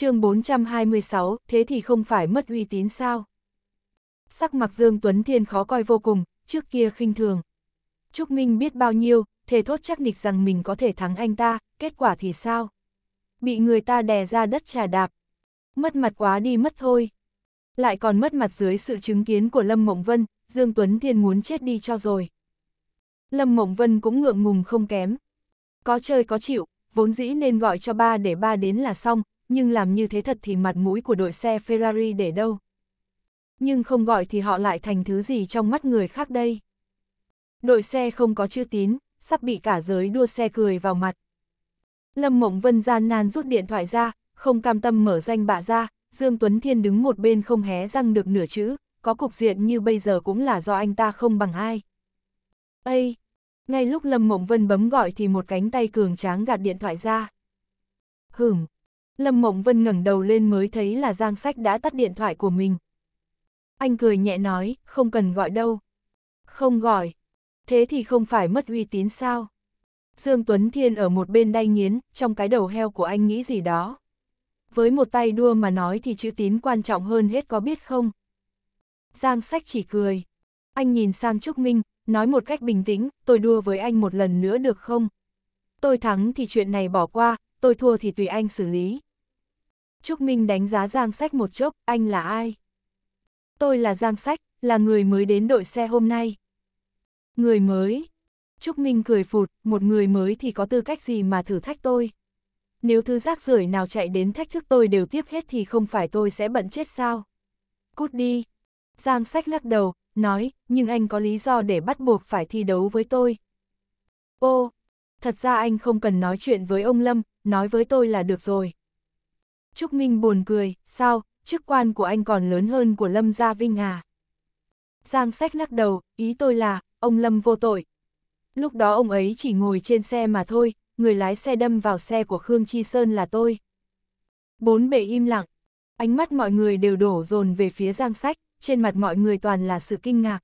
chương 426, thế thì không phải mất uy tín sao? Sắc mặt Dương Tuấn Thiên khó coi vô cùng, trước kia khinh thường. Trúc Minh biết bao nhiêu, thề thốt chắc nịch rằng mình có thể thắng anh ta, kết quả thì sao? Bị người ta đè ra đất trà đạp. Mất mặt quá đi mất thôi. Lại còn mất mặt dưới sự chứng kiến của Lâm Mộng Vân, Dương Tuấn Thiên muốn chết đi cho rồi. Lâm Mộng Vân cũng ngượng ngùng không kém. Có chơi có chịu, vốn dĩ nên gọi cho ba để ba đến là xong, nhưng làm như thế thật thì mặt mũi của đội xe Ferrari để đâu. Nhưng không gọi thì họ lại thành thứ gì trong mắt người khác đây. Đội xe không có chữ tín, sắp bị cả giới đua xe cười vào mặt. Lâm Mộng Vân gian nan rút điện thoại ra, không cam tâm mở danh bạ ra, Dương Tuấn Thiên đứng một bên không hé răng được nửa chữ, có cục diện như bây giờ cũng là do anh ta không bằng ai. Ây! Ngay lúc Lâm Mộng Vân bấm gọi thì một cánh tay cường tráng gạt điện thoại ra. Hửm, Lâm Mộng Vân ngẩng đầu lên mới thấy là Giang Sách đã tắt điện thoại của mình. Anh cười nhẹ nói, không cần gọi đâu. Không gọi. Thế thì không phải mất uy tín sao? Dương Tuấn Thiên ở một bên đay nghiến, trong cái đầu heo của anh nghĩ gì đó. Với một tay đua mà nói thì chữ tín quan trọng hơn hết có biết không? Giang Sách chỉ cười. Anh nhìn sang Trúc Minh, nói một cách bình tĩnh, tôi đua với anh một lần nữa được không? Tôi thắng thì chuyện này bỏ qua, tôi thua thì tùy anh xử lý. Trúc Minh đánh giá Giang Sách một chốc, anh là ai? Tôi là Giang Sách, là người mới đến đội xe hôm nay. Người mới? Trúc Minh cười phụt, một người mới thì có tư cách gì mà thử thách tôi? Nếu thứ rác rưởi nào chạy đến thách thức tôi đều tiếp hết thì không phải tôi sẽ bận chết sao? Cút đi! Giang Sách lắc đầu, nói, nhưng anh có lý do để bắt buộc phải thi đấu với tôi. Ô, thật ra anh không cần nói chuyện với ông Lâm, nói với tôi là được rồi. Trúc Minh buồn cười, sao, chức quan của anh còn lớn hơn của Lâm Gia Vinh à? Giang sách lắc đầu, ý tôi là, ông Lâm vô tội. Lúc đó ông ấy chỉ ngồi trên xe mà thôi, người lái xe đâm vào xe của Khương Chi Sơn là tôi. Bốn bề im lặng, ánh mắt mọi người đều đổ dồn về phía giang sách, trên mặt mọi người toàn là sự kinh ngạc.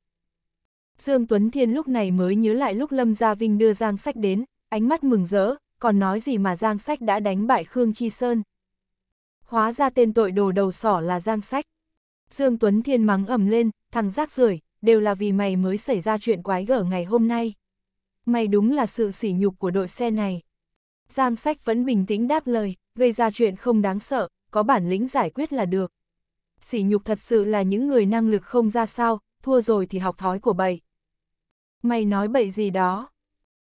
Dương Tuấn Thiên lúc này mới nhớ lại lúc Lâm Gia Vinh đưa giang sách đến, ánh mắt mừng rỡ, còn nói gì mà giang sách đã đánh bại Khương Chi Sơn hóa ra tên tội đồ đầu sỏ là Giang Sách. Dương Tuấn Thiên mắng ầm lên, thằng rác rưởi đều là vì mày mới xảy ra chuyện quái gở ngày hôm nay. Mày đúng là sự sỉ nhục của đội xe này. Giang Sách vẫn bình tĩnh đáp lời, gây ra chuyện không đáng sợ, có bản lĩnh giải quyết là được. Sỉ nhục thật sự là những người năng lực không ra sao, thua rồi thì học thói của bậy. Mày nói bậy gì đó.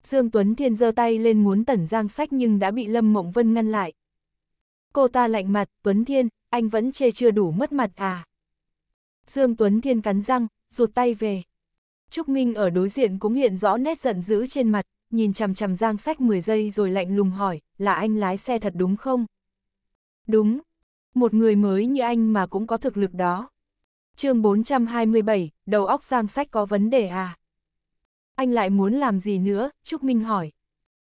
Dương Tuấn Thiên giơ tay lên muốn tẩn Giang Sách nhưng đã bị Lâm Mộng Vân ngăn lại, Cô ta lạnh mặt, Tuấn Thiên, anh vẫn chê chưa đủ mất mặt à? Dương Tuấn Thiên cắn răng, rụt tay về. Trúc Minh ở đối diện cũng hiện rõ nét giận dữ trên mặt, nhìn chằm chằm giang sách 10 giây rồi lạnh lùng hỏi, là anh lái xe thật đúng không? Đúng, một người mới như anh mà cũng có thực lực đó. chương 427, đầu óc giang sách có vấn đề à? Anh lại muốn làm gì nữa? Trúc Minh hỏi.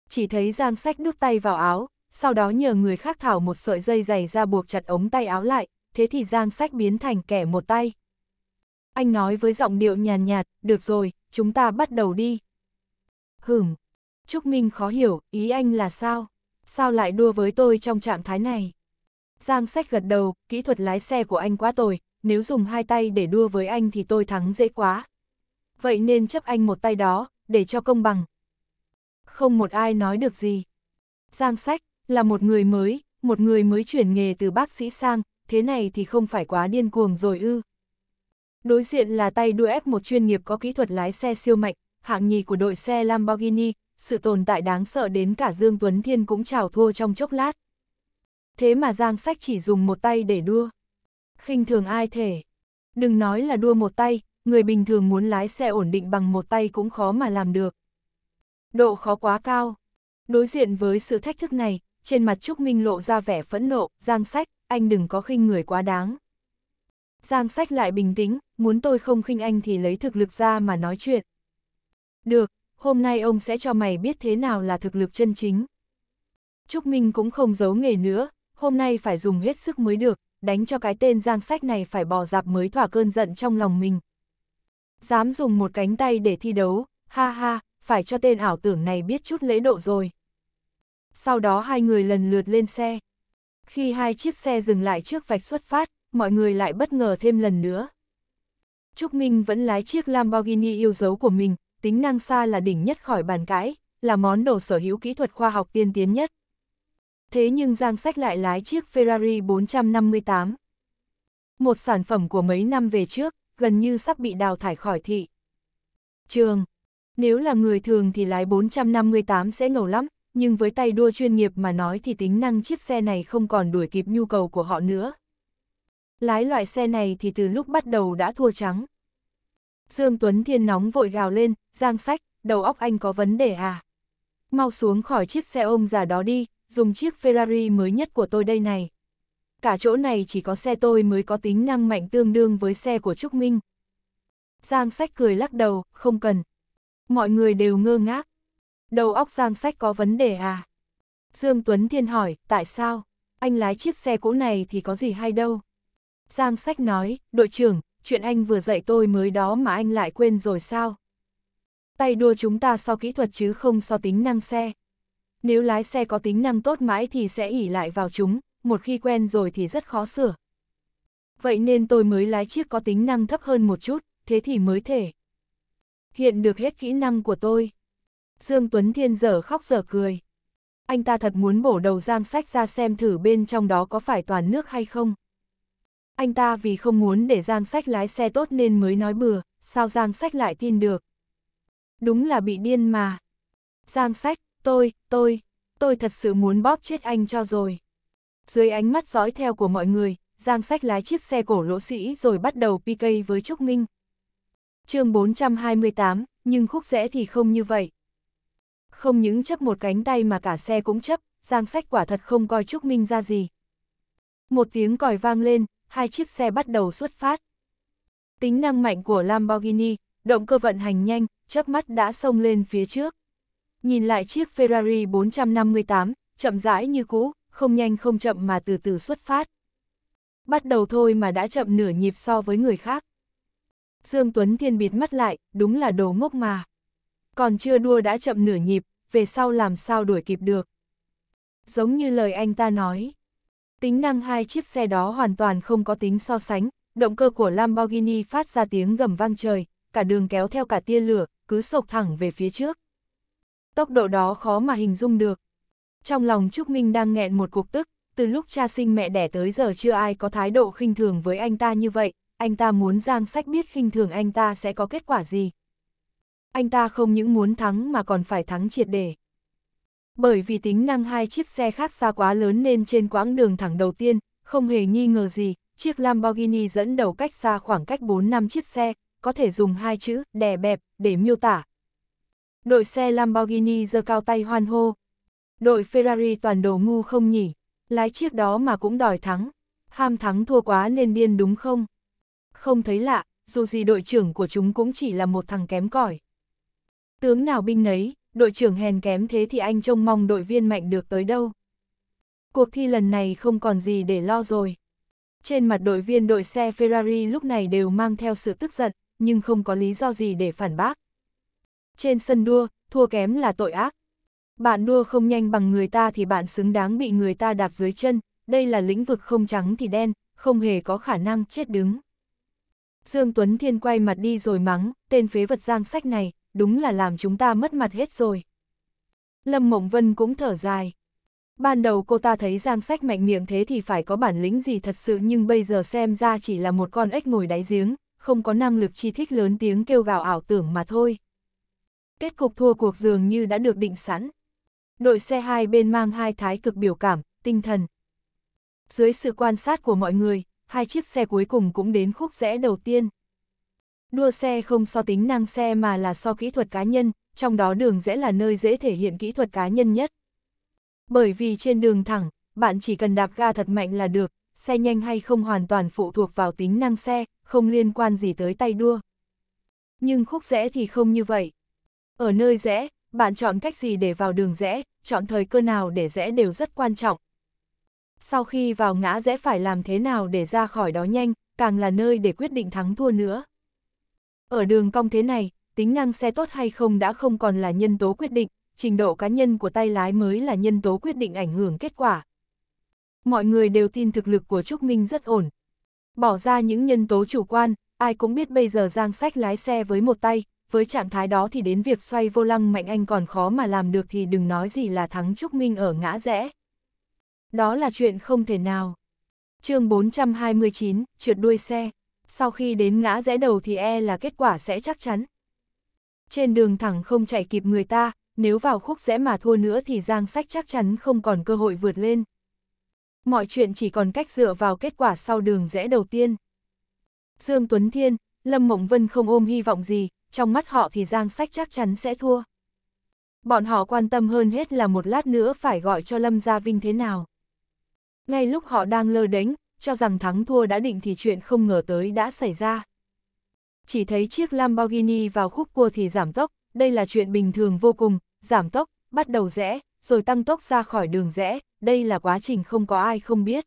Chỉ thấy giang sách đút tay vào áo, sau đó nhờ người khác thảo một sợi dây dày ra buộc chặt ống tay áo lại, thế thì Giang Sách biến thành kẻ một tay. Anh nói với giọng điệu nhàn nhạt, nhạt, được rồi, chúng ta bắt đầu đi. Hửm, Trúc Minh khó hiểu, ý anh là sao? Sao lại đua với tôi trong trạng thái này? Giang Sách gật đầu, kỹ thuật lái xe của anh quá tồi, nếu dùng hai tay để đua với anh thì tôi thắng dễ quá. Vậy nên chấp anh một tay đó, để cho công bằng. Không một ai nói được gì. Giang Sách, là một người mới, một người mới chuyển nghề từ bác sĩ sang, thế này thì không phải quá điên cuồng rồi ư. Đối diện là tay đua ép một chuyên nghiệp có kỹ thuật lái xe siêu mạnh, hạng nhì của đội xe Lamborghini, sự tồn tại đáng sợ đến cả Dương Tuấn Thiên cũng chào thua trong chốc lát. Thế mà Giang Sách chỉ dùng một tay để đua. khinh thường ai thể. Đừng nói là đua một tay, người bình thường muốn lái xe ổn định bằng một tay cũng khó mà làm được. Độ khó quá cao. Đối diện với sự thách thức này, trên mặt Trúc Minh lộ ra vẻ phẫn nộ, Giang Sách, anh đừng có khinh người quá đáng. Giang Sách lại bình tĩnh, muốn tôi không khinh anh thì lấy thực lực ra mà nói chuyện. Được, hôm nay ông sẽ cho mày biết thế nào là thực lực chân chính. Trúc Minh cũng không giấu nghề nữa, hôm nay phải dùng hết sức mới được, đánh cho cái tên Giang Sách này phải bò dạp mới thỏa cơn giận trong lòng mình. Dám dùng một cánh tay để thi đấu, ha ha, phải cho tên ảo tưởng này biết chút lễ độ rồi sau đó hai người lần lượt lên xe. Khi hai chiếc xe dừng lại trước vạch xuất phát, mọi người lại bất ngờ thêm lần nữa. Trúc Minh vẫn lái chiếc Lamborghini yêu dấu của mình, tính năng xa là đỉnh nhất khỏi bàn cãi, là món đồ sở hữu kỹ thuật khoa học tiên tiến nhất. Thế nhưng Giang Sách lại lái chiếc Ferrari 458. Một sản phẩm của mấy năm về trước, gần như sắp bị đào thải khỏi thị. Trường, nếu là người thường thì lái 458 sẽ ngầu lắm, nhưng với tay đua chuyên nghiệp mà nói thì tính năng chiếc xe này không còn đuổi kịp nhu cầu của họ nữa. Lái loại xe này thì từ lúc bắt đầu đã thua trắng. Dương Tuấn Thiên nóng vội gào lên, giang sách, đầu óc anh có vấn đề à? Mau xuống khỏi chiếc xe ôm già đó đi, dùng chiếc Ferrari mới nhất của tôi đây này. Cả chỗ này chỉ có xe tôi mới có tính năng mạnh tương đương với xe của Trúc Minh. Giang sách cười lắc đầu, không cần. Mọi người đều ngơ ngác đầu óc giang sách có vấn đề à? Dương Tuấn Thiên hỏi, tại sao? Anh lái chiếc xe cũ này thì có gì hay đâu? Giang sách nói, đội trưởng, chuyện anh vừa dạy tôi mới đó mà anh lại quên rồi sao? Tay đua chúng ta so kỹ thuật chứ không so tính năng xe. Nếu lái xe có tính năng tốt mãi thì sẽ ỉ lại vào chúng, một khi quen rồi thì rất khó sửa. Vậy nên tôi mới lái chiếc có tính năng thấp hơn một chút, thế thì mới thể. Hiện được hết kỹ năng của tôi. Dương Tuấn Thiên giờ khóc giờ cười. Anh ta thật muốn bổ đầu giang sách ra xem thử bên trong đó có phải toàn nước hay không. Anh ta vì không muốn để giang sách lái xe tốt nên mới nói bừa, sao giang sách lại tin được. Đúng là bị điên mà. Giang sách, tôi, tôi, tôi thật sự muốn bóp chết anh cho rồi. Dưới ánh mắt dõi theo của mọi người, Giang Sách lái chiếc xe cổ lỗ sĩ rồi bắt đầu PK với Trúc Minh. chương 428, nhưng khúc rẽ thì không như vậy, không những chấp một cánh tay mà cả xe cũng chấp, Giang Sách quả thật không coi Trúc Minh ra gì. Một tiếng còi vang lên, hai chiếc xe bắt đầu xuất phát. Tính năng mạnh của Lamborghini, động cơ vận hành nhanh, chớp mắt đã xông lên phía trước. Nhìn lại chiếc Ferrari 458, chậm rãi như cũ, không nhanh không chậm mà từ từ xuất phát. Bắt đầu thôi mà đã chậm nửa nhịp so với người khác. Dương Tuấn Thiên bịt mắt lại, đúng là đồ ngốc mà còn chưa đua đã chậm nửa nhịp, về sau làm sao đuổi kịp được. Giống như lời anh ta nói, tính năng hai chiếc xe đó hoàn toàn không có tính so sánh, động cơ của Lamborghini phát ra tiếng gầm vang trời, cả đường kéo theo cả tia lửa, cứ sộc thẳng về phía trước. Tốc độ đó khó mà hình dung được. Trong lòng Trúc Minh đang nghẹn một cuộc tức, từ lúc cha sinh mẹ đẻ tới giờ chưa ai có thái độ khinh thường với anh ta như vậy, anh ta muốn Giang Sách biết khinh thường anh ta sẽ có kết quả gì, anh ta không những muốn thắng mà còn phải thắng triệt để. Bởi vì tính năng hai chiếc xe khác xa quá lớn nên trên quãng đường thẳng đầu tiên, không hề nghi ngờ gì, chiếc Lamborghini dẫn đầu cách xa khoảng cách 4-5 chiếc xe, có thể dùng hai chữ đè bẹp để miêu tả. Đội xe Lamborghini giơ cao tay hoan hô. Đội Ferrari toàn đồ ngu không nhỉ, lái chiếc đó mà cũng đòi thắng, ham thắng thua quá nên điên đúng không? Không thấy lạ, dù gì đội trưởng của chúng cũng chỉ là một thằng kém cỏi. Tướng nào binh nấy, đội trưởng hèn kém thế thì anh trông mong đội viên mạnh được tới đâu. Cuộc thi lần này không còn gì để lo rồi. Trên mặt đội viên đội xe Ferrari lúc này đều mang theo sự tức giận, nhưng không có lý do gì để phản bác. Trên sân đua, thua kém là tội ác. Bạn đua không nhanh bằng người ta thì bạn xứng đáng bị người ta đạp dưới chân, đây là lĩnh vực không trắng thì đen, không hề có khả năng chết đứng. Dương Tuấn Thiên quay mặt đi rồi mắng, tên phế vật giang sách này, đúng là làm chúng ta mất mặt hết rồi. Lâm Mộng Vân cũng thở dài. Ban đầu cô ta thấy Giang Sách mạnh miệng thế thì phải có bản lĩnh gì thật sự nhưng bây giờ xem ra chỉ là một con ếch ngồi đáy giếng, không có năng lực chi thích lớn tiếng kêu gào ảo tưởng mà thôi. Kết cục thua cuộc dường như đã được định sẵn. Đội xe hai bên mang hai thái cực biểu cảm, tinh thần. Dưới sự quan sát của mọi người, hai chiếc xe cuối cùng cũng đến khúc rẽ đầu tiên đua xe không so tính năng xe mà là so kỹ thuật cá nhân, trong đó đường rẽ là nơi dễ thể hiện kỹ thuật cá nhân nhất. Bởi vì trên đường thẳng, bạn chỉ cần đạp ga thật mạnh là được, xe nhanh hay không hoàn toàn phụ thuộc vào tính năng xe, không liên quan gì tới tay đua. Nhưng khúc rẽ thì không như vậy. Ở nơi rẽ, bạn chọn cách gì để vào đường rẽ, chọn thời cơ nào để rẽ đều rất quan trọng. Sau khi vào ngã rẽ phải làm thế nào để ra khỏi đó nhanh, càng là nơi để quyết định thắng thua nữa. Ở đường cong thế này, tính năng xe tốt hay không đã không còn là nhân tố quyết định, trình độ cá nhân của tay lái mới là nhân tố quyết định ảnh hưởng kết quả. Mọi người đều tin thực lực của Trúc Minh rất ổn. Bỏ ra những nhân tố chủ quan, ai cũng biết bây giờ Giang Sách lái xe với một tay, với trạng thái đó thì đến việc xoay vô lăng mạnh anh còn khó mà làm được thì đừng nói gì là thắng Trúc Minh ở ngã rẽ. Đó là chuyện không thể nào. chương 429, trượt đuôi xe sau khi đến ngã rẽ đầu thì e là kết quả sẽ chắc chắn. Trên đường thẳng không chạy kịp người ta, nếu vào khúc rẽ mà thua nữa thì Giang Sách chắc chắn không còn cơ hội vượt lên. Mọi chuyện chỉ còn cách dựa vào kết quả sau đường rẽ đầu tiên. Dương Tuấn Thiên, Lâm Mộng Vân không ôm hy vọng gì, trong mắt họ thì Giang Sách chắc chắn sẽ thua. Bọn họ quan tâm hơn hết là một lát nữa phải gọi cho Lâm Gia Vinh thế nào. Ngay lúc họ đang lơ đánh, cho rằng thắng thua đã định thì chuyện không ngờ tới đã xảy ra. Chỉ thấy chiếc Lamborghini vào khúc cua thì giảm tốc, đây là chuyện bình thường vô cùng, giảm tốc, bắt đầu rẽ, rồi tăng tốc ra khỏi đường rẽ, đây là quá trình không có ai không biết.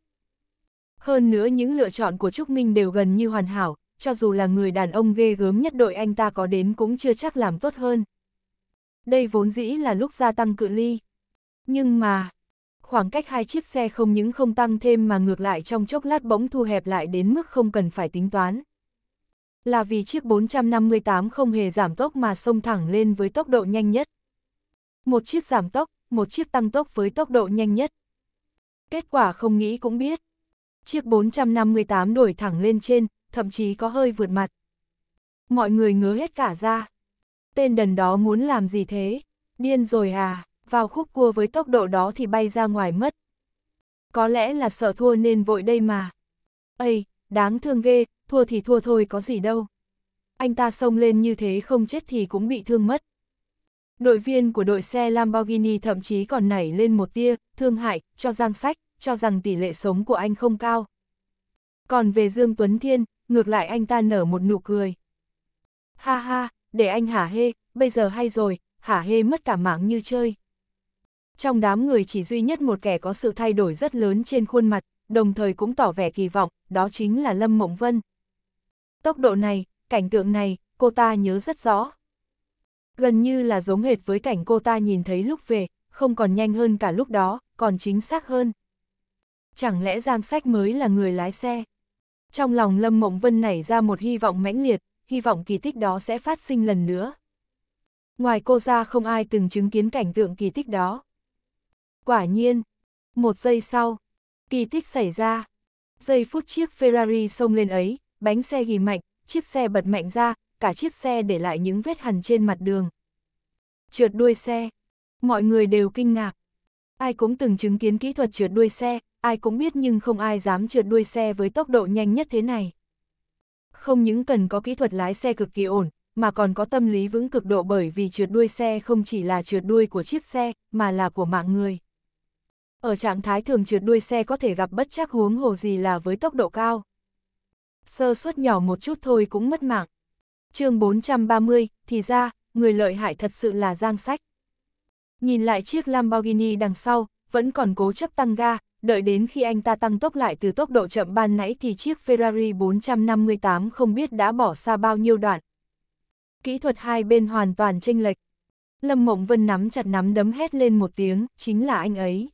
Hơn nữa những lựa chọn của Trúc Minh đều gần như hoàn hảo, cho dù là người đàn ông ghê gớm nhất đội anh ta có đến cũng chưa chắc làm tốt hơn. Đây vốn dĩ là lúc gia tăng cự ly. Nhưng mà, khoảng cách hai chiếc xe không những không tăng thêm mà ngược lại trong chốc lát bỗng thu hẹp lại đến mức không cần phải tính toán. Là vì chiếc 458 không hề giảm tốc mà xông thẳng lên với tốc độ nhanh nhất. Một chiếc giảm tốc, một chiếc tăng tốc với tốc độ nhanh nhất. Kết quả không nghĩ cũng biết. Chiếc 458 đổi thẳng lên trên, thậm chí có hơi vượt mặt. Mọi người ngứa hết cả ra. Tên đần đó muốn làm gì thế? Điên rồi à? vào khúc cua với tốc độ đó thì bay ra ngoài mất. Có lẽ là sợ thua nên vội đây mà. Ây, đáng thương ghê, thua thì thua thôi có gì đâu. Anh ta xông lên như thế không chết thì cũng bị thương mất. Đội viên của đội xe Lamborghini thậm chí còn nảy lên một tia, thương hại, cho Giang Sách, cho rằng tỷ lệ sống của anh không cao. Còn về Dương Tuấn Thiên, ngược lại anh ta nở một nụ cười. Ha ha, để anh hả hê, bây giờ hay rồi, hả hê mất cả mạng như chơi trong đám người chỉ duy nhất một kẻ có sự thay đổi rất lớn trên khuôn mặt, đồng thời cũng tỏ vẻ kỳ vọng, đó chính là Lâm Mộng Vân. Tốc độ này, cảnh tượng này, cô ta nhớ rất rõ. Gần như là giống hệt với cảnh cô ta nhìn thấy lúc về, không còn nhanh hơn cả lúc đó, còn chính xác hơn. Chẳng lẽ Giang Sách mới là người lái xe? Trong lòng Lâm Mộng Vân nảy ra một hy vọng mãnh liệt, hy vọng kỳ tích đó sẽ phát sinh lần nữa. Ngoài cô ra không ai từng chứng kiến cảnh tượng kỳ tích đó. Quả nhiên, một giây sau, kỳ tích xảy ra. Giây phút chiếc Ferrari xông lên ấy, bánh xe ghi mạnh, chiếc xe bật mạnh ra, cả chiếc xe để lại những vết hằn trên mặt đường. Trượt đuôi xe, mọi người đều kinh ngạc. Ai cũng từng chứng kiến kỹ thuật trượt đuôi xe, ai cũng biết nhưng không ai dám trượt đuôi xe với tốc độ nhanh nhất thế này. Không những cần có kỹ thuật lái xe cực kỳ ổn, mà còn có tâm lý vững cực độ bởi vì trượt đuôi xe không chỉ là trượt đuôi của chiếc xe, mà là của mạng người. Ở trạng thái thường trượt đuôi xe có thể gặp bất chắc huống hồ gì là với tốc độ cao. Sơ suất nhỏ một chút thôi cũng mất mạng. chương 430, thì ra, người lợi hại thật sự là giang sách. Nhìn lại chiếc Lamborghini đằng sau, vẫn còn cố chấp tăng ga, đợi đến khi anh ta tăng tốc lại từ tốc độ chậm ban nãy thì chiếc Ferrari 458 không biết đã bỏ xa bao nhiêu đoạn. Kỹ thuật hai bên hoàn toàn chênh lệch. Lâm Mộng Vân nắm chặt nắm đấm hét lên một tiếng, chính là anh ấy.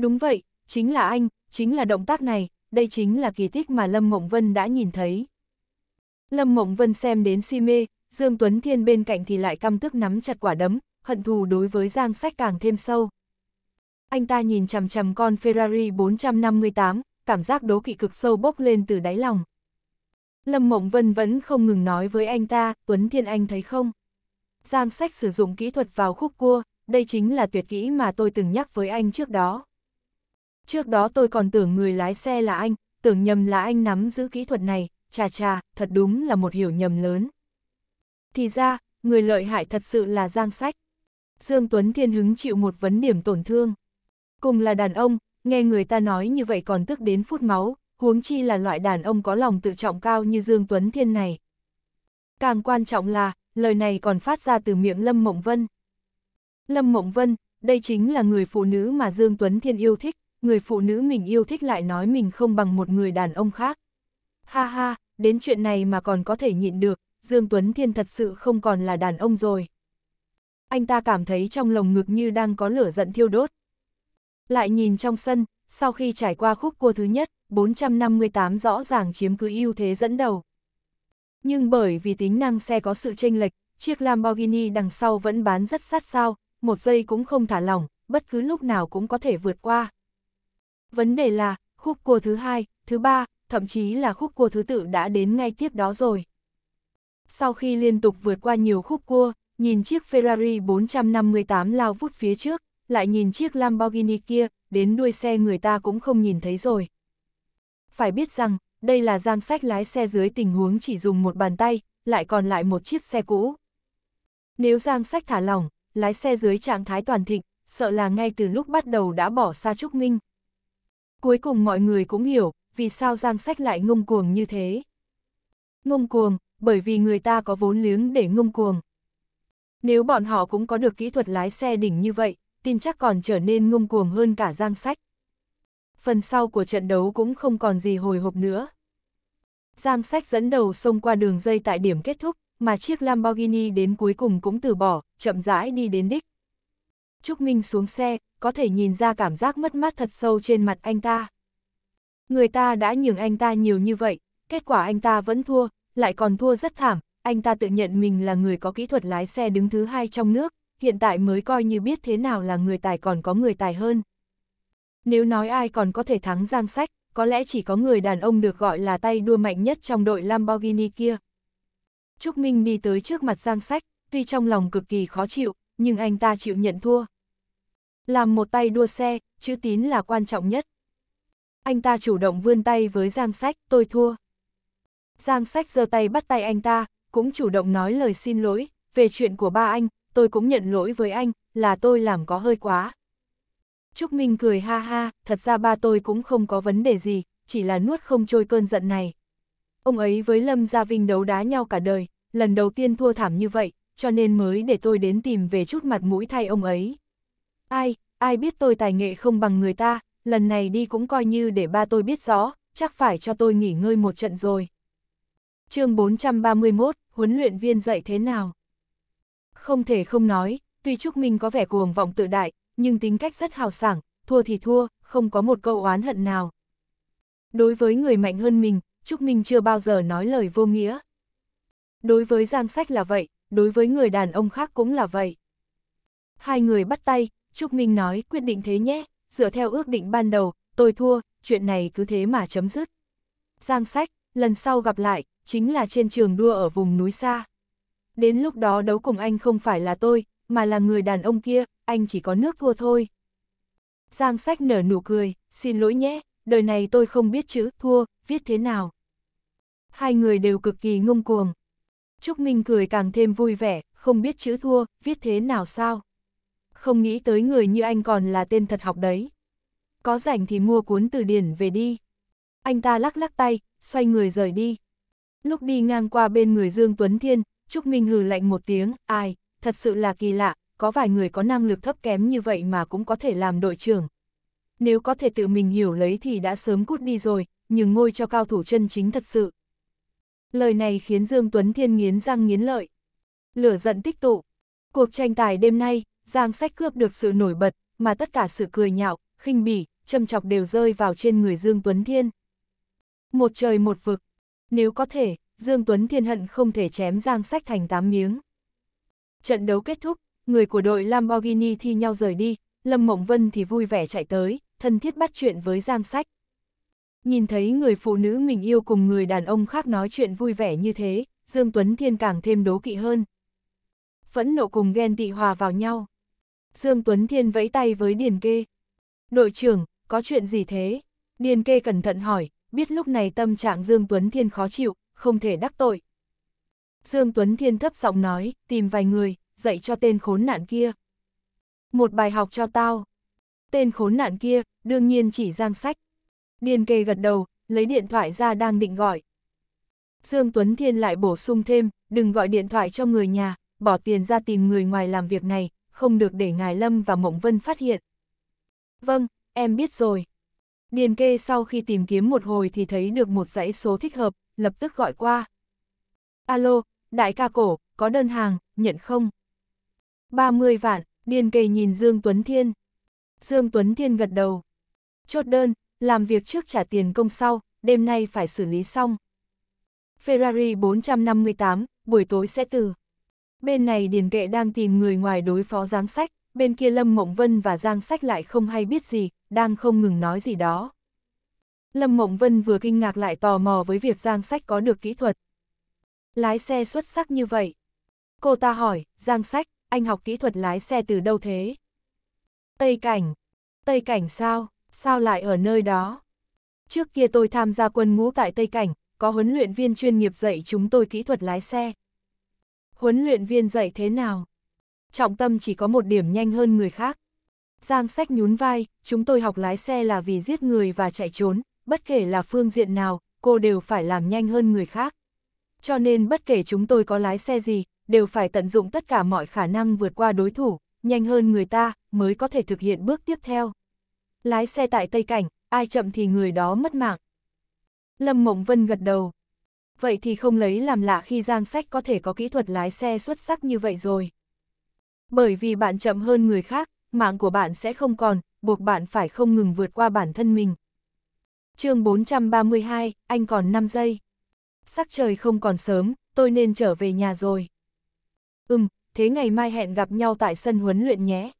Đúng vậy, chính là anh, chính là động tác này, đây chính là kỳ tích mà Lâm Mộng Vân đã nhìn thấy. Lâm Mộng Vân xem đến si mê, Dương Tuấn Thiên bên cạnh thì lại căm tức nắm chặt quả đấm, hận thù đối với Giang Sách càng thêm sâu. Anh ta nhìn chằm chằm con Ferrari 458, cảm giác đố kỵ cực sâu bốc lên từ đáy lòng. Lâm Mộng Vân vẫn không ngừng nói với anh ta, Tuấn Thiên Anh thấy không? Giang Sách sử dụng kỹ thuật vào khúc cua, đây chính là tuyệt kỹ mà tôi từng nhắc với anh trước đó. Trước đó tôi còn tưởng người lái xe là anh, tưởng nhầm là anh nắm giữ kỹ thuật này, chà chà, thật đúng là một hiểu nhầm lớn. Thì ra, người lợi hại thật sự là Giang Sách. Dương Tuấn Thiên hứng chịu một vấn điểm tổn thương. Cùng là đàn ông, nghe người ta nói như vậy còn tức đến phút máu, huống chi là loại đàn ông có lòng tự trọng cao như Dương Tuấn Thiên này. Càng quan trọng là, lời này còn phát ra từ miệng Lâm Mộng Vân. Lâm Mộng Vân, đây chính là người phụ nữ mà Dương Tuấn Thiên yêu thích, người phụ nữ mình yêu thích lại nói mình không bằng một người đàn ông khác. Ha ha, đến chuyện này mà còn có thể nhịn được, Dương Tuấn Thiên thật sự không còn là đàn ông rồi. Anh ta cảm thấy trong lồng ngực như đang có lửa giận thiêu đốt. Lại nhìn trong sân, sau khi trải qua khúc cua thứ nhất, 458 rõ ràng chiếm cứ ưu thế dẫn đầu. Nhưng bởi vì tính năng xe có sự chênh lệch, chiếc Lamborghini đằng sau vẫn bán rất sát sao, một giây cũng không thả lỏng, bất cứ lúc nào cũng có thể vượt qua. Vấn đề là, khúc cua thứ hai, thứ ba, thậm chí là khúc cua thứ tự đã đến ngay tiếp đó rồi. Sau khi liên tục vượt qua nhiều khúc cua, nhìn chiếc Ferrari 458 lao vút phía trước, lại nhìn chiếc Lamborghini kia, đến đuôi xe người ta cũng không nhìn thấy rồi. Phải biết rằng, đây là giang sách lái xe dưới tình huống chỉ dùng một bàn tay, lại còn lại một chiếc xe cũ. Nếu giang sách thả lỏng, lái xe dưới trạng thái toàn thịnh, sợ là ngay từ lúc bắt đầu đã bỏ xa Trúc Minh. Cuối cùng mọi người cũng hiểu, vì sao Giang Sách lại ngông cuồng như thế. Ngông cuồng, bởi vì người ta có vốn liếng để ngông cuồng. Nếu bọn họ cũng có được kỹ thuật lái xe đỉnh như vậy, tin chắc còn trở nên ngông cuồng hơn cả Giang Sách. Phần sau của trận đấu cũng không còn gì hồi hộp nữa. Giang Sách dẫn đầu xông qua đường dây tại điểm kết thúc, mà chiếc Lamborghini đến cuối cùng cũng từ bỏ, chậm rãi đi đến đích. Trúc Minh xuống xe, có thể nhìn ra cảm giác mất mát thật sâu trên mặt anh ta. Người ta đã nhường anh ta nhiều như vậy, kết quả anh ta vẫn thua, lại còn thua rất thảm, anh ta tự nhận mình là người có kỹ thuật lái xe đứng thứ hai trong nước, hiện tại mới coi như biết thế nào là người tài còn có người tài hơn. Nếu nói ai còn có thể thắng giang sách, có lẽ chỉ có người đàn ông được gọi là tay đua mạnh nhất trong đội Lamborghini kia. Trúc Minh đi tới trước mặt giang sách, tuy trong lòng cực kỳ khó chịu, nhưng anh ta chịu nhận thua. Làm một tay đua xe, chữ tín là quan trọng nhất. Anh ta chủ động vươn tay với Giang Sách, tôi thua. Giang Sách giơ tay bắt tay anh ta, cũng chủ động nói lời xin lỗi, về chuyện của ba anh, tôi cũng nhận lỗi với anh, là tôi làm có hơi quá. Trúc Minh cười ha ha, thật ra ba tôi cũng không có vấn đề gì, chỉ là nuốt không trôi cơn giận này. Ông ấy với Lâm Gia Vinh đấu đá nhau cả đời, lần đầu tiên thua thảm như vậy, cho nên mới để tôi đến tìm về chút mặt mũi thay ông ấy. Ai, ai biết tôi tài nghệ không bằng người ta, lần này đi cũng coi như để ba tôi biết rõ, chắc phải cho tôi nghỉ ngơi một trận rồi. chương 431, huấn luyện viên dạy thế nào? Không thể không nói, tuy Trúc Minh có vẻ cuồng vọng tự đại, nhưng tính cách rất hào sảng, thua thì thua, không có một câu oán hận nào. Đối với người mạnh hơn mình, Trúc Minh chưa bao giờ nói lời vô nghĩa. Đối với Giang Sách là vậy, đối với người đàn ông khác cũng là vậy. Hai người bắt tay, Trúc Minh nói quyết định thế nhé, dựa theo ước định ban đầu, tôi thua, chuyện này cứ thế mà chấm dứt. Giang sách, lần sau gặp lại, chính là trên trường đua ở vùng núi xa. Đến lúc đó đấu cùng anh không phải là tôi, mà là người đàn ông kia, anh chỉ có nước thua thôi. Giang sách nở nụ cười, xin lỗi nhé, đời này tôi không biết chữ thua, viết thế nào. Hai người đều cực kỳ ngông cuồng, Trúc Minh cười càng thêm vui vẻ, không biết chữ thua, viết thế nào sao. Không nghĩ tới người như anh còn là tên thật học đấy. Có rảnh thì mua cuốn từ điển về đi. Anh ta lắc lắc tay, xoay người rời đi. Lúc đi ngang qua bên người Dương Tuấn Thiên, Trúc Minh hừ lạnh một tiếng, ai, thật sự là kỳ lạ, có vài người có năng lực thấp kém như vậy mà cũng có thể làm đội trưởng. Nếu có thể tự mình hiểu lấy thì đã sớm cút đi rồi, nhưng ngôi cho cao thủ chân chính thật sự. Lời này khiến Dương Tuấn Thiên nghiến răng nghiến lợi. Lửa giận tích tụ. Cuộc tranh tài đêm nay, Giang Sách cướp được sự nổi bật, mà tất cả sự cười nhạo, khinh bỉ, châm chọc đều rơi vào trên người Dương Tuấn Thiên. Một trời một vực. Nếu có thể, Dương Tuấn Thiên hận không thể chém Giang Sách thành tám miếng. Trận đấu kết thúc, người của đội Lamborghini thi nhau rời đi, Lâm Mộng Vân thì vui vẻ chạy tới, thân thiết bắt chuyện với Giang Sách. Nhìn thấy người phụ nữ mình yêu cùng người đàn ông khác nói chuyện vui vẻ như thế, Dương Tuấn Thiên càng thêm đố kỵ hơn. Phẫn nộ cùng ghen tị hòa vào nhau. Dương Tuấn Thiên vẫy tay với Điền Kê. Đội trưởng, có chuyện gì thế? Điền Kê cẩn thận hỏi, biết lúc này tâm trạng Dương Tuấn Thiên khó chịu, không thể đắc tội. Dương Tuấn Thiên thấp giọng nói, tìm vài người, dạy cho tên khốn nạn kia. Một bài học cho tao. Tên khốn nạn kia, đương nhiên chỉ giang sách, Điền kê gật đầu, lấy điện thoại ra đang định gọi. Dương Tuấn Thiên lại bổ sung thêm, đừng gọi điện thoại cho người nhà, bỏ tiền ra tìm người ngoài làm việc này, không được để Ngài Lâm và Mộng Vân phát hiện. Vâng, em biết rồi. Điền kê sau khi tìm kiếm một hồi thì thấy được một dãy số thích hợp, lập tức gọi qua. Alo, đại ca cổ, có đơn hàng, nhận không? 30 vạn, điền kê nhìn Dương Tuấn Thiên. Dương Tuấn Thiên gật đầu. Chốt đơn, làm việc trước trả tiền công sau, đêm nay phải xử lý xong. Ferrari 458, buổi tối sẽ từ. Bên này Điền Kệ đang tìm người ngoài đối phó Giang Sách, bên kia Lâm Mộng Vân và Giang Sách lại không hay biết gì, đang không ngừng nói gì đó. Lâm Mộng Vân vừa kinh ngạc lại tò mò với việc Giang Sách có được kỹ thuật. Lái xe xuất sắc như vậy. Cô ta hỏi, Giang Sách, anh học kỹ thuật lái xe từ đâu thế? Tây Cảnh. Tây Cảnh sao? sao lại ở nơi đó? Trước kia tôi tham gia quân ngũ tại Tây Cảnh, có huấn luyện viên chuyên nghiệp dạy chúng tôi kỹ thuật lái xe. Huấn luyện viên dạy thế nào? Trọng tâm chỉ có một điểm nhanh hơn người khác. Giang sách nhún vai, chúng tôi học lái xe là vì giết người và chạy trốn, bất kể là phương diện nào, cô đều phải làm nhanh hơn người khác. Cho nên bất kể chúng tôi có lái xe gì, đều phải tận dụng tất cả mọi khả năng vượt qua đối thủ, nhanh hơn người ta, mới có thể thực hiện bước tiếp theo. Lái xe tại Tây Cảnh, ai chậm thì người đó mất mạng. Lâm Mộng Vân gật đầu. Vậy thì không lấy làm lạ khi Giang Sách có thể có kỹ thuật lái xe xuất sắc như vậy rồi. Bởi vì bạn chậm hơn người khác, mạng của bạn sẽ không còn, buộc bạn phải không ngừng vượt qua bản thân mình. chương 432, anh còn 5 giây. Sắc trời không còn sớm, tôi nên trở về nhà rồi. Ừm, thế ngày mai hẹn gặp nhau tại sân huấn luyện nhé.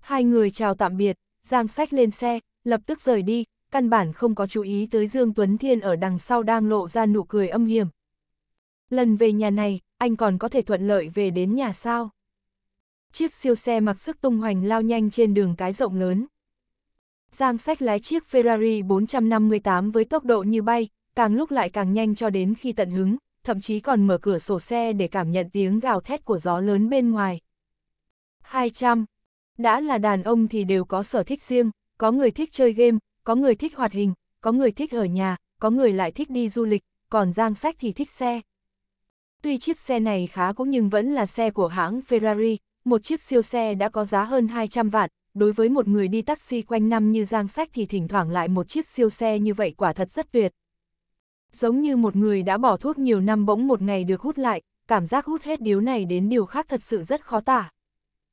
Hai người chào tạm biệt. Giang Sách lên xe, lập tức rời đi, căn bản không có chú ý tới Dương Tuấn Thiên ở đằng sau đang lộ ra nụ cười âm hiểm. Lần về nhà này, anh còn có thể thuận lợi về đến nhà sao? Chiếc siêu xe mặc sức tung hoành lao nhanh trên đường cái rộng lớn. Giang Sách lái chiếc Ferrari 458 với tốc độ như bay, càng lúc lại càng nhanh cho đến khi tận hứng, thậm chí còn mở cửa sổ xe để cảm nhận tiếng gào thét của gió lớn bên ngoài. 200 đã là đàn ông thì đều có sở thích riêng, có người thích chơi game, có người thích hoạt hình, có người thích ở nhà, có người lại thích đi du lịch, còn Giang Sách thì thích xe. Tuy chiếc xe này khá cũng nhưng vẫn là xe của hãng Ferrari, một chiếc siêu xe đã có giá hơn 200 vạn, đối với một người đi taxi quanh năm như Giang Sách thì thỉnh thoảng lại một chiếc siêu xe như vậy quả thật rất tuyệt. Giống như một người đã bỏ thuốc nhiều năm bỗng một ngày được hút lại, cảm giác hút hết điếu này đến điều khác thật sự rất khó tả.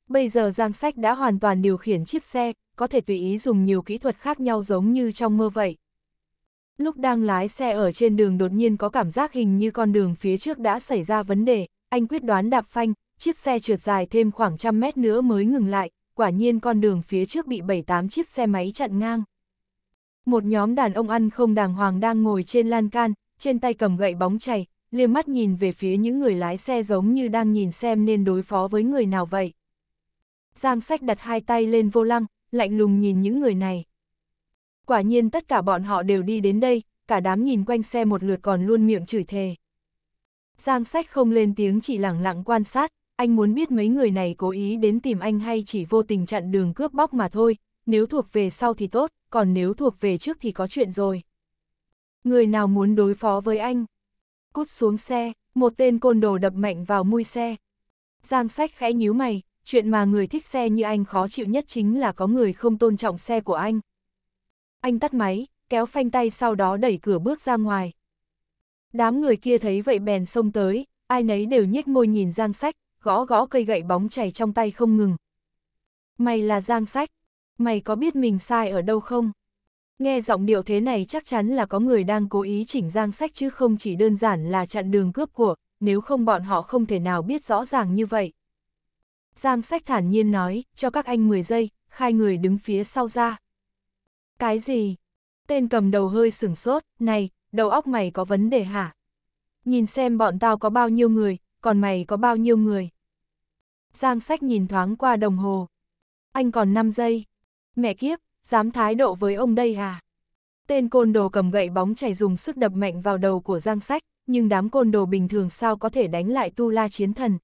Bây giờ Giang Sách đã hoàn toàn điều khiển chiếc xe, có thể tùy ý dùng nhiều kỹ thuật khác nhau giống như trong mơ vậy. Lúc đang lái xe ở trên đường đột nhiên có cảm giác hình như con đường phía trước đã xảy ra vấn đề, anh quyết đoán đạp phanh, chiếc xe trượt dài thêm khoảng trăm mét nữa mới ngừng lại, quả nhiên con đường phía trước bị 7-8 chiếc xe máy chặn ngang. Một nhóm đàn ông ăn không đàng hoàng đang ngồi trên lan can, trên tay cầm gậy bóng chày, liêm mắt nhìn về phía những người lái xe giống như đang nhìn xem nên đối phó với người nào vậy. Giang sách đặt hai tay lên vô lăng, lạnh lùng nhìn những người này. Quả nhiên tất cả bọn họ đều đi đến đây, cả đám nhìn quanh xe một lượt còn luôn miệng chửi thề. Giang sách không lên tiếng chỉ lặng lặng quan sát, anh muốn biết mấy người này cố ý đến tìm anh hay chỉ vô tình chặn đường cướp bóc mà thôi, nếu thuộc về sau thì tốt, còn nếu thuộc về trước thì có chuyện rồi. Người nào muốn đối phó với anh? Cút xuống xe, một tên côn đồ đập mạnh vào mui xe. Giang sách khẽ nhíu mày, chuyện mà người thích xe như anh khó chịu nhất chính là có người không tôn trọng xe của anh. Anh tắt máy, kéo phanh tay sau đó đẩy cửa bước ra ngoài. Đám người kia thấy vậy bèn xông tới, ai nấy đều nhếch môi nhìn Giang Sách, gõ gõ cây gậy bóng chảy trong tay không ngừng. Mày là Giang Sách, mày có biết mình sai ở đâu không? Nghe giọng điệu thế này chắc chắn là có người đang cố ý chỉnh Giang Sách chứ không chỉ đơn giản là chặn đường cướp của, nếu không bọn họ không thể nào biết rõ ràng như vậy. Giang sách thản nhiên nói, cho các anh 10 giây, khai người đứng phía sau ra. Cái gì? Tên cầm đầu hơi sửng sốt, này, đầu óc mày có vấn đề hả? Nhìn xem bọn tao có bao nhiêu người, còn mày có bao nhiêu người? Giang sách nhìn thoáng qua đồng hồ. Anh còn 5 giây. Mẹ kiếp, dám thái độ với ông đây hả? Tên côn đồ cầm gậy bóng chảy dùng sức đập mạnh vào đầu của Giang Sách, nhưng đám côn đồ bình thường sao có thể đánh lại Tu La Chiến Thần,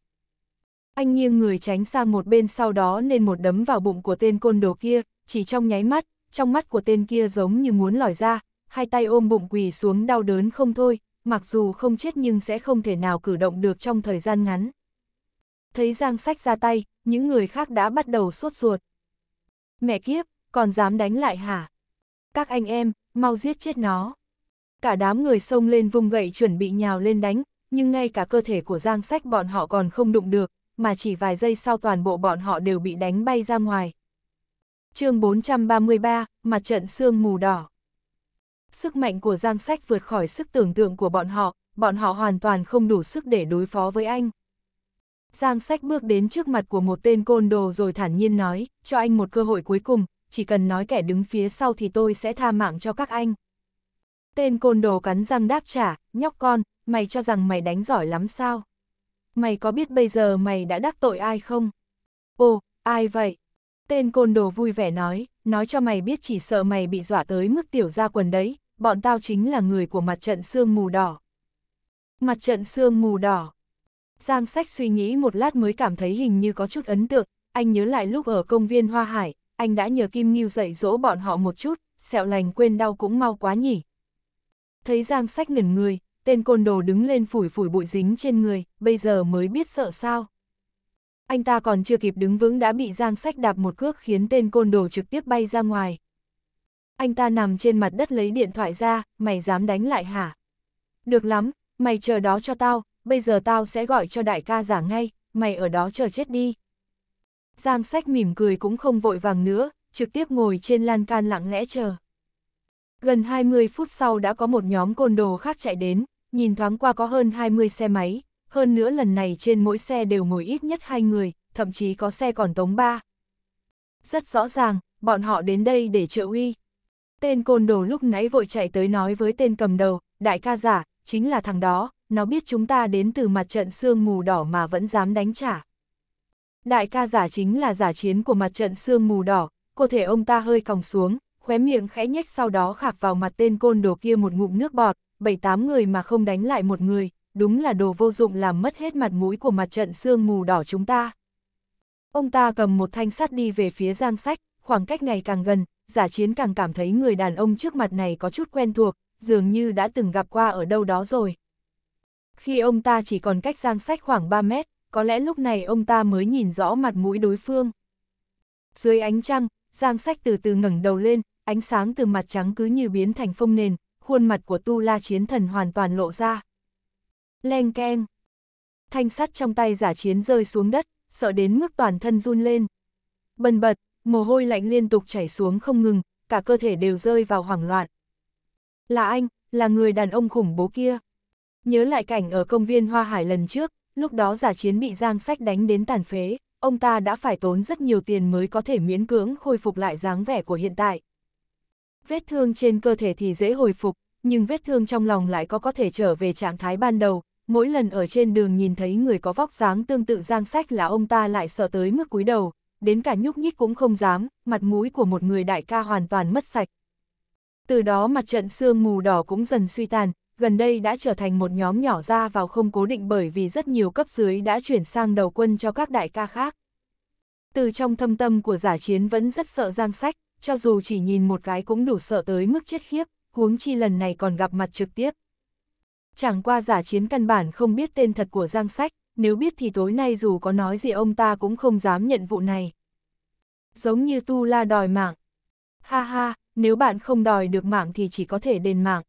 anh nghiêng người tránh sang một bên sau đó nên một đấm vào bụng của tên côn đồ kia, chỉ trong nháy mắt, trong mắt của tên kia giống như muốn lòi ra, hai tay ôm bụng quỳ xuống đau đớn không thôi, mặc dù không chết nhưng sẽ không thể nào cử động được trong thời gian ngắn. Thấy Giang Sách ra tay, những người khác đã bắt đầu sốt ruột. Mẹ kiếp, còn dám đánh lại hả? Các anh em, mau giết chết nó. Cả đám người xông lên vùng gậy chuẩn bị nhào lên đánh, nhưng ngay cả cơ thể của Giang Sách bọn họ còn không đụng được, mà chỉ vài giây sau toàn bộ bọn họ đều bị đánh bay ra ngoài. chương 433, Mặt trận sương mù đỏ Sức mạnh của Giang Sách vượt khỏi sức tưởng tượng của bọn họ, bọn họ hoàn toàn không đủ sức để đối phó với anh. Giang Sách bước đến trước mặt của một tên côn đồ rồi thản nhiên nói, cho anh một cơ hội cuối cùng, chỉ cần nói kẻ đứng phía sau thì tôi sẽ tha mạng cho các anh. Tên côn đồ cắn răng đáp trả, nhóc con, mày cho rằng mày đánh giỏi lắm sao? mày có biết bây giờ mày đã đắc tội ai không? Ồ, ai vậy? Tên côn đồ vui vẻ nói, nói cho mày biết chỉ sợ mày bị dọa tới mức tiểu ra quần đấy, bọn tao chính là người của mặt trận xương mù đỏ. Mặt trận xương mù đỏ. Giang sách suy nghĩ một lát mới cảm thấy hình như có chút ấn tượng, anh nhớ lại lúc ở công viên Hoa Hải, anh đã nhờ Kim Ngưu dạy dỗ bọn họ một chút, sẹo lành quên đau cũng mau quá nhỉ. Thấy Giang sách ngẩn người, tên côn đồ đứng lên phủi phủi bụi dính trên người, bây giờ mới biết sợ sao. Anh ta còn chưa kịp đứng vững đã bị Giang Sách đạp một cước khiến tên côn đồ trực tiếp bay ra ngoài. Anh ta nằm trên mặt đất lấy điện thoại ra, mày dám đánh lại hả? Được lắm, mày chờ đó cho tao, bây giờ tao sẽ gọi cho đại ca giả ngay, mày ở đó chờ chết đi. Giang Sách mỉm cười cũng không vội vàng nữa, trực tiếp ngồi trên lan can lặng lẽ chờ. Gần 20 phút sau đã có một nhóm côn đồ khác chạy đến, nhìn thoáng qua có hơn 20 xe máy, hơn nữa lần này trên mỗi xe đều ngồi ít nhất hai người, thậm chí có xe còn tống ba. Rất rõ ràng, bọn họ đến đây để trợ uy. Tên côn đồ lúc nãy vội chạy tới nói với tên cầm đầu, đại ca giả, chính là thằng đó, nó biết chúng ta đến từ mặt trận sương mù đỏ mà vẫn dám đánh trả. Đại ca giả chính là giả chiến của mặt trận sương mù đỏ, cơ thể ông ta hơi còng xuống, khóe miệng khẽ nhếch sau đó khạc vào mặt tên côn đồ kia một ngụm nước bọt, bảy tám người mà không đánh lại một người, đúng là đồ vô dụng làm mất hết mặt mũi của mặt trận xương mù đỏ chúng ta. Ông ta cầm một thanh sắt đi về phía giang sách, khoảng cách ngày càng gần, giả chiến càng cảm thấy người đàn ông trước mặt này có chút quen thuộc, dường như đã từng gặp qua ở đâu đó rồi. Khi ông ta chỉ còn cách giang sách khoảng 3 mét, có lẽ lúc này ông ta mới nhìn rõ mặt mũi đối phương. Dưới ánh trăng, giang sách từ từ ngẩng đầu lên, ánh sáng từ mặt trắng cứ như biến thành phông nền, khuôn mặt của tu la chiến thần hoàn toàn lộ ra. Leng keng. Thanh sắt trong tay giả chiến rơi xuống đất, sợ đến mức toàn thân run lên. Bần bật, mồ hôi lạnh liên tục chảy xuống không ngừng, cả cơ thể đều rơi vào hoảng loạn. Là anh, là người đàn ông khủng bố kia. Nhớ lại cảnh ở công viên Hoa Hải lần trước, lúc đó giả chiến bị giang sách đánh đến tàn phế, ông ta đã phải tốn rất nhiều tiền mới có thể miễn cưỡng khôi phục lại dáng vẻ của hiện tại vết thương trên cơ thể thì dễ hồi phục, nhưng vết thương trong lòng lại có có thể trở về trạng thái ban đầu. Mỗi lần ở trên đường nhìn thấy người có vóc dáng tương tự giang sách là ông ta lại sợ tới mức cúi đầu, đến cả nhúc nhích cũng không dám, mặt mũi của một người đại ca hoàn toàn mất sạch. Từ đó mặt trận xương mù đỏ cũng dần suy tàn, gần đây đã trở thành một nhóm nhỏ ra vào không cố định bởi vì rất nhiều cấp dưới đã chuyển sang đầu quân cho các đại ca khác. Từ trong thâm tâm của giả chiến vẫn rất sợ giang sách, cho dù chỉ nhìn một cái cũng đủ sợ tới mức chết khiếp, huống chi lần này còn gặp mặt trực tiếp. Chẳng qua giả chiến căn bản không biết tên thật của Giang Sách, nếu biết thì tối nay dù có nói gì ông ta cũng không dám nhận vụ này. Giống như tu la đòi mạng. Ha ha, nếu bạn không đòi được mạng thì chỉ có thể đền mạng.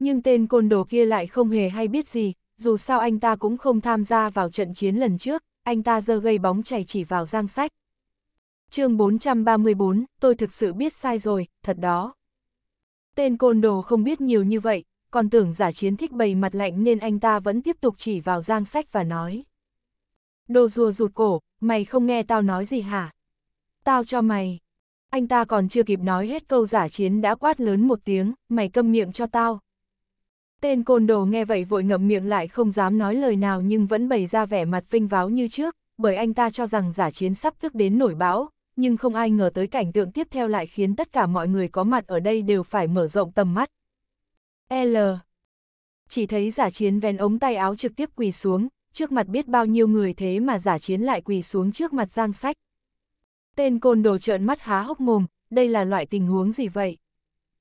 Nhưng tên côn đồ kia lại không hề hay biết gì, dù sao anh ta cũng không tham gia vào trận chiến lần trước, anh ta giơ gây bóng chảy chỉ vào Giang Sách chương 434, tôi thực sự biết sai rồi, thật đó. Tên côn đồ không biết nhiều như vậy, còn tưởng giả chiến thích bày mặt lạnh nên anh ta vẫn tiếp tục chỉ vào giang sách và nói. Đồ rùa rụt cổ, mày không nghe tao nói gì hả? Tao cho mày. Anh ta còn chưa kịp nói hết câu giả chiến đã quát lớn một tiếng, mày câm miệng cho tao. Tên côn đồ nghe vậy vội ngậm miệng lại không dám nói lời nào nhưng vẫn bày ra vẻ mặt vinh váo như trước, bởi anh ta cho rằng giả chiến sắp tức đến nổi bão, nhưng không ai ngờ tới cảnh tượng tiếp theo lại khiến tất cả mọi người có mặt ở đây đều phải mở rộng tầm mắt. L. Chỉ thấy giả chiến vén ống tay áo trực tiếp quỳ xuống, trước mặt biết bao nhiêu người thế mà giả chiến lại quỳ xuống trước mặt giang sách. Tên côn đồ trợn mắt há hốc mồm, đây là loại tình huống gì vậy?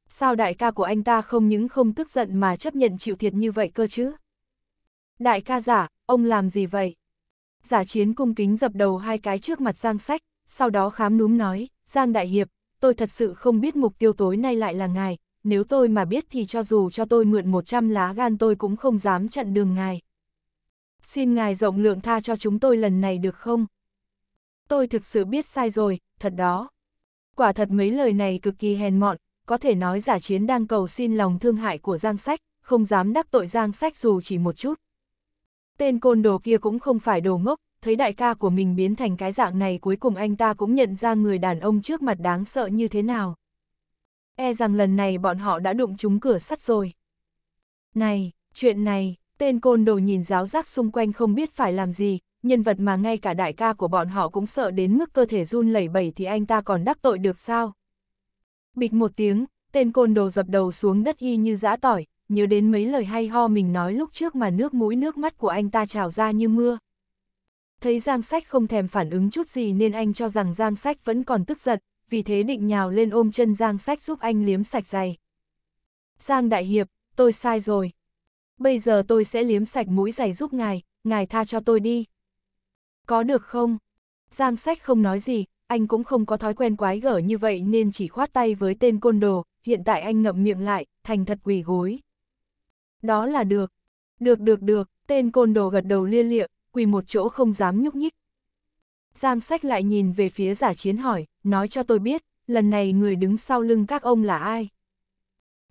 Sao đại ca của anh ta không những không tức giận mà chấp nhận chịu thiệt như vậy cơ chứ? Đại ca giả, ông làm gì vậy? Giả chiến cung kính dập đầu hai cái trước mặt giang sách, sau đó khám núm nói, Giang Đại Hiệp, tôi thật sự không biết mục tiêu tối nay lại là ngài, nếu tôi mà biết thì cho dù cho tôi mượn 100 lá gan tôi cũng không dám chặn đường ngài. Xin ngài rộng lượng tha cho chúng tôi lần này được không? Tôi thực sự biết sai rồi, thật đó. Quả thật mấy lời này cực kỳ hèn mọn, có thể nói giả chiến đang cầu xin lòng thương hại của Giang Sách, không dám đắc tội Giang Sách dù chỉ một chút. Tên côn đồ kia cũng không phải đồ ngốc, thấy đại ca của mình biến thành cái dạng này cuối cùng anh ta cũng nhận ra người đàn ông trước mặt đáng sợ như thế nào. E rằng lần này bọn họ đã đụng trúng cửa sắt rồi. Này, chuyện này, tên côn đồ nhìn giáo giác xung quanh không biết phải làm gì, nhân vật mà ngay cả đại ca của bọn họ cũng sợ đến mức cơ thể run lẩy bẩy thì anh ta còn đắc tội được sao? Bịch một tiếng, tên côn đồ dập đầu xuống đất y như giã tỏi, nhớ đến mấy lời hay ho mình nói lúc trước mà nước mũi nước mắt của anh ta trào ra như mưa thấy Giang Sách không thèm phản ứng chút gì nên anh cho rằng Giang Sách vẫn còn tức giận, vì thế định nhào lên ôm chân Giang Sách giúp anh liếm sạch giày. Giang Đại Hiệp, tôi sai rồi. Bây giờ tôi sẽ liếm sạch mũi giày giúp ngài, ngài tha cho tôi đi. Có được không? Giang Sách không nói gì, anh cũng không có thói quen quái gở như vậy nên chỉ khoát tay với tên côn đồ, hiện tại anh ngậm miệng lại, thành thật quỳ gối. Đó là được. Được được được, tên côn đồ gật đầu lia liệng quỳ một chỗ không dám nhúc nhích. Giang sách lại nhìn về phía giả chiến hỏi, nói cho tôi biết, lần này người đứng sau lưng các ông là ai?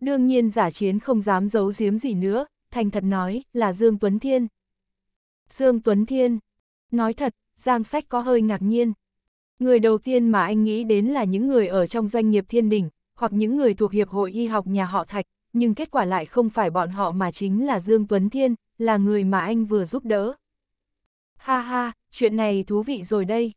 Đương nhiên giả chiến không dám giấu giếm gì nữa, thành thật nói, là Dương Tuấn Thiên. Dương Tuấn Thiên, nói thật, Giang sách có hơi ngạc nhiên. Người đầu tiên mà anh nghĩ đến là những người ở trong doanh nghiệp thiên đỉnh, hoặc những người thuộc Hiệp hội Y học nhà họ Thạch, nhưng kết quả lại không phải bọn họ mà chính là Dương Tuấn Thiên, là người mà anh vừa giúp đỡ. Ha ha, chuyện này thú vị rồi đây.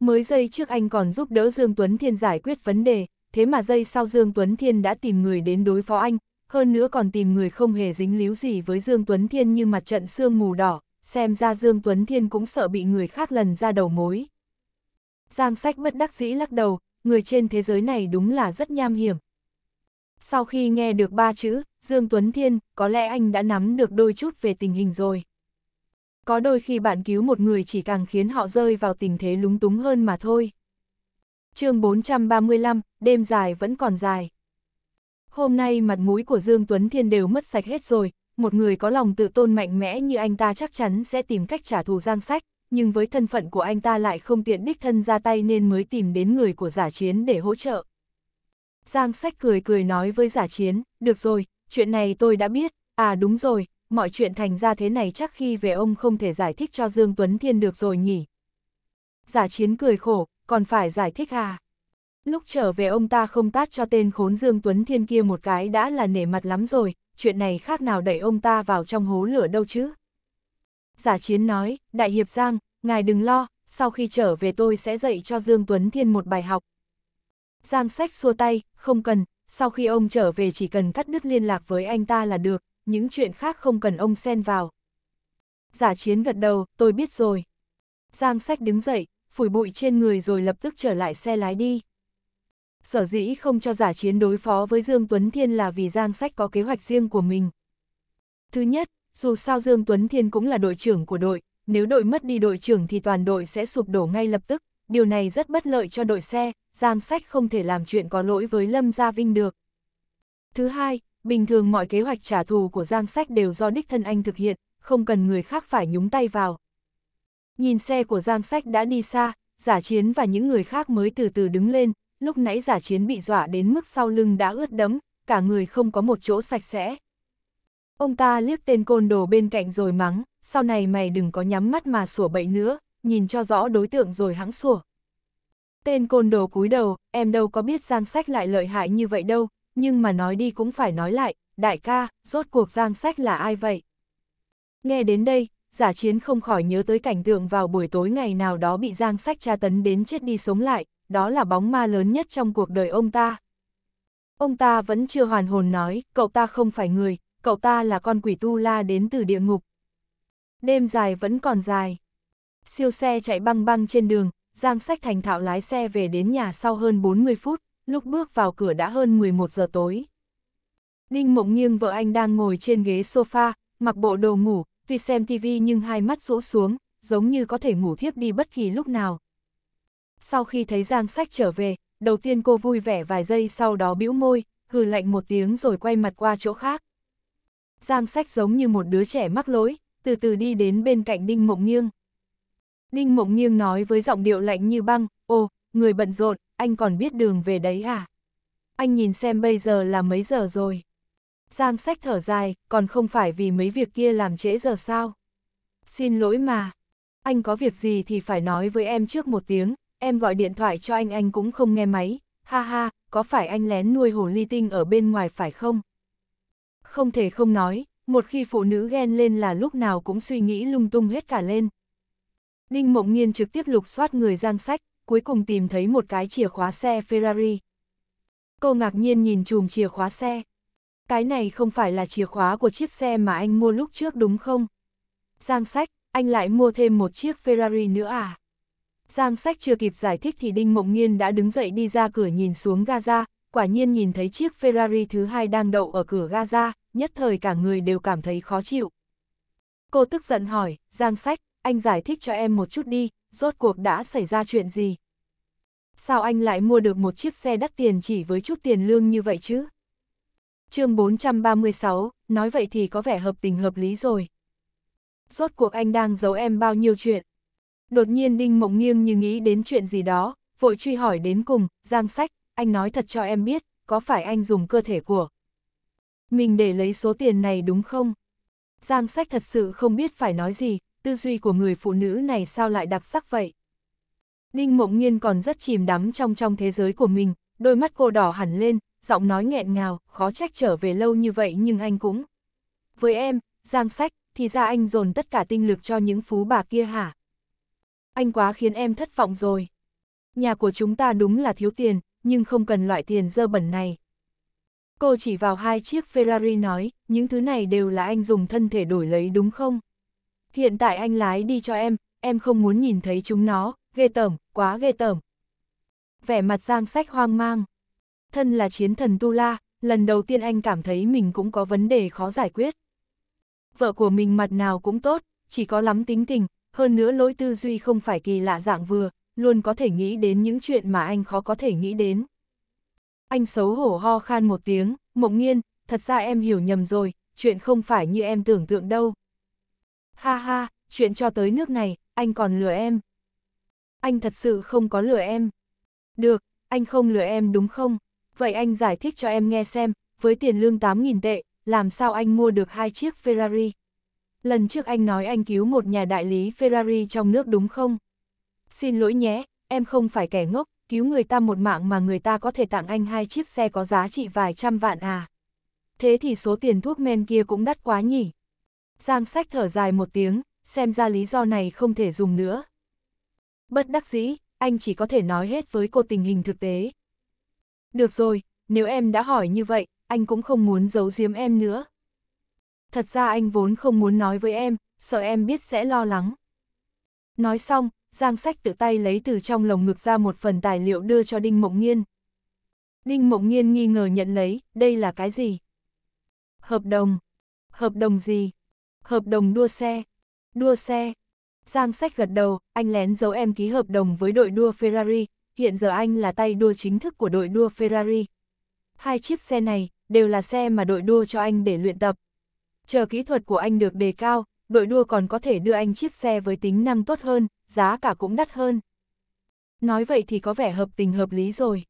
Mới giây trước anh còn giúp đỡ Dương Tuấn Thiên giải quyết vấn đề, thế mà giây sau Dương Tuấn Thiên đã tìm người đến đối phó anh, hơn nữa còn tìm người không hề dính líu gì với Dương Tuấn Thiên như mặt trận xương mù đỏ, xem ra Dương Tuấn Thiên cũng sợ bị người khác lần ra đầu mối. Giang sách bất đắc dĩ lắc đầu, người trên thế giới này đúng là rất nham hiểm. Sau khi nghe được ba chữ, Dương Tuấn Thiên, có lẽ anh đã nắm được đôi chút về tình hình rồi. Có đôi khi bạn cứu một người chỉ càng khiến họ rơi vào tình thế lúng túng hơn mà thôi. chương 435, đêm dài vẫn còn dài. Hôm nay mặt mũi của Dương Tuấn Thiên đều mất sạch hết rồi, một người có lòng tự tôn mạnh mẽ như anh ta chắc chắn sẽ tìm cách trả thù giang sách, nhưng với thân phận của anh ta lại không tiện đích thân ra tay nên mới tìm đến người của giả chiến để hỗ trợ. Giang sách cười cười nói với giả chiến, được rồi, chuyện này tôi đã biết, à đúng rồi, mọi chuyện thành ra thế này chắc khi về ông không thể giải thích cho Dương Tuấn Thiên được rồi nhỉ. Giả chiến cười khổ, còn phải giải thích à? Lúc trở về ông ta không tát cho tên khốn Dương Tuấn Thiên kia một cái đã là nể mặt lắm rồi, chuyện này khác nào đẩy ông ta vào trong hố lửa đâu chứ. Giả chiến nói, Đại Hiệp Giang, ngài đừng lo, sau khi trở về tôi sẽ dạy cho Dương Tuấn Thiên một bài học. Giang sách xua tay, không cần, sau khi ông trở về chỉ cần cắt đứt liên lạc với anh ta là được, những chuyện khác không cần ông xen vào. Giả chiến gật đầu, tôi biết rồi. Giang sách đứng dậy, phủi bụi trên người rồi lập tức trở lại xe lái đi. Sở dĩ không cho giả chiến đối phó với Dương Tuấn Thiên là vì Giang Sách có kế hoạch riêng của mình. Thứ nhất, dù sao Dương Tuấn Thiên cũng là đội trưởng của đội, nếu đội mất đi đội trưởng thì toàn đội sẽ sụp đổ ngay lập tức, điều này rất bất lợi cho đội xe, Giang Sách không thể làm chuyện có lỗi với Lâm Gia Vinh được. Thứ hai, bình thường mọi kế hoạch trả thù của Giang Sách đều do đích thân anh thực hiện, không cần người khác phải nhúng tay vào. Nhìn xe của Giang Sách đã đi xa, giả chiến và những người khác mới từ từ đứng lên, lúc nãy giả chiến bị dọa đến mức sau lưng đã ướt đẫm, cả người không có một chỗ sạch sẽ. Ông ta liếc tên côn đồ bên cạnh rồi mắng, sau này mày đừng có nhắm mắt mà sủa bậy nữa, nhìn cho rõ đối tượng rồi hãng sủa. Tên côn đồ cúi đầu, em đâu có biết Giang Sách lại lợi hại như vậy đâu, nhưng mà nói đi cũng phải nói lại, đại ca, rốt cuộc giang sách là ai vậy? Nghe đến đây, giả chiến không khỏi nhớ tới cảnh tượng vào buổi tối ngày nào đó bị giang sách tra tấn đến chết đi sống lại, đó là bóng ma lớn nhất trong cuộc đời ông ta. Ông ta vẫn chưa hoàn hồn nói, cậu ta không phải người, cậu ta là con quỷ tu la đến từ địa ngục. Đêm dài vẫn còn dài. Siêu xe chạy băng băng trên đường, Giang Sách thành thạo lái xe về đến nhà sau hơn 40 phút, lúc bước vào cửa đã hơn 11 giờ tối. Đinh Mộng Nghiêng vợ anh đang ngồi trên ghế sofa, mặc bộ đồ ngủ, tuy xem tivi nhưng hai mắt rũ xuống, giống như có thể ngủ thiếp đi bất kỳ lúc nào. Sau khi thấy Giang Sách trở về, đầu tiên cô vui vẻ vài giây sau đó bĩu môi, hừ lạnh một tiếng rồi quay mặt qua chỗ khác. Giang Sách giống như một đứa trẻ mắc lỗi, từ từ đi đến bên cạnh Đinh Mộng Nghiêng. Đinh Mộng Nghiêng nói với giọng điệu lạnh như băng, ô, người bận rộn, anh còn biết đường về đấy à? Anh nhìn xem bây giờ là mấy giờ rồi? Giang sách thở dài, còn không phải vì mấy việc kia làm trễ giờ sao? Xin lỗi mà, anh có việc gì thì phải nói với em trước một tiếng, em gọi điện thoại cho anh anh cũng không nghe máy, ha ha, có phải anh lén nuôi hồ ly tinh ở bên ngoài phải không? Không thể không nói, một khi phụ nữ ghen lên là lúc nào cũng suy nghĩ lung tung hết cả lên. Ninh Mộng Nhiên trực tiếp lục soát người Giang Sách, cuối cùng tìm thấy một cái chìa khóa xe Ferrari. Cô ngạc nhiên nhìn chùm chìa khóa xe. Cái này không phải là chìa khóa của chiếc xe mà anh mua lúc trước đúng không? Giang sách, anh lại mua thêm một chiếc Ferrari nữa à? Giang sách chưa kịp giải thích thì Đinh Mộng Nhiên đã đứng dậy đi ra cửa nhìn xuống Gaza, quả nhiên nhìn thấy chiếc Ferrari thứ hai đang đậu ở cửa Gaza, nhất thời cả người đều cảm thấy khó chịu. Cô tức giận hỏi, Giang sách, anh giải thích cho em một chút đi, rốt cuộc đã xảy ra chuyện gì? Sao anh lại mua được một chiếc xe đắt tiền chỉ với chút tiền lương như vậy chứ? chương 436, nói vậy thì có vẻ hợp tình hợp lý rồi. Rốt cuộc anh đang giấu em bao nhiêu chuyện? Đột nhiên Đinh Mộng Nghiêng như nghĩ đến chuyện gì đó, vội truy hỏi đến cùng, Giang Sách, anh nói thật cho em biết, có phải anh dùng cơ thể của mình để lấy số tiền này đúng không? Giang Sách thật sự không biết phải nói gì, tư duy của người phụ nữ này sao lại đặc sắc vậy? Ninh Mộng Nhiên còn rất chìm đắm trong trong thế giới của mình, đôi mắt cô đỏ hẳn lên, giọng nói nghẹn ngào, khó trách trở về lâu như vậy nhưng anh cũng. Với em, Giang Sách, thì ra anh dồn tất cả tinh lực cho những phú bà kia hả? Anh quá khiến em thất vọng rồi. Nhà của chúng ta đúng là thiếu tiền, nhưng không cần loại tiền dơ bẩn này. Cô chỉ vào hai chiếc Ferrari nói, những thứ này đều là anh dùng thân thể đổi lấy đúng không? Hiện tại anh lái đi cho em, em không muốn nhìn thấy chúng nó, ghê tởm, quá ghê tởm. Vẻ mặt Giang Sách hoang mang. Thân là chiến thần Tu La, lần đầu tiên anh cảm thấy mình cũng có vấn đề khó giải quyết. Vợ của mình mặt nào cũng tốt, chỉ có lắm tính tình, hơn nữa lỗi tư duy không phải kỳ lạ dạng vừa, luôn có thể nghĩ đến những chuyện mà anh khó có thể nghĩ đến. Anh xấu hổ ho khan một tiếng, mộng nghiên, thật ra em hiểu nhầm rồi, chuyện không phải như em tưởng tượng đâu. Ha ha, chuyện cho tới nước này, anh còn lừa em. Anh thật sự không có lừa em. Được, anh không lừa em đúng không? Vậy anh giải thích cho em nghe xem, với tiền lương 8.000 tệ, làm sao anh mua được hai chiếc Ferrari? Lần trước anh nói anh cứu một nhà đại lý Ferrari trong nước đúng không? Xin lỗi nhé, em không phải kẻ ngốc, cứu người ta một mạng mà người ta có thể tặng anh hai chiếc xe có giá trị vài trăm vạn à. Thế thì số tiền thuốc men kia cũng đắt quá nhỉ? Giang sách thở dài một tiếng, xem ra lý do này không thể dùng nữa. Bất đắc dĩ, anh chỉ có thể nói hết với cô tình hình thực tế. Được rồi, nếu em đã hỏi như vậy, anh cũng không muốn giấu giếm em nữa. Thật ra anh vốn không muốn nói với em, sợ em biết sẽ lo lắng. Nói xong, Giang Sách tự tay lấy từ trong lồng ngực ra một phần tài liệu đưa cho Đinh Mộng Nhiên. Đinh Mộng Nhiên nghi ngờ nhận lấy, đây là cái gì? Hợp đồng. Hợp đồng gì? Hợp đồng đua xe. Đua xe. Giang sách gật đầu, anh lén giấu em ký hợp đồng với đội đua Ferrari, hiện giờ anh là tay đua chính thức của đội đua Ferrari. Hai chiếc xe này đều là xe mà đội đua cho anh để luyện tập. Chờ kỹ thuật của anh được đề cao, đội đua còn có thể đưa anh chiếc xe với tính năng tốt hơn, giá cả cũng đắt hơn. Nói vậy thì có vẻ hợp tình hợp lý rồi.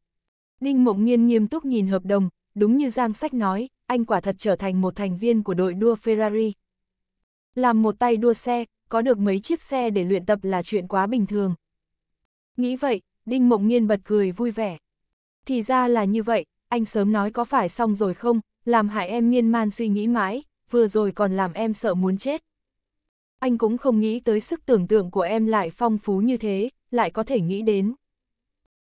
Ninh Mộng Nhiên nghiêm túc nhìn hợp đồng, đúng như Giang Sách nói, anh quả thật trở thành một thành viên của đội đua Ferrari. Làm một tay đua xe, có được mấy chiếc xe để luyện tập là chuyện quá bình thường. Nghĩ vậy, Đinh Mộng Nhiên bật cười vui vẻ. Thì ra là như vậy, anh sớm nói có phải xong rồi không, làm hại em miên man suy nghĩ mãi, vừa rồi còn làm em sợ muốn chết. Anh cũng không nghĩ tới sức tưởng tượng của em lại phong phú như thế, lại có thể nghĩ đến.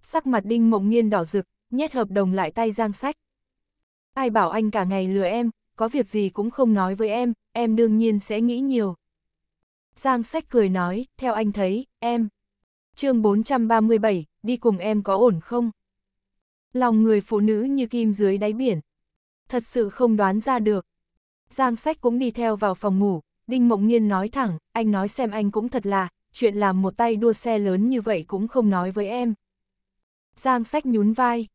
Sắc mặt Đinh Mộng Nhiên đỏ rực, nhét hợp đồng lại tay Giang Sách. Ai bảo anh cả ngày lừa em, có việc gì cũng không nói với em, em đương nhiên sẽ nghĩ nhiều. Giang sách cười nói, theo anh thấy, em. chương 437, đi cùng em có ổn không? Lòng người phụ nữ như kim dưới đáy biển. Thật sự không đoán ra được. Giang sách cũng đi theo vào phòng ngủ, Đinh Mộng Nhiên nói thẳng, anh nói xem anh cũng thật là, chuyện làm một tay đua xe lớn như vậy cũng không nói với em. Giang sách nhún vai.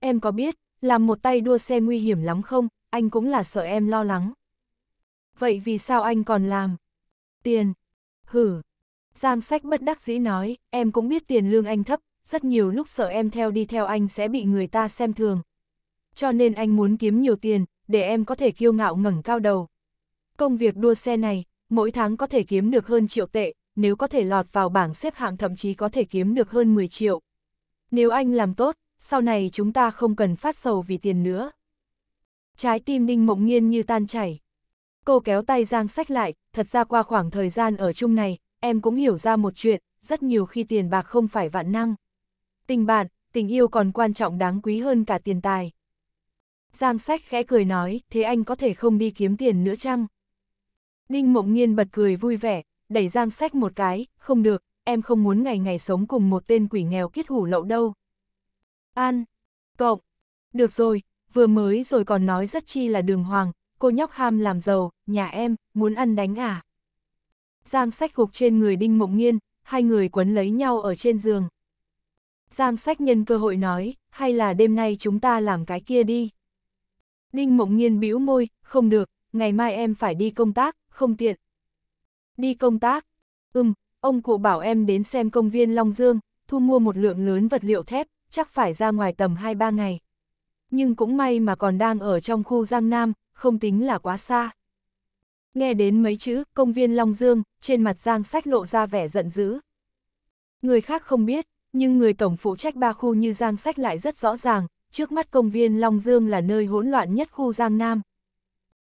Em có biết, làm một tay đua xe nguy hiểm lắm không, anh cũng là sợ em lo lắng. Vậy vì sao anh còn làm? Tiền. Hử. Giang sách bất đắc dĩ nói, em cũng biết tiền lương anh thấp, rất nhiều lúc sợ em theo đi theo anh sẽ bị người ta xem thường. Cho nên anh muốn kiếm nhiều tiền, để em có thể kiêu ngạo ngẩng cao đầu. Công việc đua xe này, mỗi tháng có thể kiếm được hơn triệu tệ, nếu có thể lọt vào bảng xếp hạng thậm chí có thể kiếm được hơn 10 triệu. Nếu anh làm tốt, sau này chúng ta không cần phát sầu vì tiền nữa trái tim Ninh Mộng Nghiên như tan chảy. Cô kéo tay Giang Sách lại, thật ra qua khoảng thời gian ở chung này, em cũng hiểu ra một chuyện, rất nhiều khi tiền bạc không phải vạn năng. Tình bạn, tình yêu còn quan trọng đáng quý hơn cả tiền tài. Giang Sách khẽ cười nói, thế anh có thể không đi kiếm tiền nữa chăng? Ninh Mộng Nghiên bật cười vui vẻ, đẩy Giang Sách một cái, không được, em không muốn ngày ngày sống cùng một tên quỷ nghèo kiết hủ lậu đâu. An, cộng, được rồi, vừa mới rồi còn nói rất chi là đường hoàng, cô nhóc ham làm giàu, nhà em, muốn ăn đánh à. Giang sách gục trên người Đinh Mộng Nghiên, hai người quấn lấy nhau ở trên giường. Giang sách nhân cơ hội nói, hay là đêm nay chúng ta làm cái kia đi. Đinh Mộng Nghiên bĩu môi, không được, ngày mai em phải đi công tác, không tiện. Đi công tác? Ừm, ông cụ bảo em đến xem công viên Long Dương, thu mua một lượng lớn vật liệu thép, chắc phải ra ngoài tầm 2-3 ngày nhưng cũng may mà còn đang ở trong khu Giang Nam, không tính là quá xa. Nghe đến mấy chữ công viên Long Dương, trên mặt Giang sách lộ ra vẻ giận dữ. Người khác không biết, nhưng người tổng phụ trách ba khu như Giang sách lại rất rõ ràng, trước mắt công viên Long Dương là nơi hỗn loạn nhất khu Giang Nam.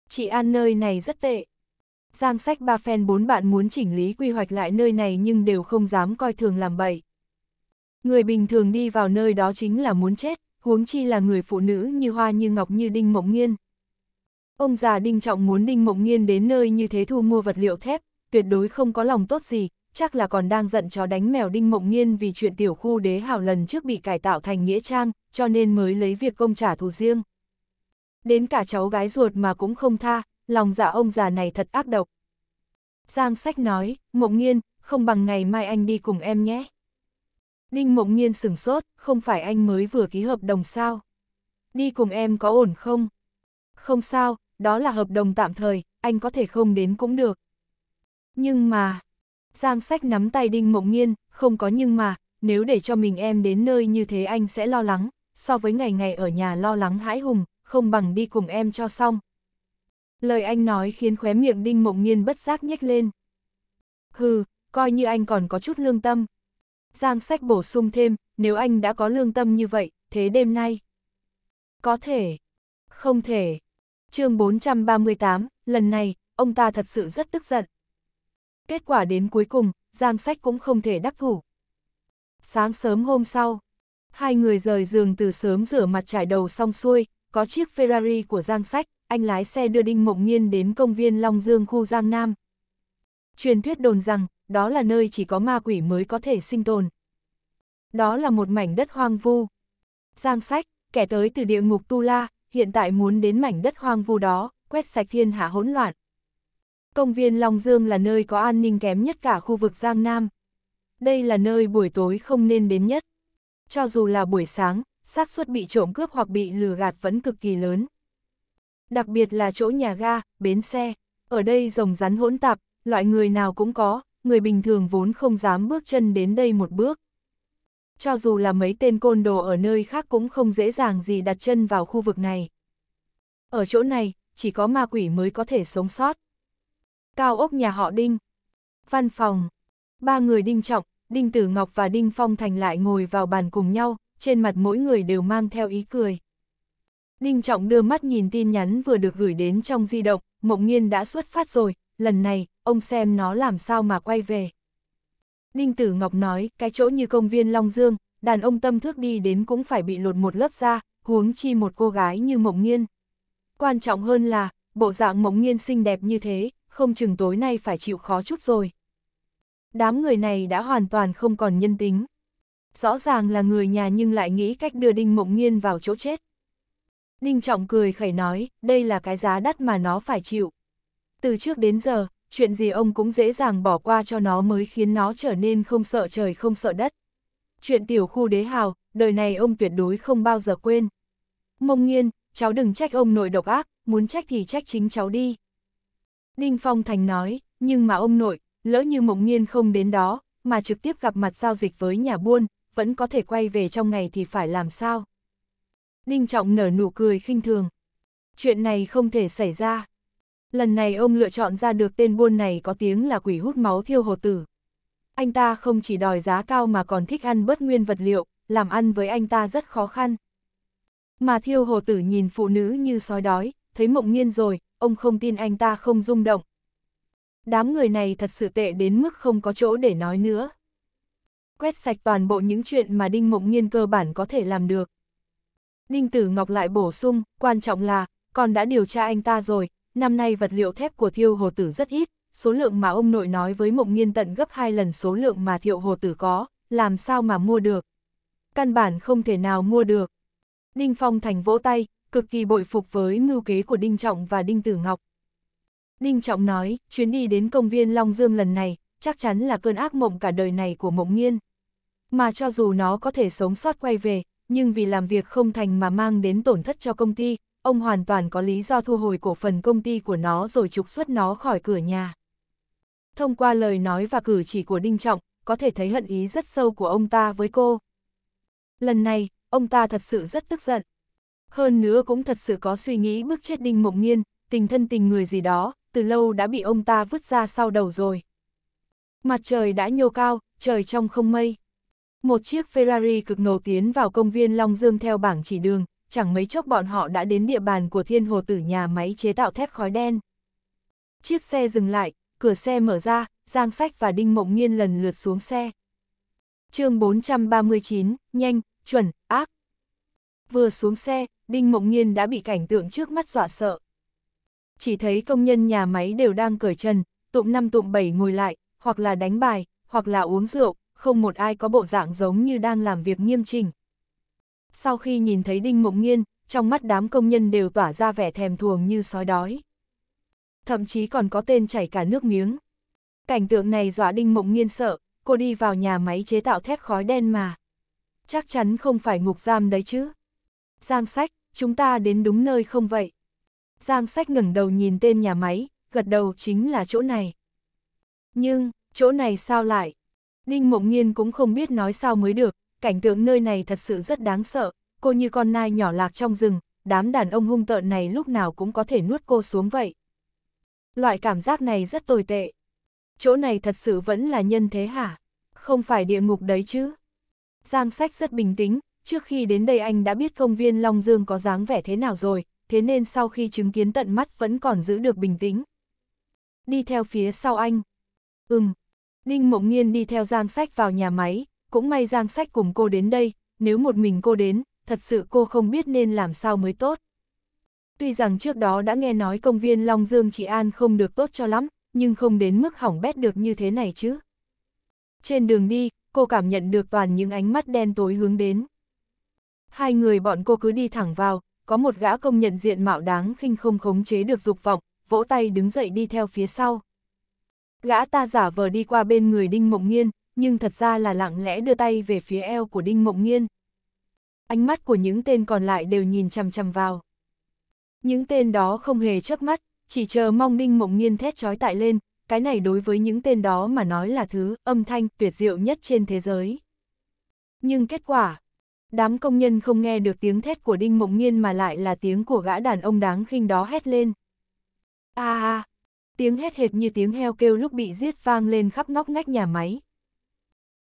Chị An nơi này rất tệ. Giang sách ba phen bốn bạn muốn chỉnh lý quy hoạch lại nơi này nhưng đều không dám coi thường làm bậy. Người bình thường đi vào nơi đó chính là muốn chết, huống chi là người phụ nữ như hoa như ngọc như Đinh Mộng Nghiên. Ông già Đinh Trọng muốn Đinh Mộng Nghiên đến nơi như thế thu mua vật liệu thép, tuyệt đối không có lòng tốt gì, chắc là còn đang giận chó đánh mèo Đinh Mộng Nghiên vì chuyện tiểu khu đế hào lần trước bị cải tạo thành nghĩa trang, cho nên mới lấy việc công trả thù riêng. Đến cả cháu gái ruột mà cũng không tha, lòng dạ ông già này thật ác độc. Giang sách nói, Mộng Nghiên, không bằng ngày mai anh đi cùng em nhé. Ninh Mộng Nhiên sửng sốt, không phải anh mới vừa ký hợp đồng sao? Đi cùng em có ổn không? Không sao, đó là hợp đồng tạm thời, anh có thể không đến cũng được. Nhưng mà... Giang sách nắm tay Đinh Mộng Nhiên, không có nhưng mà, nếu để cho mình em đến nơi như thế anh sẽ lo lắng, so với ngày ngày ở nhà lo lắng hãi hùng, không bằng đi cùng em cho xong. Lời anh nói khiến khóe miệng Đinh Mộng Nhiên bất giác nhếch lên. Hừ, coi như anh còn có chút lương tâm, Giang sách bổ sung thêm, nếu anh đã có lương tâm như vậy, thế đêm nay? Có thể. Không thể. chương 438, lần này, ông ta thật sự rất tức giận. Kết quả đến cuối cùng, Giang sách cũng không thể đắc thủ. Sáng sớm hôm sau, hai người rời giường từ sớm rửa mặt trải đầu xong xuôi, có chiếc Ferrari của Giang sách, anh lái xe đưa Đinh Mộng Nhiên đến công viên Long Dương khu Giang Nam. Truyền thuyết đồn rằng, đó là nơi chỉ có ma quỷ mới có thể sinh tồn. Đó là một mảnh đất hoang vu. Giang sách, kẻ tới từ địa ngục Tu La, hiện tại muốn đến mảnh đất hoang vu đó, quét sạch thiên hạ hỗn loạn. Công viên Long Dương là nơi có an ninh kém nhất cả khu vực Giang Nam. Đây là nơi buổi tối không nên đến nhất. Cho dù là buổi sáng, xác suất bị trộm cướp hoặc bị lừa gạt vẫn cực kỳ lớn. Đặc biệt là chỗ nhà ga, bến xe. Ở đây rồng rắn hỗn tạp, loại người nào cũng có, người bình thường vốn không dám bước chân đến đây một bước. Cho dù là mấy tên côn đồ ở nơi khác cũng không dễ dàng gì đặt chân vào khu vực này. Ở chỗ này, chỉ có ma quỷ mới có thể sống sót. Cao ốc nhà họ Đinh, văn phòng, ba người Đinh Trọng, Đinh Tử Ngọc và Đinh Phong Thành lại ngồi vào bàn cùng nhau, trên mặt mỗi người đều mang theo ý cười. Đinh Trọng đưa mắt nhìn tin nhắn vừa được gửi đến trong di động, Mộng nhiên đã xuất phát rồi, lần này, ông xem nó làm sao mà quay về. Đinh Tử Ngọc nói, cái chỗ như công viên Long Dương, đàn ông tâm thước đi đến cũng phải bị lột một lớp da, huống chi một cô gái như Mộng Nghiên. Quan trọng hơn là, bộ dạng Mộng Nghiên xinh đẹp như thế, không chừng tối nay phải chịu khó chút rồi. Đám người này đã hoàn toàn không còn nhân tính. Rõ ràng là người nhà nhưng lại nghĩ cách đưa Đinh Mộng Nghiên vào chỗ chết. Đinh Trọng cười khẩy nói, đây là cái giá đắt mà nó phải chịu. Từ trước đến giờ, chuyện gì ông cũng dễ dàng bỏ qua cho nó mới khiến nó trở nên không sợ trời không sợ đất. Chuyện tiểu khu đế hào, đời này ông tuyệt đối không bao giờ quên. Mông nhiên cháu đừng trách ông nội độc ác, muốn trách thì trách chính cháu đi. Đinh Phong Thành nói, nhưng mà ông nội, lỡ như mộng nhiên không đến đó, mà trực tiếp gặp mặt giao dịch với nhà buôn, vẫn có thể quay về trong ngày thì phải làm sao? Đinh Trọng nở nụ cười khinh thường. Chuyện này không thể xảy ra. Lần này ông lựa chọn ra được tên buôn này có tiếng là quỷ hút máu thiêu hồ tử. Anh ta không chỉ đòi giá cao mà còn thích ăn bớt nguyên vật liệu, làm ăn với anh ta rất khó khăn. Mà thiêu hồ tử nhìn phụ nữ như sói đói, thấy mộng nhiên rồi, ông không tin anh ta không rung động. Đám người này thật sự tệ đến mức không có chỗ để nói nữa. Quét sạch toàn bộ những chuyện mà Đinh Mộng nhiên cơ bản có thể làm được. Đinh Tử Ngọc lại bổ sung, quan trọng là, con đã điều tra anh ta rồi, năm nay vật liệu thép của thiêu hồ tử rất ít, số lượng mà ông nội nói với mộng nghiên tận gấp hai lần số lượng mà thiệu hồ tử có, làm sao mà mua được. Căn bản không thể nào mua được. Đinh Phong Thành vỗ tay, cực kỳ bội phục với ngưu kế của Đinh Trọng và Đinh Tử Ngọc. Đinh Trọng nói, chuyến đi đến công viên Long Dương lần này, chắc chắn là cơn ác mộng cả đời này của mộng nghiên. Mà cho dù nó có thể sống sót quay về, nhưng vì làm việc không thành mà mang đến tổn thất cho công ty, ông hoàn toàn có lý do thu hồi cổ phần công ty của nó rồi trục xuất nó khỏi cửa nhà. Thông qua lời nói và cử chỉ của Đinh Trọng, có thể thấy hận ý rất sâu của ông ta với cô. Lần này, ông ta thật sự rất tức giận. Hơn nữa cũng thật sự có suy nghĩ bức chết Đinh Mộng Nhiên tình thân tình người gì đó, từ lâu đã bị ông ta vứt ra sau đầu rồi. Mặt trời đã nhô cao, trời trong không mây. Một chiếc Ferrari cực ngầu tiến vào công viên Long Dương theo bảng chỉ đường, chẳng mấy chốc bọn họ đã đến địa bàn của thiên hồ tử nhà máy chế tạo thép khói đen. Chiếc xe dừng lại, cửa xe mở ra, Giang Sách và Đinh Mộng nhiên lần lượt xuống xe. chương 439, nhanh, chuẩn, ác. Vừa xuống xe, Đinh Mộng nhiên đã bị cảnh tượng trước mắt dọa sợ. Chỉ thấy công nhân nhà máy đều đang cởi chân tụm năm tụm bảy ngồi lại, hoặc là đánh bài, hoặc là uống rượu, không một ai có bộ dạng giống như đang làm việc nghiêm trình, sau khi nhìn thấy Đinh Mộng Nghiên, trong mắt đám công nhân đều tỏa ra vẻ thèm thuồng như sói đói. Thậm chí còn có tên chảy cả nước miếng. Cảnh tượng này dọa Đinh Mộng Nghiên sợ, cô đi vào nhà máy chế tạo thép khói đen mà. Chắc chắn không phải ngục giam đấy chứ. Giang sách, chúng ta đến đúng nơi không vậy? Giang sách ngẩng đầu nhìn tên nhà máy, gật đầu chính là chỗ này. Nhưng, chỗ này sao lại? Đinh Mộng Nghiên cũng không biết nói sao mới được, cảnh tượng nơi này thật sự rất đáng sợ, cô như con nai nhỏ lạc trong rừng, đám đàn ông hung tợn này lúc nào cũng có thể nuốt cô xuống vậy. Loại cảm giác này rất tồi tệ. Chỗ này thật sự vẫn là nhân thế hả? Không phải địa ngục đấy chứ? Giang sách rất bình tĩnh, trước khi đến đây anh đã biết công viên Long Dương có dáng vẻ thế nào rồi, thế nên sau khi chứng kiến tận mắt vẫn còn giữ được bình tĩnh. Đi theo phía sau anh. Ừm. Ninh Mộng Nghiên đi theo Giang Sách vào nhà máy, cũng may Giang Sách cùng cô đến đây, nếu một mình cô đến, thật sự cô không biết nên làm sao mới tốt. Tuy rằng trước đó đã nghe nói công viên Long Dương Trị An không được tốt cho lắm, nhưng không đến mức hỏng bét được như thế này chứ. Trên đường đi, cô cảm nhận được toàn những ánh mắt đen tối hướng đến. Hai người bọn cô cứ đi thẳng vào, có một gã công nhận diện mạo đáng khinh không khống chế được dục vọng, vỗ tay đứng dậy đi theo phía sau. Gã ta giả vờ đi qua bên người Đinh Mộng Nghiên, nhưng thật ra là lặng lẽ đưa tay về phía eo của Đinh Mộng Nghiên. Ánh mắt của những tên còn lại đều nhìn chằm chằm vào. Những tên đó không hề chớp mắt, chỉ chờ mong Đinh Mộng Nghiên thét chói tại lên, cái này đối với những tên đó mà nói là thứ âm thanh tuyệt diệu nhất trên thế giới. Nhưng kết quả, đám công nhân không nghe được tiếng thét của Đinh Mộng Nghiên mà lại là tiếng của gã đàn ông đáng khinh đó hét lên. a à, tiếng hét hệt như tiếng heo kêu lúc bị giết vang lên khắp ngóc ngách nhà máy.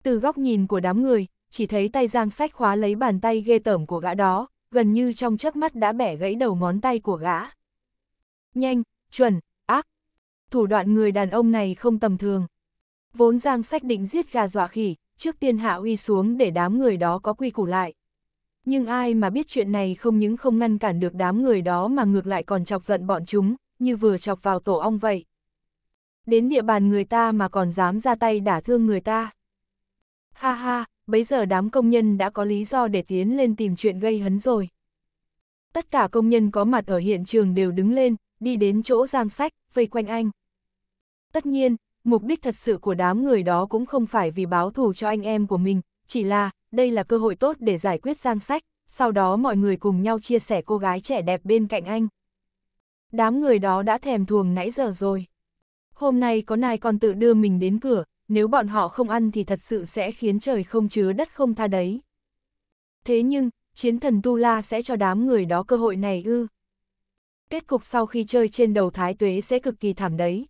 Từ góc nhìn của đám người, chỉ thấy tay giang sách khóa lấy bàn tay ghê tởm của gã đó, gần như trong chớp mắt đã bẻ gãy đầu ngón tay của gã. Nhanh, chuẩn, ác. Thủ đoạn người đàn ông này không tầm thường. Vốn giang sách định giết gà dọa khỉ, trước tiên hạ uy xuống để đám người đó có quy củ lại. Nhưng ai mà biết chuyện này không những không ngăn cản được đám người đó mà ngược lại còn chọc giận bọn chúng, như vừa chọc vào tổ ong vậy. Đến địa bàn người ta mà còn dám ra tay đả thương người ta. Ha ha, bấy giờ đám công nhân đã có lý do để tiến lên tìm chuyện gây hấn rồi. Tất cả công nhân có mặt ở hiện trường đều đứng lên, đi đến chỗ giang sách, vây quanh anh. Tất nhiên, mục đích thật sự của đám người đó cũng không phải vì báo thù cho anh em của mình, chỉ là, đây là cơ hội tốt để giải quyết giang sách, sau đó mọi người cùng nhau chia sẻ cô gái trẻ đẹp bên cạnh anh. Đám người đó đã thèm thuồng nãy giờ rồi. Hôm nay có nai còn tự đưa mình đến cửa, nếu bọn họ không ăn thì thật sự sẽ khiến trời không chứa đất không tha đấy. Thế nhưng, chiến thần Tu La sẽ cho đám người đó cơ hội này ư. Kết cục sau khi chơi trên đầu thái tuế sẽ cực kỳ thảm đấy.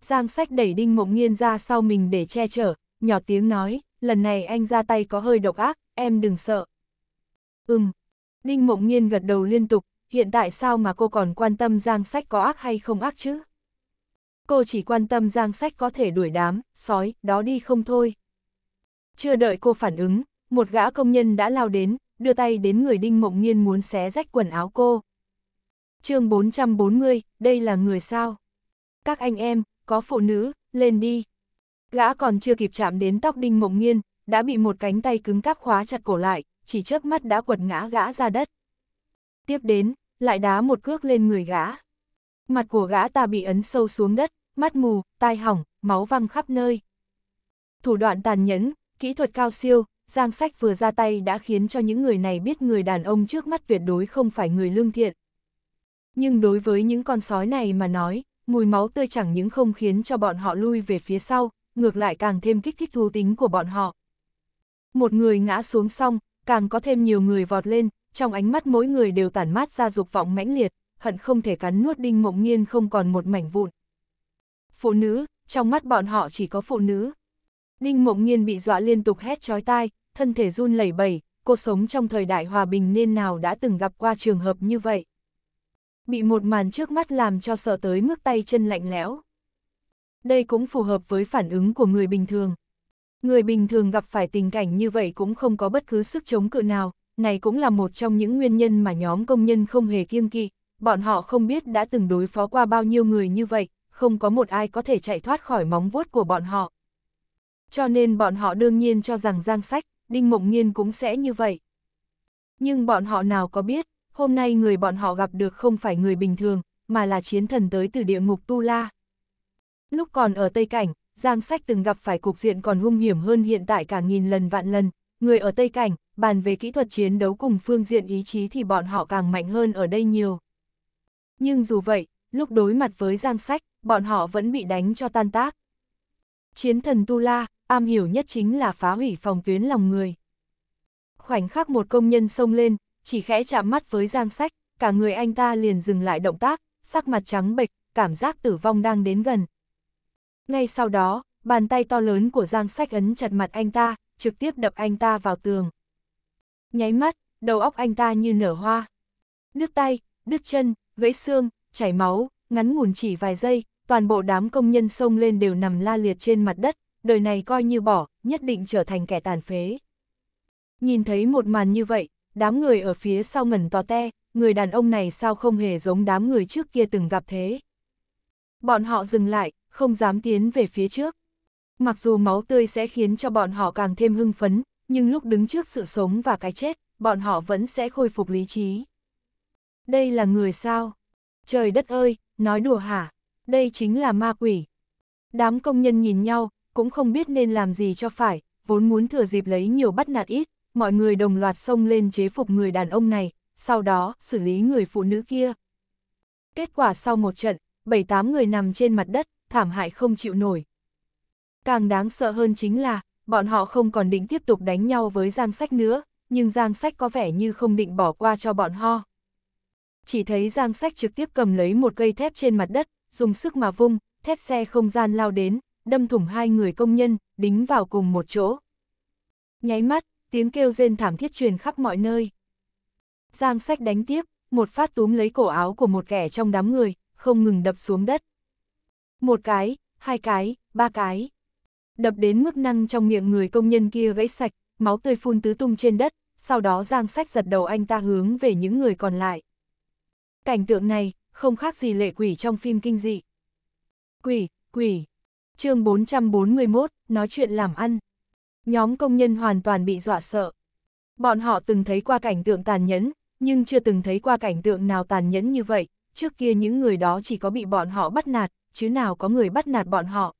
Giang sách đẩy đinh mộng nghiên ra sau mình để che chở, nhỏ tiếng nói, lần này anh ra tay có hơi độc ác, em đừng sợ. Ừm, đinh mộng nghiên gật đầu liên tục, hiện tại sao mà cô còn quan tâm giang sách có ác hay không ác chứ? cô chỉ quan tâm giang sách có thể đuổi đám, sói, đó đi không thôi. Chưa đợi cô phản ứng, một gã công nhân đã lao đến, đưa tay đến người Đinh Mộng nhiên muốn xé rách quần áo cô. chương 440, đây là người sao? Các anh em, có phụ nữ, lên đi. Gã còn chưa kịp chạm đến tóc Đinh Mộng nhiên, đã bị một cánh tay cứng cáp khóa chặt cổ lại, chỉ chớp mắt đã quật ngã gã ra đất. Tiếp đến, lại đá một cước lên người gã. Mặt của gã ta bị ấn sâu xuống đất, mắt mù, tai hỏng, máu văng khắp nơi. Thủ đoạn tàn nhẫn, kỹ thuật cao siêu, Giang Sách vừa ra tay đã khiến cho những người này biết người đàn ông trước mắt tuyệt đối không phải người lương thiện. Nhưng đối với những con sói này mà nói, mùi máu tươi chẳng những không khiến cho bọn họ lui về phía sau, ngược lại càng thêm kích thích thú tính của bọn họ. Một người ngã xuống xong, càng có thêm nhiều người vọt lên, trong ánh mắt mỗi người đều tản mát ra dục vọng mãnh liệt, hận không thể cắn nuốt đinh mộng nghiên không còn một mảnh vụn. Phụ nữ, trong mắt bọn họ chỉ có phụ nữ. Đinh mộng nghiên bị dọa liên tục hét chói tai, thân thể run lẩy bẩy, cô sống trong thời đại hòa bình nên nào đã từng gặp qua trường hợp như vậy. Bị một màn trước mắt làm cho sợ tới mức tay chân lạnh lẽo. Đây cũng phù hợp với phản ứng của người bình thường. Người bình thường gặp phải tình cảnh như vậy cũng không có bất cứ sức chống cự nào, này cũng là một trong những nguyên nhân mà nhóm công nhân không hề kiêng kỵ, bọn họ không biết đã từng đối phó qua bao nhiêu người như vậy, không có một ai có thể chạy thoát khỏi móng vuốt của bọn họ. Cho nên bọn họ đương nhiên cho rằng Giang Sách, Đinh Mộng nhiên cũng sẽ như vậy. Nhưng bọn họ nào có biết, hôm nay người bọn họ gặp được không phải người bình thường, mà là chiến thần tới từ địa ngục Tu La. Lúc còn ở Tây Cảnh, Giang Sách từng gặp phải cục diện còn hung hiểm hơn hiện tại cả nghìn lần vạn lần, người ở Tây Cảnh, bàn về kỹ thuật chiến đấu cùng phương diện ý chí thì bọn họ càng mạnh hơn ở đây nhiều. Nhưng dù vậy, lúc đối mặt với Giang Sách, bọn họ vẫn bị đánh cho tan tác. Chiến thần Tu La, am hiểu nhất chính là phá hủy phòng tuyến lòng người. Khoảnh khắc một công nhân xông lên, chỉ khẽ chạm mắt với Giang Sách, cả người anh ta liền dừng lại động tác, sắc mặt trắng bệch, cảm giác tử vong đang đến gần. Ngay sau đó, bàn tay to lớn của Giang Sách ấn chặt mặt anh ta, trực tiếp đập anh ta vào tường. Nháy mắt, đầu óc anh ta như nở hoa. Đứt tay, đứt chân, gãy xương, chảy máu, ngắn ngủn chỉ vài giây, toàn bộ đám công nhân xông lên đều nằm la liệt trên mặt đất, đời này coi như bỏ, nhất định trở thành kẻ tàn phế. Nhìn thấy một màn như vậy, đám người ở phía sau ngẩn to te, người đàn ông này sao không hề giống đám người trước kia từng gặp thế. Bọn họ dừng lại, không dám tiến về phía trước. Mặc dù máu tươi sẽ khiến cho bọn họ càng thêm hưng phấn, nhưng lúc đứng trước sự sống và cái chết, bọn họ vẫn sẽ khôi phục lý trí. Đây là người sao? Trời đất ơi, nói đùa hả? Đây chính là ma quỷ. Đám công nhân nhìn nhau, cũng không biết nên làm gì cho phải, vốn muốn thừa dịp lấy nhiều bắt nạt ít, mọi người đồng loạt xông lên chế phục người đàn ông này, sau đó xử lý người phụ nữ kia. Kết quả sau một trận, 7-8 người nằm trên mặt đất, thảm hại không chịu nổi. Càng đáng sợ hơn chính là, bọn họ không còn định tiếp tục đánh nhau với Giang Sách nữa, nhưng Giang Sách có vẻ như không định bỏ qua cho bọn họ chỉ thấy Giang Sách trực tiếp cầm lấy một cây thép trên mặt đất, dùng sức mà vung, thép xe không gian lao đến, đâm thủng hai người công nhân, đính vào cùng một chỗ. Nháy mắt, tiếng kêu rên thảm thiết truyền khắp mọi nơi. Giang Sách đánh tiếp, một phát túm lấy cổ áo của một kẻ trong đám người, không ngừng đập xuống đất. Một cái, hai cái, ba cái. Đập đến mức năng trong miệng người công nhân kia gãy sạch, máu tươi phun tứ tung trên đất, sau đó Giang Sách giật đầu anh ta hướng về những người còn lại. Cảnh tượng này, không khác gì lệ quỷ trong phim kinh dị. Quỷ, quỷ. chương 441, nói chuyện làm ăn. Nhóm công nhân hoàn toàn bị dọa sợ. Bọn họ từng thấy qua cảnh tượng tàn nhẫn, nhưng chưa từng thấy qua cảnh tượng nào tàn nhẫn như vậy. Trước kia những người đó chỉ có bị bọn họ bắt nạt, chứ nào có người bắt nạt bọn họ.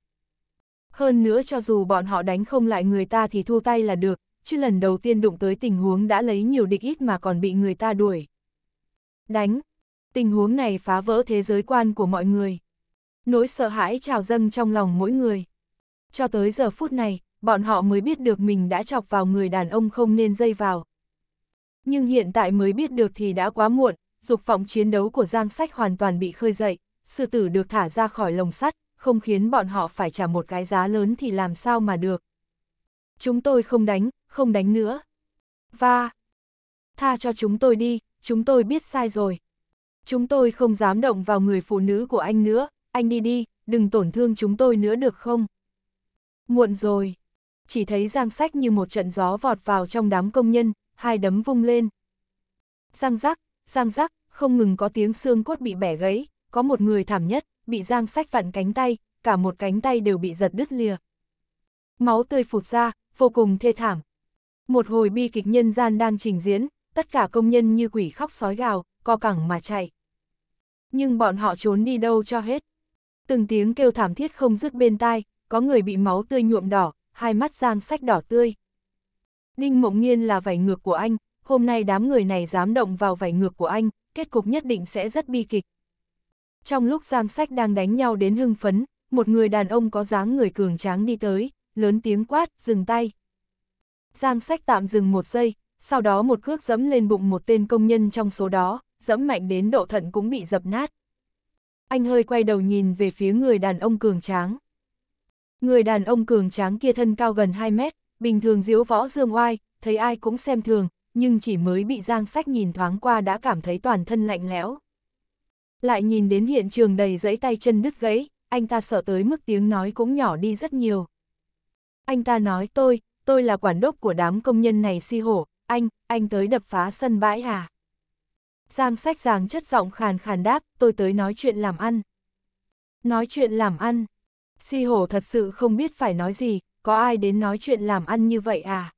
Hơn nữa cho dù bọn họ đánh không lại người ta thì thua tay là được, chứ lần đầu tiên đụng tới tình huống đã lấy nhiều địch ít mà còn bị người ta đuổi. Đánh, tình huống này phá vỡ thế giới quan của mọi người. Nỗi sợ hãi trào dâng trong lòng mỗi người. Cho tới giờ phút này, bọn họ mới biết được mình đã chọc vào người đàn ông không nên dây vào. Nhưng hiện tại mới biết được thì đã quá muộn, dục vọng chiến đấu của Giang Sách hoàn toàn bị khơi dậy, sư tử được thả ra khỏi lồng sắt, không khiến bọn họ phải trả một cái giá lớn thì làm sao mà được. Chúng tôi không đánh, không đánh nữa. Và... Tha cho chúng tôi đi, chúng tôi biết sai rồi chúng tôi không dám động vào người phụ nữ của anh nữa, anh đi đi, đừng tổn thương chúng tôi nữa được không? Muộn rồi. Chỉ thấy Giang Sách như một trận gió vọt vào trong đám công nhân, hai đấm vung lên. Giang rắc, Giang rắc, không ngừng có tiếng xương cốt bị bẻ gãy, có một người thảm nhất, bị Giang Sách vặn cánh tay, cả một cánh tay đều bị giật đứt lìa. Máu tươi phụt ra, vô cùng thê thảm. Một hồi bi kịch nhân gian đang trình diễn, tất cả công nhân như quỷ khóc sói gào, co cẳng mà chạy. Nhưng bọn họ trốn đi đâu cho hết. Từng tiếng kêu thảm thiết không dứt bên tai, có người bị máu tươi nhuộm đỏ, hai mắt giang sách đỏ tươi. Ninh Mộng Nghiên là vảy ngược của anh, hôm nay đám người này dám động vào vảy ngược của anh, kết cục nhất định sẽ rất bi kịch. Trong lúc giang sách đang đánh nhau đến hưng phấn, một người đàn ông có dáng người cường tráng đi tới, lớn tiếng quát, dừng tay. Giang sách tạm dừng một giây, sau đó một cước dẫm lên bụng một tên công nhân trong số đó, dẫm mạnh đến độ thận cũng bị dập nát. Anh hơi quay đầu nhìn về phía người đàn ông cường tráng. Người đàn ông cường tráng kia thân cao gần 2 mét, bình thường diễu võ dương oai, thấy ai cũng xem thường, nhưng chỉ mới bị giang sách nhìn thoáng qua đã cảm thấy toàn thân lạnh lẽo. Lại nhìn đến hiện trường đầy giấy tay chân đứt gãy, anh ta sợ tới mức tiếng nói cũng nhỏ đi rất nhiều. Anh ta nói tôi, tôi là quản đốc của đám công nhân này si hổ, anh, anh tới đập phá sân bãi hả? Giang sách giang chất giọng khàn khàn đáp, tôi tới nói chuyện làm ăn. Nói chuyện làm ăn? Si hổ thật sự không biết phải nói gì, có ai đến nói chuyện làm ăn như vậy à?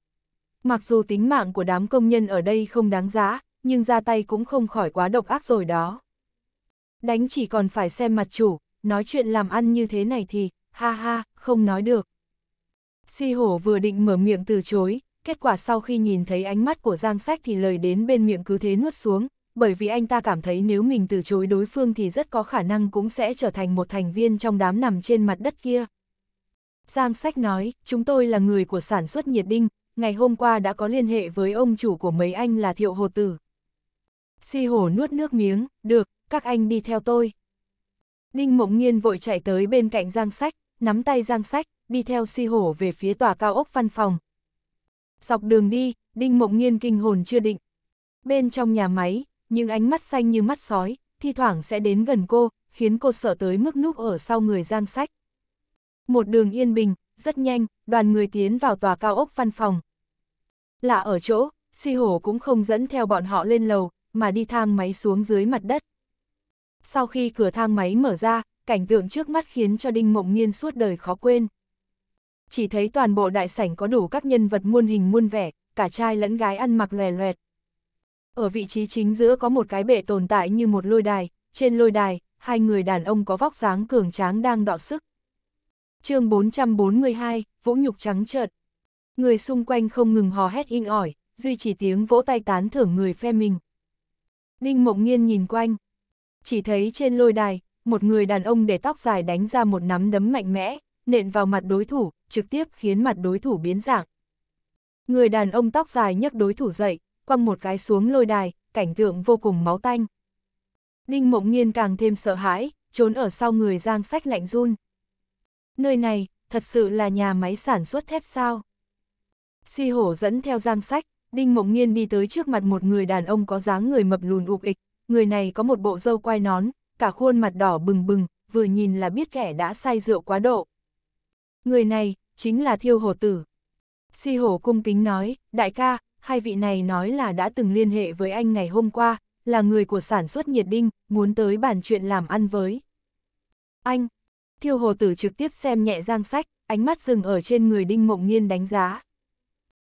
Mặc dù tính mạng của đám công nhân ở đây không đáng giá, nhưng ra tay cũng không khỏi quá độc ác rồi đó. Đánh chỉ còn phải xem mặt chủ, nói chuyện làm ăn như thế này thì, ha ha, không nói được. Si hổ vừa định mở miệng từ chối, kết quả sau khi nhìn thấy ánh mắt của Giang Sách thì lời đến bên miệng cứ thế nuốt xuống, bởi vì anh ta cảm thấy nếu mình từ chối đối phương thì rất có khả năng cũng sẽ trở thành một thành viên trong đám nằm trên mặt đất kia. Giang Sách nói, chúng tôi là người của sản xuất nhiệt đinh, ngày hôm qua đã có liên hệ với ông chủ của mấy anh là Thiệu Hồ Tử. Si Hồ nuốt nước miếng, được, các anh đi theo tôi. Ninh Mộng Nhiên vội chạy tới bên cạnh Giang Sách, nắm tay Giang Sách, đi theo Si Hồ về phía tòa cao ốc văn phòng, Dọc đường đi, Đinh Mộng nhiên kinh hồn chưa định. Bên trong nhà máy, những ánh mắt xanh như mắt sói, thi thoảng sẽ đến gần cô, khiến cô sợ tới mức núp ở sau người Giang Sách. Một đường yên bình, rất nhanh, đoàn người tiến vào tòa cao ốc văn phòng. Lạ ở chỗ, Si Hổ cũng không dẫn theo bọn họ lên lầu, mà đi thang máy xuống dưới mặt đất. Sau khi cửa thang máy mở ra, cảnh tượng trước mắt khiến cho Đinh Mộng nhiên suốt đời khó quên chỉ thấy toàn bộ đại sảnh có đủ các nhân vật muôn hình muôn vẻ, cả trai lẫn gái ăn mặc lòe loẹt. Ở vị trí chính giữa có một cái bệ tồn tại như một lôi đài, trên lôi đài, hai người đàn ông có vóc dáng cường tráng đang đọ sức. chương 442, Vũ Nhục Trắng trợn. Người xung quanh không ngừng hò hét inh ỏi, duy trì tiếng vỗ tay tán thưởng người phe mình. đinh Mộng Nghiên nhìn quanh, chỉ thấy trên lôi đài, một người đàn ông để tóc dài đánh ra một nắm đấm mạnh mẽ, nện vào mặt đối thủ, trực tiếp khiến mặt đối thủ biến dạng. Người đàn ông tóc dài nhấc đối thủ dậy, quăng một cái xuống lôi đài, cảnh tượng vô cùng máu tanh. Đinh Mộng Nhiên càng thêm sợ hãi, trốn ở sau người Giang Sách lạnh run. Nơi này, thật sự là nhà máy sản xuất thép sao? Si hổ dẫn theo Giang Sách, Đinh Mộng Nhiên đi tới trước mặt một người đàn ông có dáng người mập lùn ục ịch, người này có một bộ râu quai nón, cả khuôn mặt đỏ bừng bừng, vừa nhìn là biết kẻ đã say rượu quá độ. Người này, chính là thiêu hổ tử. Si hổ cung kính nói, đại ca, hai vị này nói là đã từng liên hệ với anh ngày hôm qua, là người của sản xuất nhiệt đinh, muốn tới bàn chuyện làm ăn với. Anh, thiêu Hổ tử trực tiếp xem nhẹ giang sách, ánh mắt dừng ở trên người đinh mộng Nhiên đánh giá.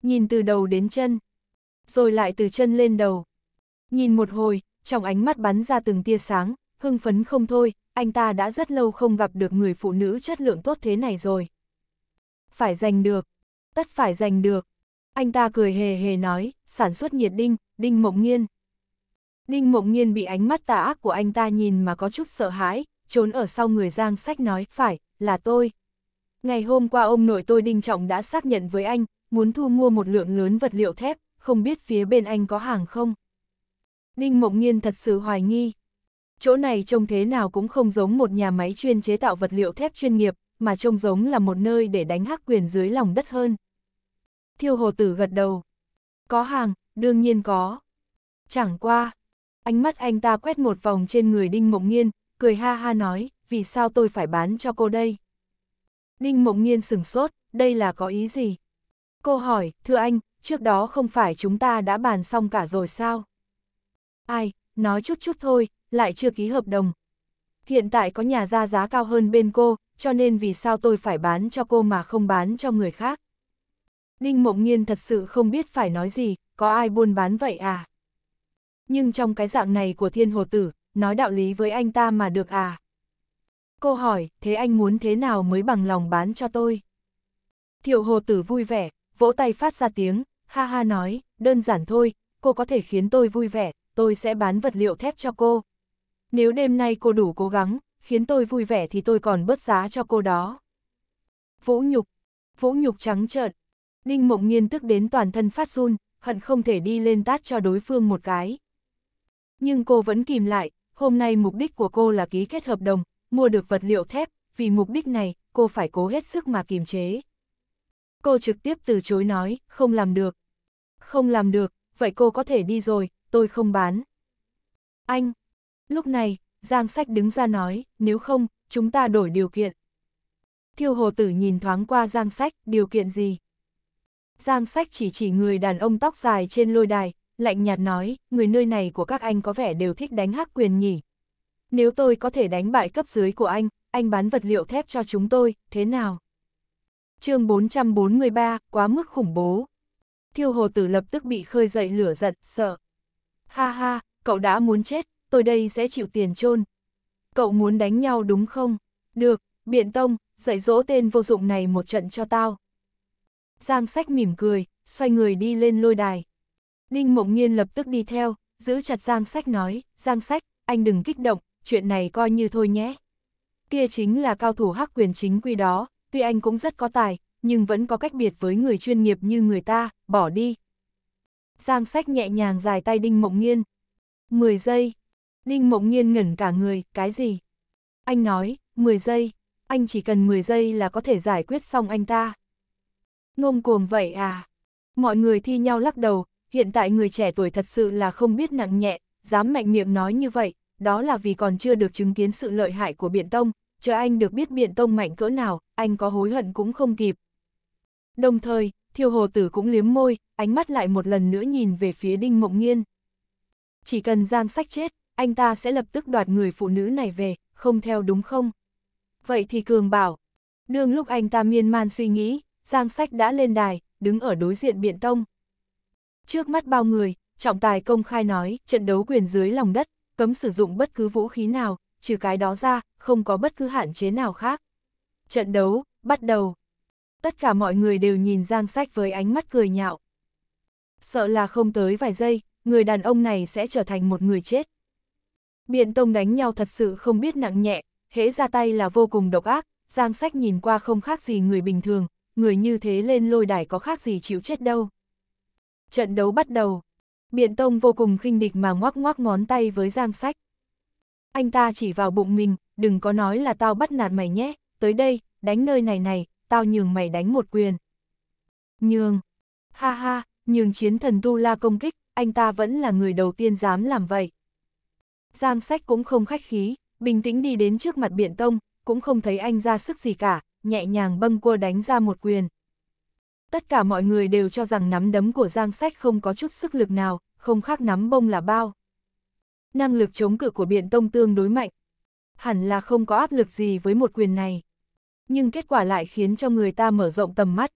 Nhìn từ đầu đến chân, rồi lại từ chân lên đầu. Nhìn một hồi, trong ánh mắt bắn ra từng tia sáng, hưng phấn không thôi, anh ta đã rất lâu không gặp được người phụ nữ chất lượng tốt thế này rồi phải giành được, tất phải giành được. Anh ta cười hề hề nói, sản xuất nhiệt đinh, đinh mộng nghiên. Đinh mộng nghiên bị ánh mắt tà ác của anh ta nhìn mà có chút sợ hãi, trốn ở sau người giang sách nói, phải, là tôi. Ngày hôm qua ông nội tôi Đinh Trọng đã xác nhận với anh, muốn thu mua một lượng lớn vật liệu thép, không biết phía bên anh có hàng không. Đinh Mộng Nghiên thật sự hoài nghi. Chỗ này trông thế nào cũng không giống một nhà máy chuyên chế tạo vật liệu thép chuyên nghiệp, mà trông giống là một nơi để đánh hắc quyền dưới lòng đất hơn. Thiêu hồ tử gật đầu. Có hàng, đương nhiên có. Chẳng qua. Ánh mắt anh ta quét một vòng trên người Đinh Mộng Nhiên, cười ha ha nói, vì sao tôi phải bán cho cô đây? Đinh Mộng Nhiên sửng sốt, đây là có ý gì? Cô hỏi, thưa anh, trước đó không phải chúng ta đã bàn xong cả rồi sao? Ai, nói chút chút thôi, lại chưa ký hợp đồng. Hiện tại có nhà ra giá cao hơn bên cô, cho nên vì sao tôi phải bán cho cô mà không bán cho người khác. Ninh Mộng Nhiên thật sự không biết phải nói gì, có ai buôn bán vậy à? Nhưng trong cái dạng này của thiên hồ tử, nói đạo lý với anh ta mà được à? Cô hỏi, thế anh muốn thế nào mới bằng lòng bán cho tôi? Thiệu hồ tử vui vẻ, vỗ tay phát ra tiếng, ha ha nói, đơn giản thôi, cô có thể khiến tôi vui vẻ, tôi sẽ bán vật liệu thép cho cô. Nếu đêm nay cô đủ cố gắng, khiến tôi vui vẻ thì tôi còn bớt giá cho cô đó. Vũ nhục, vũ nhục trắng trợn. Đinh Mộng Nghiên tức đến toàn thân phát run, hận không thể đi lên tát cho đối phương một cái. Nhưng cô vẫn kìm lại, hôm nay mục đích của cô là ký kết hợp đồng, mua được vật liệu thép, vì mục đích này, cô phải cố hết sức mà kiềm chế. Cô trực tiếp từ chối nói, không làm được. Không làm được, vậy cô có thể đi rồi, tôi không bán. Anh! Lúc này, Giang Sách đứng ra nói, nếu không, chúng ta đổi điều kiện. Thiêu hồ tử nhìn thoáng qua Giang Sách, điều kiện gì? Giang Sách chỉ chỉ người đàn ông tóc dài trên lôi đài, lạnh nhạt nói, người nơi này của các anh có vẻ đều thích đánh hắc quyền nhỉ. Nếu tôi có thể đánh bại cấp dưới của anh, anh bán vật liệu thép cho chúng tôi, thế nào? chương 443, quá mức khủng bố. Thiêu hồ tử lập tức bị khơi dậy lửa giận, sợ. Ha ha, cậu đã muốn chết, tôi đây sẽ chịu tiền chôn Cậu muốn đánh nhau đúng không? Được, biện tông, dạy dỗ tên vô dụng này một trận cho tao. Giang sách mỉm cười, xoay người đi lên lôi đài. Đinh mộng nhiên lập tức đi theo, giữ chặt Giang sách nói, Giang sách, anh đừng kích động, chuyện này coi như thôi nhé. Kia chính là cao thủ hắc quyền chính quy đó, tuy anh cũng rất có tài, nhưng vẫn có cách biệt với người chuyên nghiệp như người ta, bỏ đi. Giang sách nhẹ nhàng dài tay Đinh Mộng Nghiên. 10 giây, Ninh mộng nhiên ngẩn cả người, cái gì? Anh nói, 10 giây, anh chỉ cần 10 giây là có thể giải quyết xong anh ta. Ngông cuồng vậy à? Mọi người thi nhau lắc đầu, hiện tại người trẻ tuổi thật sự là không biết nặng nhẹ, dám mạnh miệng nói như vậy, đó là vì còn chưa được chứng kiến sự lợi hại của Biện Tông, chờ anh được biết Biện Tông mạnh cỡ nào, anh có hối hận cũng không kịp. Đồng thời, thiêu hồ tử cũng liếm môi, ánh mắt lại một lần nữa nhìn về phía Đinh Mộng Nhiên. Chỉ cần Giang Sách chết, anh ta sẽ lập tức đoạt người phụ nữ này về, không theo đúng không? Vậy thì Cường bảo, đương lúc anh ta miên man suy nghĩ, Giang Sách đã lên đài, đứng ở đối diện Biện Tông. Trước mắt bao người, trọng tài công khai nói, trận đấu quyền dưới lòng đất, cấm sử dụng bất cứ vũ khí nào, trừ cái đó ra, không có bất cứ hạn chế nào khác. Trận đấu, bắt đầu. Tất cả mọi người đều nhìn Giang Sách với ánh mắt cười nhạo. Sợ là không tới vài giây, người đàn ông này sẽ trở thành một người chết. Biện Tông đánh nhau thật sự không biết nặng nhẹ, hễ ra tay là vô cùng độc ác, Giang Sách nhìn qua không khác gì người bình thường, người như thế lên lôi đài có khác gì chịu chết đâu. Trận đấu bắt đầu, Biện Tông vô cùng khinh địch mà ngoắc ngoắc ngón tay với Giang Sách. Anh ta chỉ vào bụng mình, đừng có nói là tao bắt nạt mày nhé, tới đây, đánh nơi này này, tao nhường mày đánh một quyền. Nhường, ha ha, nhường chiến thần Tu La công kích, anh ta vẫn là người đầu tiên dám làm vậy. Giang sách cũng không khách khí, bình tĩnh đi đến trước mặt biện tông, cũng không thấy anh ra sức gì cả, nhẹ nhàng bâng cua đánh ra một quyền. Tất cả mọi người đều cho rằng nắm đấm của Giang Sách không có chút sức lực nào, không khác nắm bông là bao. Năng lực chống cự của Biện Tông tương đối mạnh. Hẳn là không có áp lực gì với một quyền này. Nhưng kết quả lại khiến cho người ta mở rộng tầm mắt.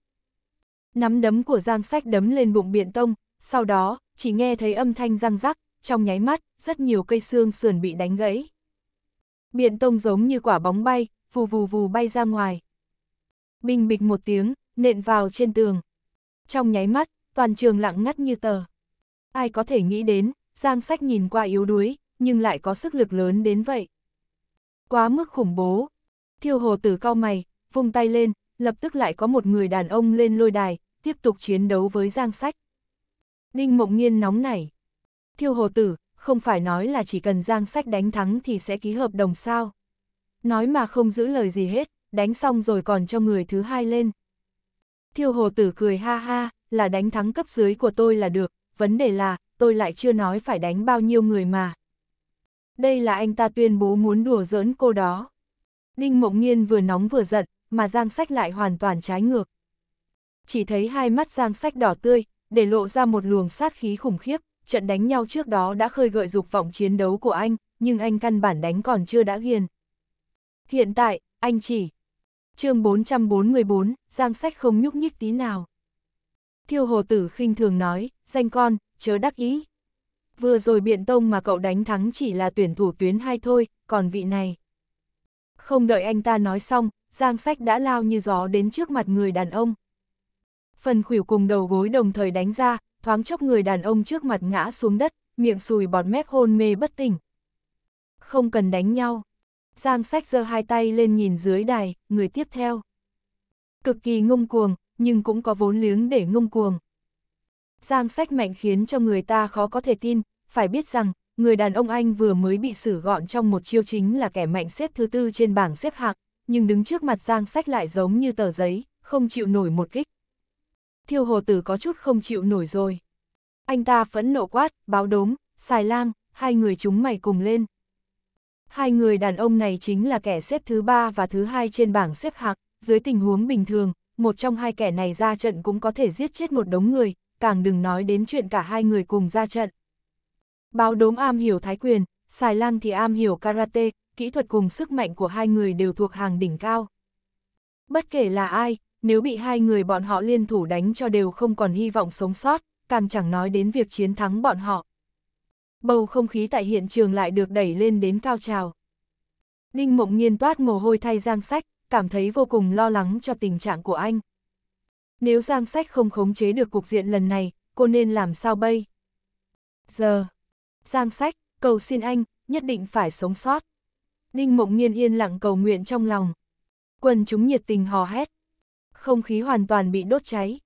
Nắm đấm của Giang Sách đấm lên bụng Biện Tông, sau đó, chỉ nghe thấy âm thanh răng rắc, trong nháy mắt, rất nhiều cây xương sườn bị đánh gãy. Biện tông giống như quả bóng bay, vù vù vù bay ra ngoài. Bình bịch một tiếng, nện vào trên tường. Trong nháy mắt, toàn trường lặng ngắt như tờ. Ai có thể nghĩ đến, Giang Sách nhìn qua yếu đuối, nhưng lại có sức lực lớn đến vậy. Quá mức khủng bố. Thiêu hồ tử cao mày, vung tay lên, lập tức lại có một người đàn ông lên lôi đài, tiếp tục chiến đấu với Giang Sách. Đinh Mộng Nghiên nóng nảy. Thiêu hồ tử, không phải nói là chỉ cần Giang Sách đánh thắng thì sẽ ký hợp đồng sao. Nói mà không giữ lời gì hết, đánh xong rồi còn cho người thứ hai lên. Thiêu hồ tử cười ha ha, là đánh thắng cấp dưới của tôi là được, vấn đề là, tôi lại chưa nói phải đánh bao nhiêu người mà. Đây là anh ta tuyên bố muốn đùa giỡn cô đó. Đinh Mộng Nghiên vừa nóng vừa giận, mà Giang Sách lại hoàn toàn trái ngược. Chỉ thấy hai mắt Giang Sách đỏ tươi, để lộ ra một luồng sát khí khủng khiếp, trận đánh nhau trước đó đã khơi gợi dục vọng chiến đấu của anh, nhưng anh căn bản đánh còn chưa đã ghiền. Hiện tại, anh chỉ... chương 444, Giang Sách không nhúc nhích tí nào. Thiêu hồ tử khinh thường nói, danh con, chớ đắc ý. Vừa rồi biện tông mà cậu đánh thắng chỉ là tuyển thủ tuyến hai thôi, còn vị này. Không đợi anh ta nói xong, Giang Sách đã lao như gió đến trước mặt người đàn ông. Phần khuỷu cùng đầu gối đồng thời đánh ra, thoáng chốc người đàn ông trước mặt ngã xuống đất, miệng sùi bọt mép hôn mê bất tỉnh. Không cần đánh nhau. Giang sách giơ hai tay lên nhìn dưới đài, người tiếp theo. Cực kỳ ngông cuồng, nhưng cũng có vốn liếng để ngông cuồng. Giang sách mạnh khiến cho người ta khó có thể tin, phải biết rằng, người đàn ông Anh vừa mới bị xử gọn trong một chiêu chính là kẻ mạnh xếp thứ tư trên bảng xếp hạng, nhưng đứng trước mặt Giang sách lại giống như tờ giấy, không chịu nổi một kích thiêu hồ tử có chút không chịu nổi rồi. Anh ta phẫn nộ quát, báo đốm, xài lang, hai người chúng mày cùng lên. Hai người đàn ông này chính là kẻ xếp thứ ba và thứ hai trên bảng xếp hạng. dưới tình huống bình thường, một trong hai kẻ này ra trận cũng có thể giết chết một đống người, càng đừng nói đến chuyện cả hai người cùng ra trận. Báo đốm am hiểu thái quyền, xài lang thì am hiểu karate, kỹ thuật cùng sức mạnh của hai người đều thuộc hàng đỉnh cao. Bất kể là ai, nếu bị hai người bọn họ liên thủ đánh cho đều không còn hy vọng sống sót, càng chẳng nói đến việc chiến thắng bọn họ. Bầu không khí tại hiện trường lại được đẩy lên đến cao trào. Đinh Mộng Nhiên toát mồ hôi thay Giang Sách, cảm thấy vô cùng lo lắng cho tình trạng của anh. Nếu Giang Sách không khống chế được cục diện lần này, cô nên làm sao bây? Giờ, Giang Sách, cầu xin anh, nhất định phải sống sót. Đinh Mộng Nhiên yên lặng cầu nguyện trong lòng. Quần chúng nhiệt tình hò hét, không khí hoàn toàn bị đốt cháy.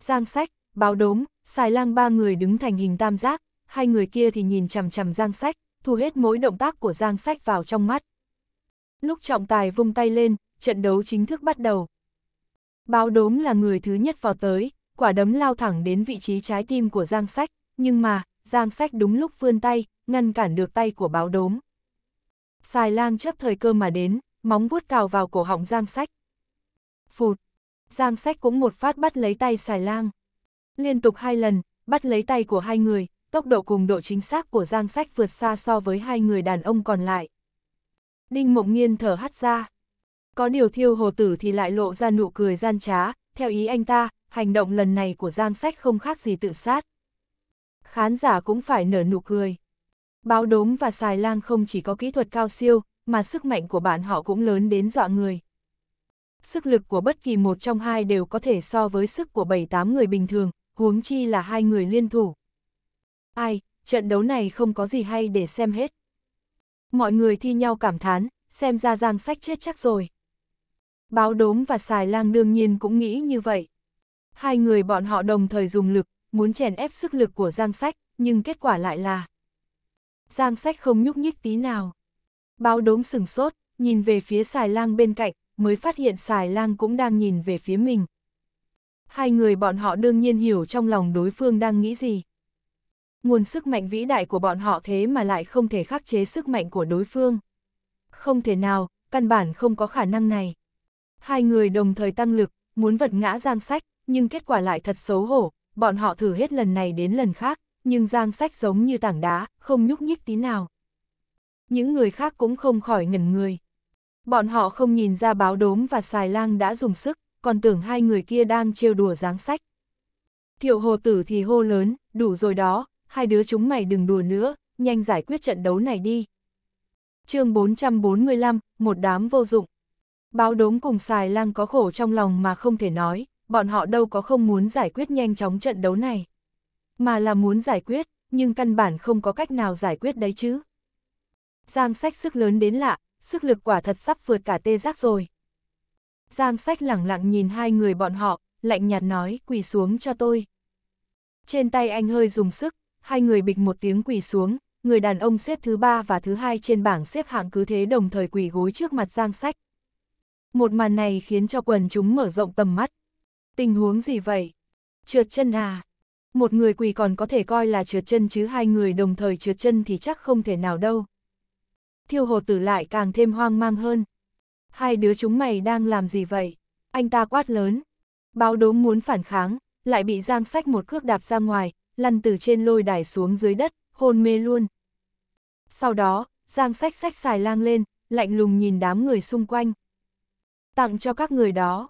Giang sách, báo đốm, xài lang ba người đứng thành hình tam giác, hai người kia thì nhìn chằm chằm giang sách, thu hết mỗi động tác của giang sách vào trong mắt. Lúc trọng tài vung tay lên, trận đấu chính thức bắt đầu. Báo đốm là người thứ nhất vào tới, quả đấm lao thẳng đến vị trí trái tim của giang sách, nhưng mà, giang sách đúng lúc vươn tay, ngăn cản được tay của báo đốm. Xài lang chấp thời cơ mà đến, móng vuốt cào vào cổ họng giang sách. Phụt, Giang sách cũng một phát bắt lấy tay xài lang. Liên tục hai lần, bắt lấy tay của hai người, tốc độ cùng độ chính xác của giang sách vượt xa so với hai người đàn ông còn lại. Đinh mộng nghiên thở hắt ra. Có điều thiêu hồ tử thì lại lộ ra nụ cười gian trá, theo ý anh ta, hành động lần này của giang sách không khác gì tự sát. Khán giả cũng phải nở nụ cười. Báo đốm và xài lang không chỉ có kỹ thuật cao siêu, mà sức mạnh của bạn họ cũng lớn đến dọa người, sức lực của bất kỳ một trong hai đều có thể so với sức của bảy tám người bình thường, huống chi là hai người liên thủ. Ai, trận đấu này không có gì hay để xem hết. Mọi người thi nhau cảm thán, xem ra giang sách chết chắc rồi. Báo đốm và xài lang đương nhiên cũng nghĩ như vậy. Hai người bọn họ đồng thời dùng lực, muốn chèn ép sức lực của giang sách, nhưng kết quả lại là... Giang sách không nhúc nhích tí nào. Báo đốm sừng sốt, nhìn về phía xài lang bên cạnh, mới phát hiện xài lang cũng đang nhìn về phía mình. Hai người bọn họ đương nhiên hiểu trong lòng đối phương đang nghĩ gì. Nguồn sức mạnh vĩ đại của bọn họ thế mà lại không thể khắc chế sức mạnh của đối phương. Không thể nào, căn bản không có khả năng này. Hai người đồng thời tăng lực, muốn vật ngã Giang Sách, nhưng kết quả lại thật xấu hổ, bọn họ thử hết lần này đến lần khác, nhưng Giang Sách giống như tảng đá, không nhúc nhích tí nào. Những người khác cũng không khỏi ngẩn người. Bọn họ không nhìn ra báo đốm và xài lang đã dùng sức, còn tưởng hai người kia đang trêu đùa giáng sách. Thiệu hồ tử thì hô lớn, đủ rồi đó, hai đứa chúng mày đừng đùa nữa, nhanh giải quyết trận đấu này đi. chương 445, một đám vô dụng. Báo đốm cùng xài lang có khổ trong lòng mà không thể nói, bọn họ đâu có không muốn giải quyết nhanh chóng trận đấu này. Mà là muốn giải quyết, nhưng căn bản không có cách nào giải quyết đấy chứ. Giang sách sức lớn đến lạ, sức lực quả thật sắp vượt cả tê giác rồi. Giang sách lẳng lặng nhìn hai người bọn họ, lạnh nhạt nói quỳ xuống cho tôi. Trên tay anh hơi dùng sức, hai người bịch một tiếng quỳ xuống, người đàn ông xếp thứ ba và thứ hai trên bảng xếp hạng cứ thế đồng thời quỳ gối trước mặt Giang Sách. Một màn này khiến cho quần chúng mở rộng tầm mắt. Tình huống gì vậy? Trượt chân à? Một người quỳ còn có thể coi là trượt chân chứ hai người đồng thời trượt chân thì chắc không thể nào đâu thiêu hồ tử lại càng thêm hoang mang hơn. Hai đứa chúng mày đang làm gì vậy? Anh ta quát lớn. Báo đốm muốn phản kháng, lại bị giang sách một cước đạp ra ngoài, lăn từ trên lôi đài xuống dưới đất, hôn mê luôn. Sau đó, giang sách sách xài lang lên, lạnh lùng nhìn đám người xung quanh. Tặng cho các người đó.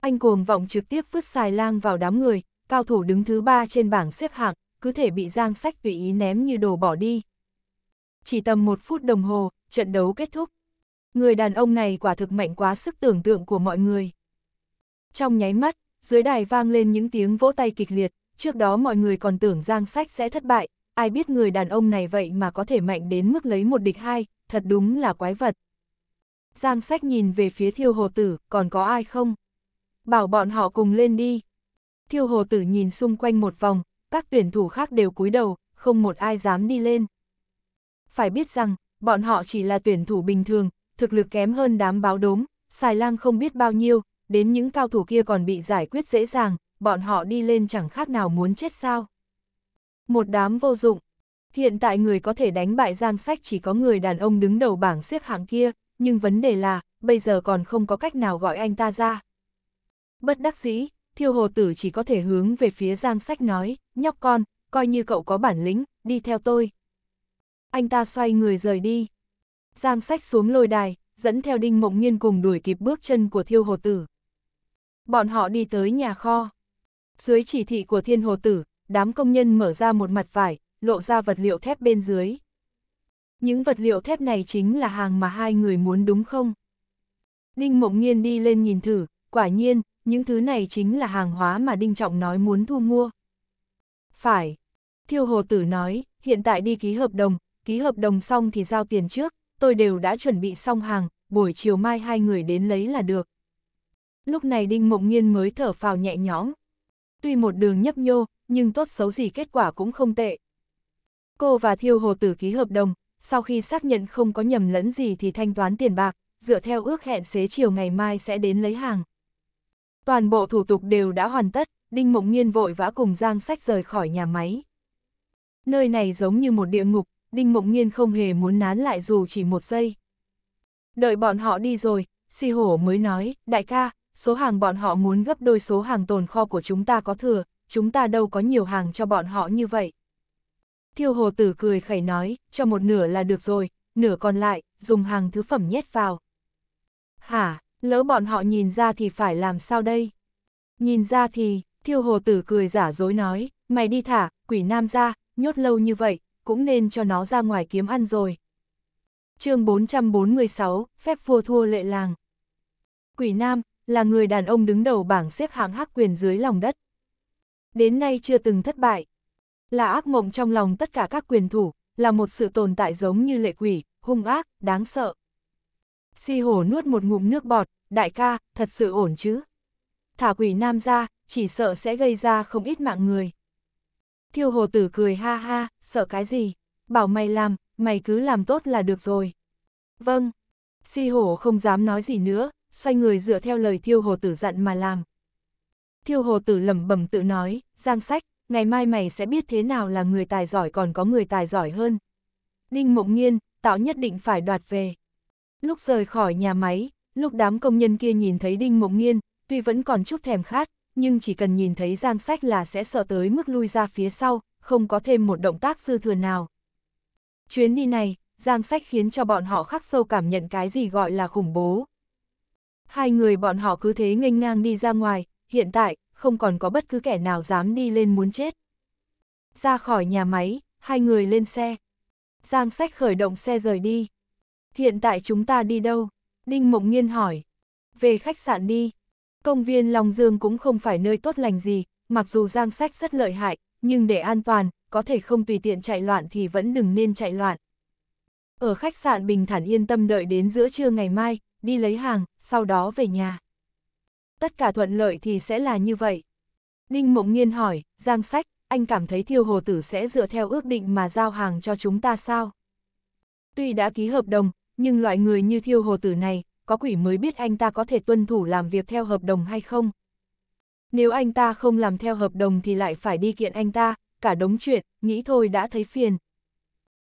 Anh cuồng vọng trực tiếp vứt xài lang vào đám người, cao thủ đứng thứ ba trên bảng xếp hạng, cứ thể bị giang sách tùy ý ném như đồ bỏ đi. Chỉ tầm một phút đồng hồ, trận đấu kết thúc. Người đàn ông này quả thực mạnh quá sức tưởng tượng của mọi người. Trong nháy mắt, dưới đài vang lên những tiếng vỗ tay kịch liệt, trước đó mọi người còn tưởng Giang Sách sẽ thất bại, ai biết người đàn ông này vậy mà có thể mạnh đến mức lấy một địch hai, thật đúng là quái vật. Giang Sách nhìn về phía thiêu hồ tử, còn có ai không? Bảo bọn họ cùng lên đi. Thiêu hồ tử nhìn xung quanh một vòng, các tuyển thủ khác đều cúi đầu, không một ai dám đi lên phải biết rằng, bọn họ chỉ là tuyển thủ bình thường, thực lực kém hơn đám báo đốm, xài lang không biết bao nhiêu, đến những cao thủ kia còn bị giải quyết dễ dàng, bọn họ đi lên chẳng khác nào muốn chết sao. Một đám vô dụng. Hiện tại người có thể đánh bại Giang Sách chỉ có người đàn ông đứng đầu bảng xếp hạng kia, nhưng vấn đề là, bây giờ còn không có cách nào gọi anh ta ra. Bất đắc dĩ, thiêu hồ tử chỉ có thể hướng về phía Giang Sách nói, nhóc con, coi như cậu có bản lĩnh, đi theo tôi anh ta xoay người rời đi. Giang sách xuống lôi đài, dẫn theo Đinh Mộng Nhiên cùng đuổi kịp bước chân của thiêu hồ tử. Bọn họ đi tới nhà kho. Dưới chỉ thị của thiên hồ tử, đám công nhân mở ra một mặt vải, lộ ra vật liệu thép bên dưới. Những vật liệu thép này chính là hàng mà hai người muốn đúng không? Đinh Mộng Nhiên đi lên nhìn thử, quả nhiên, những thứ này chính là hàng hóa mà Đinh Trọng nói muốn thu mua. Phải. Thiêu Hồ Tử nói, hiện tại đi ký hợp đồng, ký hợp đồng xong thì giao tiền trước, tôi đều đã chuẩn bị xong hàng, buổi chiều mai hai người đến lấy là được. Lúc này Đinh Mộng Nhiên mới thở phào nhẹ nhõm. Tuy một đường nhấp nhô, nhưng tốt xấu gì kết quả cũng không tệ. Cô và Thiêu Hồ Tử ký hợp đồng, sau khi xác nhận không có nhầm lẫn gì thì thanh toán tiền bạc, dựa theo ước hẹn xế chiều ngày mai sẽ đến lấy hàng. Toàn bộ thủ tục đều đã hoàn tất, Đinh Mộng Nhiên vội vã cùng Giang Sách rời khỏi nhà máy. Nơi này giống như một địa ngục, Đinh Mộng Nhiên không hề muốn nán lại dù chỉ một giây. Đợi bọn họ đi rồi, Si Hổ mới nói, đại ca, số hàng bọn họ muốn gấp đôi số hàng tồn kho của chúng ta có thừa, chúng ta đâu có nhiều hàng cho bọn họ như vậy. Thiêu Hồ Tử cười khẩy nói, cho một nửa là được rồi, nửa còn lại, dùng hàng thứ phẩm nhét vào. Hả, lỡ bọn họ nhìn ra thì phải làm sao đây? Nhìn ra thì, Thiêu Hồ Tử cười giả dối nói, mày đi thả, quỷ nam ra, nhốt lâu như vậy, cũng nên cho nó ra ngoài kiếm ăn rồi. chương 446, Phép vua thua lệ làng. Quỷ Nam, là người đàn ông đứng đầu bảng xếp hạng hắc quyền dưới lòng đất. Đến nay chưa từng thất bại. Là ác mộng trong lòng tất cả các quyền thủ, là một sự tồn tại giống như lệ quỷ, hung ác, đáng sợ. Si hổ nuốt một ngụm nước bọt, đại ca, thật sự ổn chứ. Thả quỷ nam ra, chỉ sợ sẽ gây ra không ít mạng người. Thiêu hồ tử cười ha ha, sợ cái gì? Bảo mày làm, mày cứ làm tốt là được rồi. Vâng. Si hổ không dám nói gì nữa, xoay người dựa theo lời thiêu hồ tử dặn mà làm. Thiêu hồ tử lẩm bẩm tự nói, giang sách, ngày mai mày sẽ biết thế nào là người tài giỏi còn có người tài giỏi hơn. đinh mộng nhiên tạo nhất định phải đoạt về. Lúc rời khỏi nhà máy, lúc đám công nhân kia nhìn thấy Đinh Mộng nhiên tuy vẫn còn chút thèm khát, nhưng chỉ cần nhìn thấy gian sách là sẽ sợ tới mức lui ra phía sau, không có thêm một động tác dư thừa nào. Chuyến đi này, gian sách khiến cho bọn họ khắc sâu cảm nhận cái gì gọi là khủng bố. Hai người bọn họ cứ thế nghênh ngang đi ra ngoài, hiện tại, không còn có bất cứ kẻ nào dám đi lên muốn chết. Ra khỏi nhà máy, hai người lên xe. Giang sách khởi động xe rời đi. Hiện tại chúng ta đi đâu? Đinh Mộng Nghiên hỏi. Về khách sạn đi. Công viên Long Dương cũng không phải nơi tốt lành gì, mặc dù giang sách rất lợi hại, nhưng để an toàn, có thể không tùy tiện chạy loạn thì vẫn đừng nên chạy loạn. Ở khách sạn Bình Thản yên tâm đợi đến giữa trưa ngày mai, đi lấy hàng, sau đó về nhà. Tất cả thuận lợi thì sẽ là như vậy. Ninh Mộng Nhiên hỏi, Giang Sách, anh cảm thấy thiêu hồ tử sẽ dựa theo ước định mà giao hàng cho chúng ta sao? Tuy đã ký hợp đồng, nhưng loại người như thiêu hồ tử này, có quỷ mới biết anh ta có thể tuân thủ làm việc theo hợp đồng hay không. Nếu anh ta không làm theo hợp đồng thì lại phải đi kiện anh ta, cả đống chuyện, nghĩ thôi đã thấy phiền.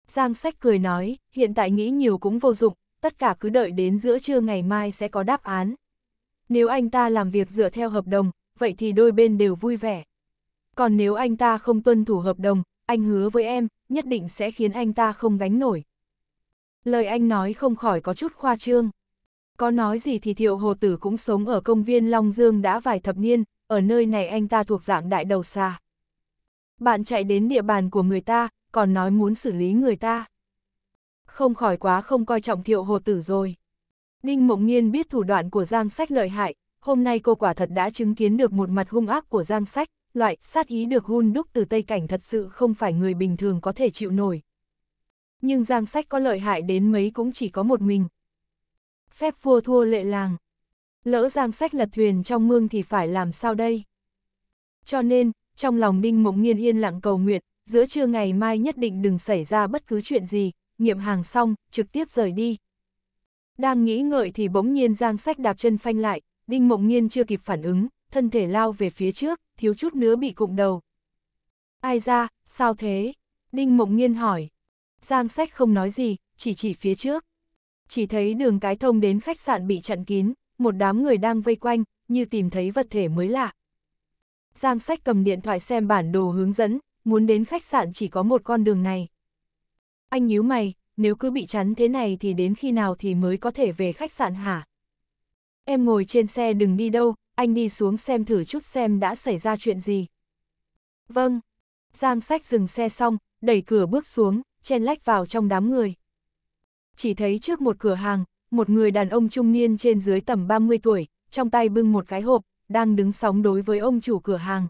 Giang sách cười nói, hiện tại nghĩ nhiều cũng vô dụng, tất cả cứ đợi đến giữa trưa ngày mai sẽ có đáp án. Nếu anh ta làm việc dựa theo hợp đồng, vậy thì đôi bên đều vui vẻ. Còn nếu anh ta không tuân thủ hợp đồng, anh hứa với em, nhất định sẽ khiến anh ta không gánh nổi. Lời anh nói không khỏi có chút khoa trương. Có nói gì thì thiệu hồ tử cũng sống ở công viên Long Dương đã vài thập niên, ở nơi này anh ta thuộc dạng đại đầu xa. Bạn chạy đến địa bàn của người ta, còn nói muốn xử lý người ta. Không khỏi quá không coi trọng thiệu hồ tử rồi. Đinh Mộng Nhiên biết thủ đoạn của Giang Sách lợi hại, hôm nay cô quả thật đã chứng kiến được một mặt hung ác của Giang Sách, loại sát ý được hun đúc từ Tây Cảnh thật sự không phải người bình thường có thể chịu nổi. Nhưng Giang Sách có lợi hại đến mấy cũng chỉ có một mình, phép vua thua lệ làng. Lỡ giang sách lật thuyền trong mương thì phải làm sao đây? Cho nên, trong lòng Đinh Mộng nhiên yên lặng cầu nguyện, giữa trưa ngày mai nhất định đừng xảy ra bất cứ chuyện gì, nghiệm hàng xong, trực tiếp rời đi. Đang nghĩ ngợi thì bỗng nhiên giang sách đạp chân phanh lại, Đinh Mộng nhiên chưa kịp phản ứng, thân thể lao về phía trước, thiếu chút nữa bị cụng đầu. Ai ra, sao thế? Đinh Mộng nhiên hỏi. Giang sách không nói gì, chỉ chỉ phía trước chỉ thấy đường cái thông đến khách sạn bị chặn kín, một đám người đang vây quanh, như tìm thấy vật thể mới lạ. Giang sách cầm điện thoại xem bản đồ hướng dẫn, muốn đến khách sạn chỉ có một con đường này. Anh nhíu mày, nếu cứ bị chắn thế này thì đến khi nào thì mới có thể về khách sạn hả? Em ngồi trên xe đừng đi đâu, anh đi xuống xem thử chút xem đã xảy ra chuyện gì. Vâng. Giang sách dừng xe xong, đẩy cửa bước xuống, chen lách vào trong đám người chỉ thấy trước một cửa hàng, một người đàn ông trung niên trên dưới tầm 30 tuổi, trong tay bưng một cái hộp, đang đứng sóng đối với ông chủ cửa hàng.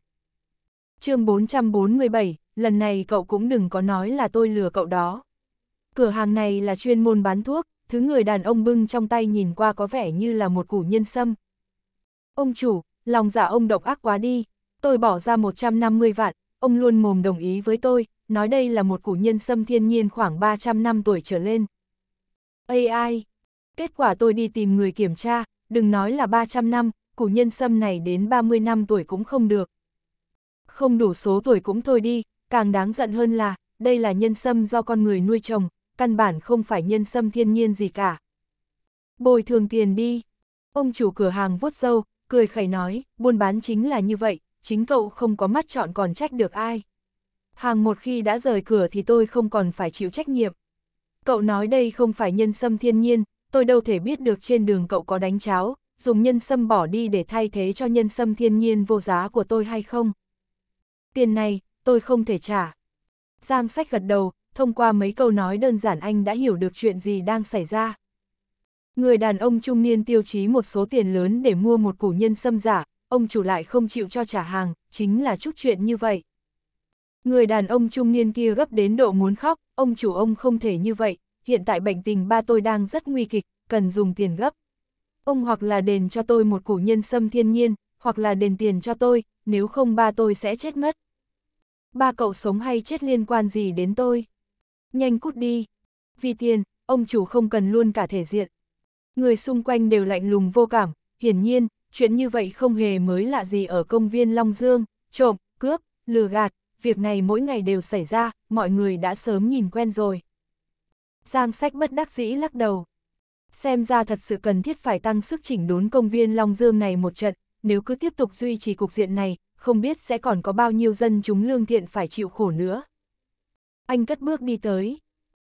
chương 447, lần này cậu cũng đừng có nói là tôi lừa cậu đó. Cửa hàng này là chuyên môn bán thuốc, thứ người đàn ông bưng trong tay nhìn qua có vẻ như là một củ nhân sâm. Ông chủ, lòng dạ ông độc ác quá đi, tôi bỏ ra 150 vạn, ông luôn mồm đồng ý với tôi, nói đây là một củ nhân sâm thiên nhiên khoảng 300 năm tuổi trở lên. AI. Kết quả tôi đi tìm người kiểm tra, đừng nói là 300 năm, củ nhân sâm này đến 30 năm tuổi cũng không được. Không đủ số tuổi cũng thôi đi, càng đáng giận hơn là, đây là nhân sâm do con người nuôi trồng, căn bản không phải nhân sâm thiên nhiên gì cả. Bồi thường tiền đi. Ông chủ cửa hàng vuốt dâu, cười khẩy nói, buôn bán chính là như vậy, chính cậu không có mắt chọn còn trách được ai. Hàng một khi đã rời cửa thì tôi không còn phải chịu trách nhiệm. Cậu nói đây không phải nhân sâm thiên nhiên, tôi đâu thể biết được trên đường cậu có đánh cháo, dùng nhân sâm bỏ đi để thay thế cho nhân sâm thiên nhiên vô giá của tôi hay không. Tiền này, tôi không thể trả. Giang sách gật đầu, thông qua mấy câu nói đơn giản anh đã hiểu được chuyện gì đang xảy ra. Người đàn ông trung niên tiêu chí một số tiền lớn để mua một củ nhân sâm giả, ông chủ lại không chịu cho trả hàng, chính là chút chuyện như vậy. Người đàn ông trung niên kia gấp đến độ muốn khóc, ông chủ ông không thể như vậy, hiện tại bệnh tình ba tôi đang rất nguy kịch, cần dùng tiền gấp. Ông hoặc là đền cho tôi một củ nhân sâm thiên nhiên, hoặc là đền tiền cho tôi, nếu không ba tôi sẽ chết mất. Ba cậu sống hay chết liên quan gì đến tôi? Nhanh cút đi. Vì tiền, ông chủ không cần luôn cả thể diện. Người xung quanh đều lạnh lùng vô cảm, hiển nhiên, chuyện như vậy không hề mới lạ gì ở công viên Long Dương, trộm, cướp, lừa gạt, việc này mỗi ngày đều xảy ra, mọi người đã sớm nhìn quen rồi. Giang sách bất đắc dĩ lắc đầu. Xem ra thật sự cần thiết phải tăng sức chỉnh đốn công viên Long Dương này một trận, nếu cứ tiếp tục duy trì cục diện này, không biết sẽ còn có bao nhiêu dân chúng lương thiện phải chịu khổ nữa. Anh cất bước đi tới.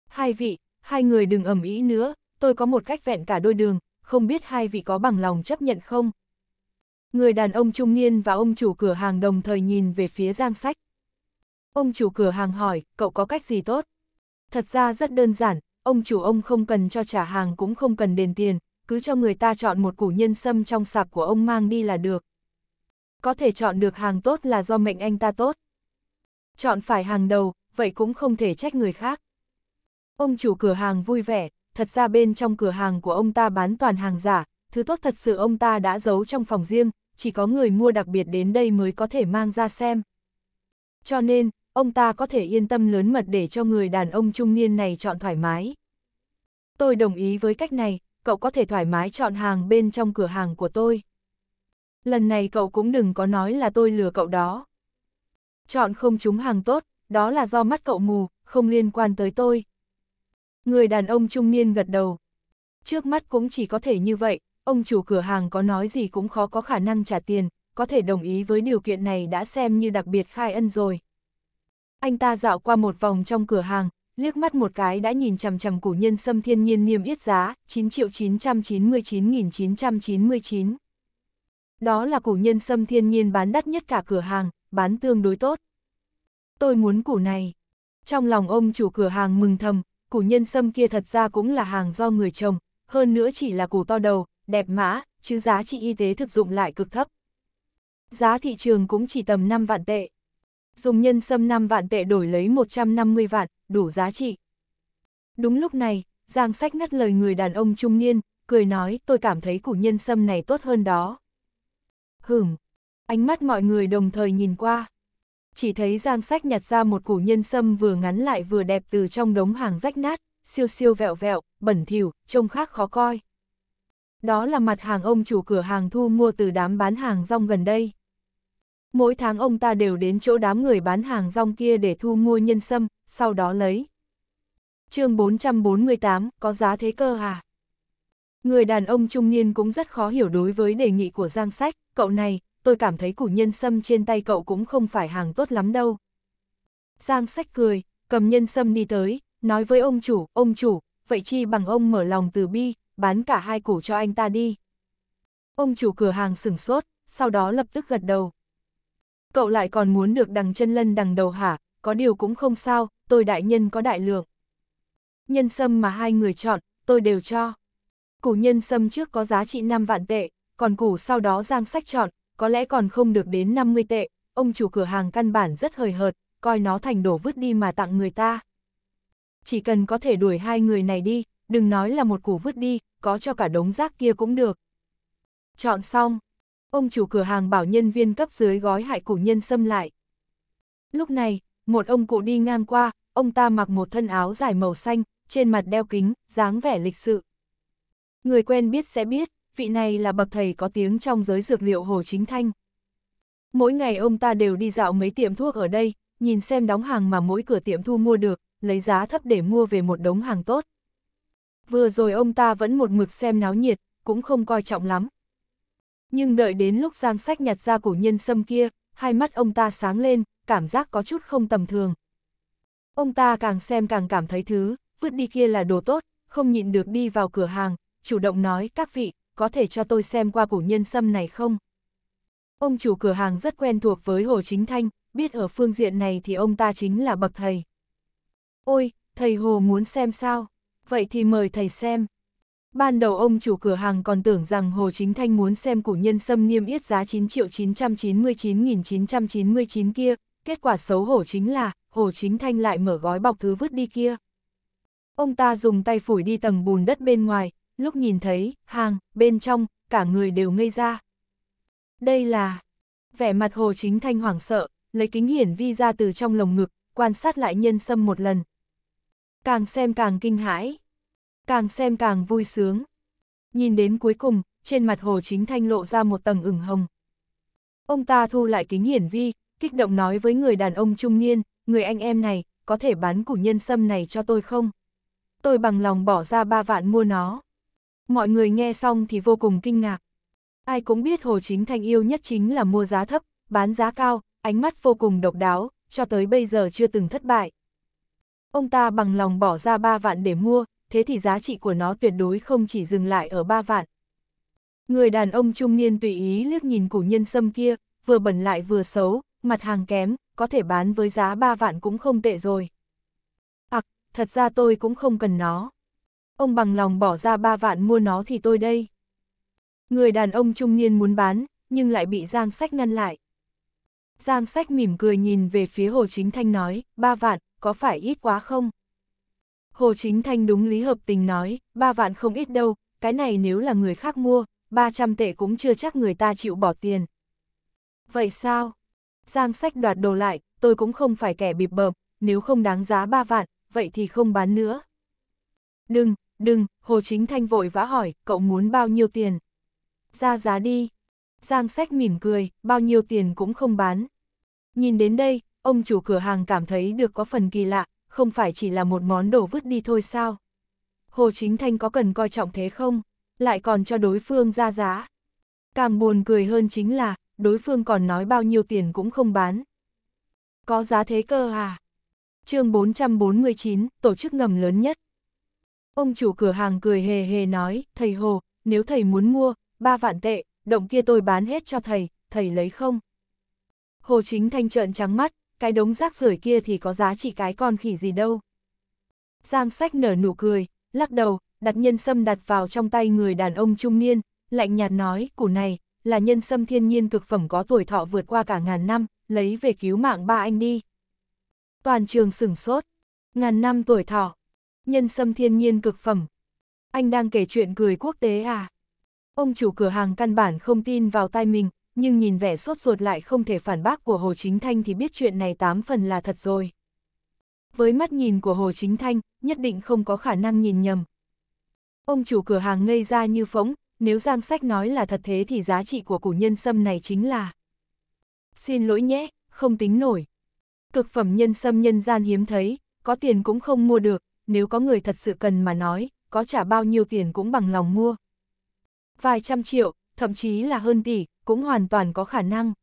Hai vị, hai người đừng ầm ý nữa, tôi có một cách vẹn cả đôi đường, không biết hai vị có bằng lòng chấp nhận không? Người đàn ông trung niên và ông chủ cửa hàng đồng thời nhìn về phía Giang Sách. Ông chủ cửa hàng hỏi, cậu có cách gì tốt? Thật ra rất đơn giản, ông chủ ông không cần cho trả hàng cũng không cần đền tiền, cứ cho người ta chọn một củ nhân sâm trong sạp của ông mang đi là được. Có thể chọn được hàng tốt là do mệnh anh ta tốt. Chọn phải hàng đầu, vậy cũng không thể trách người khác. Ông chủ cửa hàng vui vẻ, thật ra bên trong cửa hàng của ông ta bán toàn hàng giả, thứ tốt thật sự ông ta đã giấu trong phòng riêng, chỉ có người mua đặc biệt đến đây mới có thể mang ra xem. Cho nên, ông ta có thể yên tâm lớn mật để cho người đàn ông trung niên này chọn thoải mái. Tôi đồng ý với cách này, cậu có thể thoải mái chọn hàng bên trong cửa hàng của tôi. Lần này cậu cũng đừng có nói là tôi lừa cậu đó. Chọn không trúng hàng tốt, đó là do mắt cậu mù, không liên quan tới tôi. Người đàn ông trung niên gật đầu. Trước mắt cũng chỉ có thể như vậy, ông chủ cửa hàng có nói gì cũng khó có khả năng trả tiền, có thể đồng ý với điều kiện này đã xem như đặc biệt khai ân rồi. Anh ta dạo qua một vòng trong cửa hàng, liếc mắt một cái đã nhìn chằm chằm củ nhân sâm thiên nhiên niêm yết giá, 9 triệu 999.999. Đó là củ nhân sâm thiên nhiên bán đắt nhất cả cửa hàng, bán tương đối tốt. Tôi muốn củ này. Trong lòng ông chủ cửa hàng mừng thầm, củ nhân sâm kia thật ra cũng là hàng do người trồng, hơn nữa chỉ là củ to đầu, đẹp mã, chứ giá trị y tế thực dụng lại cực thấp. Giá thị trường cũng chỉ tầm 5 vạn tệ dùng nhân sâm 5 vạn tệ đổi lấy 150 vạn, đủ giá trị. Đúng lúc này, Giang Sách ngắt lời người đàn ông trung niên, cười nói tôi cảm thấy củ nhân sâm này tốt hơn đó. Hửm, ánh mắt mọi người đồng thời nhìn qua. Chỉ thấy Giang Sách nhặt ra một củ nhân sâm vừa ngắn lại vừa đẹp từ trong đống hàng rách nát, siêu siêu vẹo vẹo, bẩn thỉu, trông khác khó coi. Đó là mặt hàng ông chủ cửa hàng thu mua từ đám bán hàng rong gần đây. Mỗi tháng ông ta đều đến chỗ đám người bán hàng rong kia để thu mua nhân sâm, sau đó lấy. chương 448, có giá thế cơ à? Người đàn ông trung niên cũng rất khó hiểu đối với đề nghị của Giang Sách, cậu này, tôi cảm thấy củ nhân sâm trên tay cậu cũng không phải hàng tốt lắm đâu. Giang Sách cười, cầm nhân sâm đi tới, nói với ông chủ, ông chủ, vậy chi bằng ông mở lòng từ bi, bán cả hai củ cho anh ta đi. Ông chủ cửa hàng sửng sốt, sau đó lập tức gật đầu cậu lại còn muốn được đằng chân lân đằng đầu hả, có điều cũng không sao, tôi đại nhân có đại lượng. Nhân sâm mà hai người chọn, tôi đều cho. Củ nhân sâm trước có giá trị 5 vạn tệ, còn củ sau đó giang sách chọn, có lẽ còn không được đến 50 tệ, ông chủ cửa hàng căn bản rất hời hợt, coi nó thành đổ vứt đi mà tặng người ta. Chỉ cần có thể đuổi hai người này đi, đừng nói là một củ vứt đi, có cho cả đống rác kia cũng được. Chọn xong, ông chủ cửa hàng bảo nhân viên cấp dưới gói hại củ nhân xâm lại. Lúc này, một ông cụ đi ngang qua, ông ta mặc một thân áo dài màu xanh, trên mặt đeo kính, dáng vẻ lịch sự. Người quen biết sẽ biết, vị này là bậc thầy có tiếng trong giới dược liệu Hồ Chính Thanh. Mỗi ngày ông ta đều đi dạo mấy tiệm thuốc ở đây, nhìn xem đóng hàng mà mỗi cửa tiệm thu mua được, lấy giá thấp để mua về một đống hàng tốt. Vừa rồi ông ta vẫn một mực xem náo nhiệt, cũng không coi trọng lắm, nhưng đợi đến lúc giang sách nhặt ra cổ nhân sâm kia, hai mắt ông ta sáng lên, cảm giác có chút không tầm thường. Ông ta càng xem càng cảm thấy thứ, vứt đi kia là đồ tốt, không nhịn được đi vào cửa hàng, chủ động nói các vị, có thể cho tôi xem qua cổ nhân sâm này không? Ông chủ cửa hàng rất quen thuộc với Hồ Chính Thanh, biết ở phương diện này thì ông ta chính là bậc thầy. Ôi, thầy Hồ muốn xem sao? Vậy thì mời thầy xem, Ban đầu ông chủ cửa hàng còn tưởng rằng Hồ Chính Thanh muốn xem củ nhân sâm niêm yết giá 9 triệu 999.999 kia, kết quả xấu hổ chính là Hồ Chính Thanh lại mở gói bọc thứ vứt đi kia. Ông ta dùng tay phủi đi tầng bùn đất bên ngoài, lúc nhìn thấy, hàng, bên trong, cả người đều ngây ra. Đây là... Vẻ mặt Hồ Chính Thanh hoảng sợ, lấy kính hiển vi ra từ trong lồng ngực, quan sát lại nhân sâm một lần. Càng xem càng kinh hãi càng xem càng vui sướng. Nhìn đến cuối cùng, trên mặt Hồ Chính Thanh lộ ra một tầng ửng hồng. Ông ta thu lại kính hiển vi, kích động nói với người đàn ông trung niên, người anh em này, có thể bán củ nhân sâm này cho tôi không? Tôi bằng lòng bỏ ra ba vạn mua nó. Mọi người nghe xong thì vô cùng kinh ngạc. Ai cũng biết Hồ Chính Thanh yêu nhất chính là mua giá thấp, bán giá cao, ánh mắt vô cùng độc đáo, cho tới bây giờ chưa từng thất bại. Ông ta bằng lòng bỏ ra ba vạn để mua, thế thì giá trị của nó tuyệt đối không chỉ dừng lại ở ba vạn. Người đàn ông trung niên tùy ý liếc nhìn củ nhân sâm kia, vừa bẩn lại vừa xấu, mặt hàng kém, có thể bán với giá ba vạn cũng không tệ rồi. Ặc, thật ra tôi cũng không cần nó. Ông bằng lòng bỏ ra ba vạn mua nó thì tôi đây. Người đàn ông trung niên muốn bán, nhưng lại bị Giang Sách ngăn lại. Giang Sách mỉm cười nhìn về phía Hồ Chính Thanh nói, ba vạn, có phải ít quá không? Hồ Chính Thanh đúng lý hợp tình nói, ba vạn không ít đâu, cái này nếu là người khác mua, 300 tệ cũng chưa chắc người ta chịu bỏ tiền. Vậy sao? Giang sách đoạt đồ lại, tôi cũng không phải kẻ bịp bợm, nếu không đáng giá ba vạn, vậy thì không bán nữa. Đừng, đừng, Hồ Chính Thanh vội vã hỏi, cậu muốn bao nhiêu tiền? Ra giá đi. Giang sách mỉm cười, bao nhiêu tiền cũng không bán. Nhìn đến đây, ông chủ cửa hàng cảm thấy được có phần kỳ lạ, không phải chỉ là một món đồ vứt đi thôi sao? Hồ Chính Thanh có cần coi trọng thế không? Lại còn cho đối phương ra giá. Càng buồn cười hơn chính là, đối phương còn nói bao nhiêu tiền cũng không bán. Có giá thế cơ à? chương 449, tổ chức ngầm lớn nhất. Ông chủ cửa hàng cười hề hề nói, thầy Hồ, nếu thầy muốn mua, ba vạn tệ, động kia tôi bán hết cho thầy, thầy lấy không? Hồ Chính Thanh trợn trắng mắt, cái đống rác rưởi kia thì có giá trị cái con khỉ gì đâu. Giang sách nở nụ cười, lắc đầu, đặt nhân sâm đặt vào trong tay người đàn ông trung niên, lạnh nhạt nói, củ này, là nhân sâm thiên nhiên cực phẩm có tuổi thọ vượt qua cả ngàn năm, lấy về cứu mạng ba anh đi. Toàn trường sửng sốt, ngàn năm tuổi thọ, nhân sâm thiên nhiên cực phẩm. Anh đang kể chuyện cười quốc tế à? Ông chủ cửa hàng căn bản không tin vào tai mình, nhưng nhìn vẻ sốt ruột lại không thể phản bác của Hồ Chính Thanh thì biết chuyện này tám phần là thật rồi. Với mắt nhìn của Hồ Chính Thanh, nhất định không có khả năng nhìn nhầm. Ông chủ cửa hàng ngây ra như phỗng, nếu Giang Sách nói là thật thế thì giá trị của củ nhân sâm này chính là... Xin lỗi nhé, không tính nổi. Cực phẩm nhân sâm nhân gian hiếm thấy, có tiền cũng không mua được, nếu có người thật sự cần mà nói, có trả bao nhiêu tiền cũng bằng lòng mua. Vài trăm triệu, thậm chí là hơn tỷ, cũng hoàn toàn có khả năng.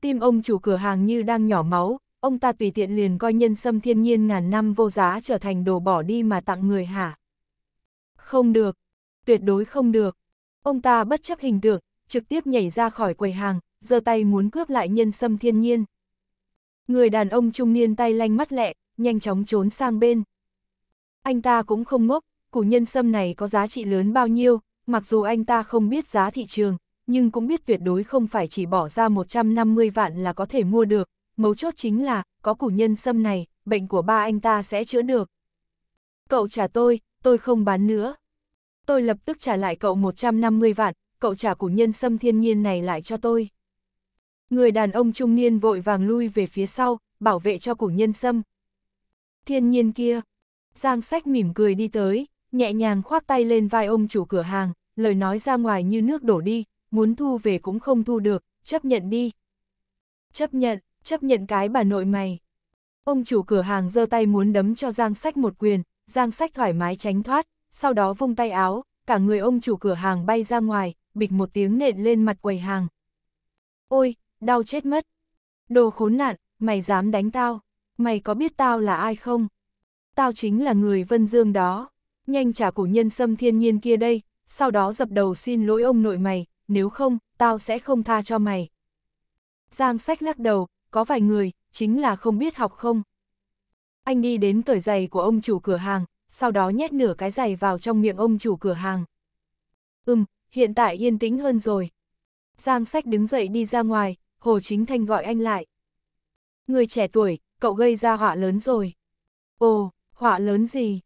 Tim ông chủ cửa hàng như đang nhỏ máu, ông ta tùy tiện liền coi nhân sâm thiên nhiên ngàn năm vô giá trở thành đồ bỏ đi mà tặng người hả? Không được, tuyệt đối không được. Ông ta bất chấp hình tượng, trực tiếp nhảy ra khỏi quầy hàng, giơ tay muốn cướp lại nhân sâm thiên nhiên. Người đàn ông trung niên tay lanh mắt lẹ, nhanh chóng trốn sang bên. Anh ta cũng không ngốc, củ nhân sâm này có giá trị lớn bao nhiêu, mặc dù anh ta không biết giá thị trường, nhưng cũng biết tuyệt đối không phải chỉ bỏ ra 150 vạn là có thể mua được, mấu chốt chính là, có củ nhân sâm này, bệnh của ba anh ta sẽ chữa được. Cậu trả tôi, tôi không bán nữa. Tôi lập tức trả lại cậu 150 vạn, cậu trả củ nhân sâm thiên nhiên này lại cho tôi. Người đàn ông trung niên vội vàng lui về phía sau, bảo vệ cho củ nhân sâm. Thiên nhiên kia, Giang sách mỉm cười đi tới, nhẹ nhàng khoác tay lên vai ông chủ cửa hàng, lời nói ra ngoài như nước đổ đi, muốn thu về cũng không thu được, chấp nhận đi. Chấp nhận, chấp nhận cái bà nội mày. Ông chủ cửa hàng giơ tay muốn đấm cho Giang Sách một quyền, Giang Sách thoải mái tránh thoát, sau đó vung tay áo, cả người ông chủ cửa hàng bay ra ngoài, bịch một tiếng nện lên mặt quầy hàng. Ôi, đau chết mất. Đồ khốn nạn, mày dám đánh tao, mày có biết tao là ai không? Tao chính là người Vân Dương đó nhanh trả cổ nhân sâm thiên nhiên kia đây, sau đó dập đầu xin lỗi ông nội mày, nếu không, tao sẽ không tha cho mày. Giang sách lắc đầu, có vài người, chính là không biết học không. Anh đi đến cởi giày của ông chủ cửa hàng, sau đó nhét nửa cái giày vào trong miệng ông chủ cửa hàng. Ừm, hiện tại yên tĩnh hơn rồi. Giang sách đứng dậy đi ra ngoài, Hồ Chính Thanh gọi anh lại. Người trẻ tuổi, cậu gây ra họa lớn rồi. Ồ, họa lớn gì?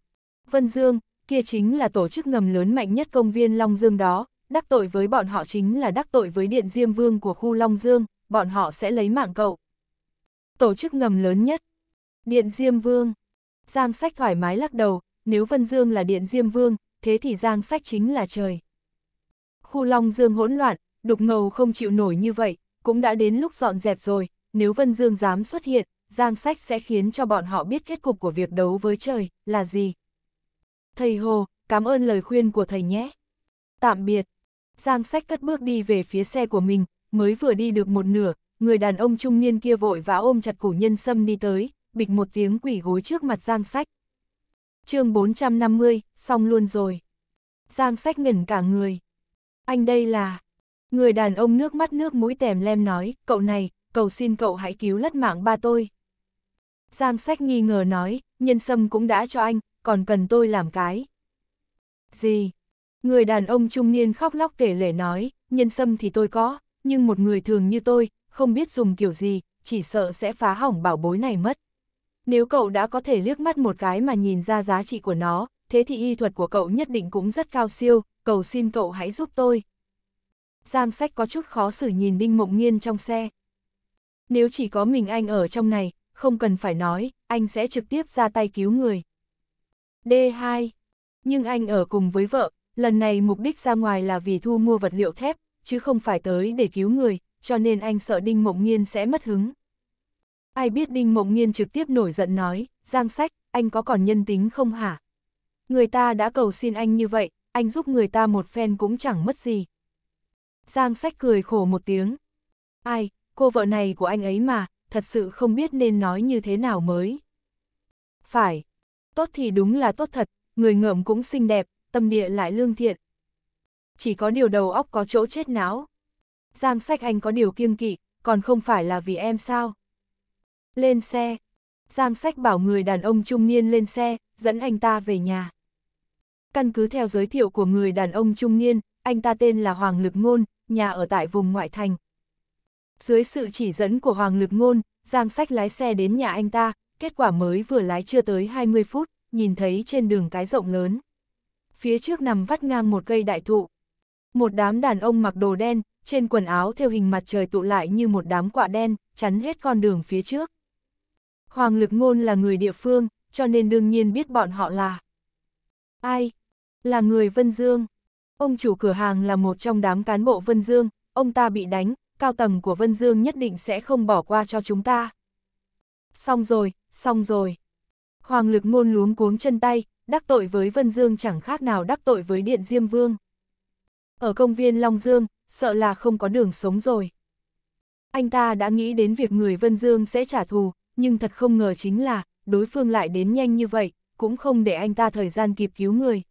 Vân Dương, kia chính là tổ chức ngầm lớn mạnh nhất công viên Long Dương đó, đắc tội với bọn họ chính là đắc tội với điện diêm vương của khu Long Dương, bọn họ sẽ lấy mạng cậu. Tổ chức ngầm lớn nhất, điện diêm vương. Giang sách thoải mái lắc đầu, nếu Vân Dương là điện diêm vương, thế thì Giang sách chính là trời. Khu Long Dương hỗn loạn, đục ngầu không chịu nổi như vậy, cũng đã đến lúc dọn dẹp rồi, nếu Vân Dương dám xuất hiện, Giang Sách sẽ khiến cho bọn họ biết kết cục của việc đấu với trời là gì. Thầy Hồ, cảm ơn lời khuyên của thầy nhé. Tạm biệt. Giang sách cất bước đi về phía xe của mình, mới vừa đi được một nửa, người đàn ông trung niên kia vội vã ôm chặt củ nhân sâm đi tới, bịch một tiếng quỷ gối trước mặt Giang sách. chương 450, xong luôn rồi. Giang sách ngẩn cả người. Anh đây là... Người đàn ông nước mắt nước mũi tèm lem nói, cậu này, cầu xin cậu hãy cứu lất mạng ba tôi. Giang sách nghi ngờ nói, nhân sâm cũng đã cho anh, còn cần tôi làm cái. Gì? Người đàn ông trung niên khóc lóc kể lể nói, nhân sâm thì tôi có, nhưng một người thường như tôi, không biết dùng kiểu gì, chỉ sợ sẽ phá hỏng bảo bối này mất. Nếu cậu đã có thể liếc mắt một cái mà nhìn ra giá trị của nó, thế thì y thuật của cậu nhất định cũng rất cao siêu, cầu xin cậu hãy giúp tôi. Giang sách có chút khó xử nhìn Đinh Mộng Nghiên trong xe. Nếu chỉ có mình anh ở trong này, không cần phải nói, anh sẽ trực tiếp ra tay cứu người. D2. Nhưng anh ở cùng với vợ, lần này mục đích ra ngoài là vì thu mua vật liệu thép, chứ không phải tới để cứu người, cho nên anh sợ Đinh Mộng Nhiên sẽ mất hứng. Ai biết Đinh Mộng Nhiên trực tiếp nổi giận nói, Giang Sách, anh có còn nhân tính không hả? Người ta đã cầu xin anh như vậy, anh giúp người ta một phen cũng chẳng mất gì. Giang Sách cười khổ một tiếng. Ai, cô vợ này của anh ấy mà, thật sự không biết nên nói như thế nào mới. Phải, Tốt thì đúng là tốt thật, người ngợm cũng xinh đẹp, tâm địa lại lương thiện. Chỉ có điều đầu óc có chỗ chết não Giang sách anh có điều kiêng kỵ, còn không phải là vì em sao. Lên xe. Giang sách bảo người đàn ông trung niên lên xe, dẫn anh ta về nhà. Căn cứ theo giới thiệu của người đàn ông trung niên, anh ta tên là Hoàng Lực Ngôn, nhà ở tại vùng ngoại thành. Dưới sự chỉ dẫn của Hoàng Lực Ngôn, Giang Sách lái xe đến nhà anh ta, kết quả mới vừa lái chưa tới 20 phút, nhìn thấy trên đường cái rộng lớn. Phía trước nằm vắt ngang một cây đại thụ. Một đám đàn ông mặc đồ đen, trên quần áo theo hình mặt trời tụ lại như một đám quạ đen, chắn hết con đường phía trước. Hoàng lực ngôn là người địa phương, cho nên đương nhiên biết bọn họ là. Ai? Là người Vân Dương. Ông chủ cửa hàng là một trong đám cán bộ Vân Dương, ông ta bị đánh, cao tầng của Vân Dương nhất định sẽ không bỏ qua cho chúng ta. Xong rồi, xong rồi. Hoàng lực ngôn luống cuống chân tay, đắc tội với Vân Dương chẳng khác nào đắc tội với Điện Diêm Vương. Ở công viên Long Dương, sợ là không có đường sống rồi. Anh ta đã nghĩ đến việc người Vân Dương sẽ trả thù, nhưng thật không ngờ chính là, đối phương lại đến nhanh như vậy, cũng không để anh ta thời gian kịp cứu người.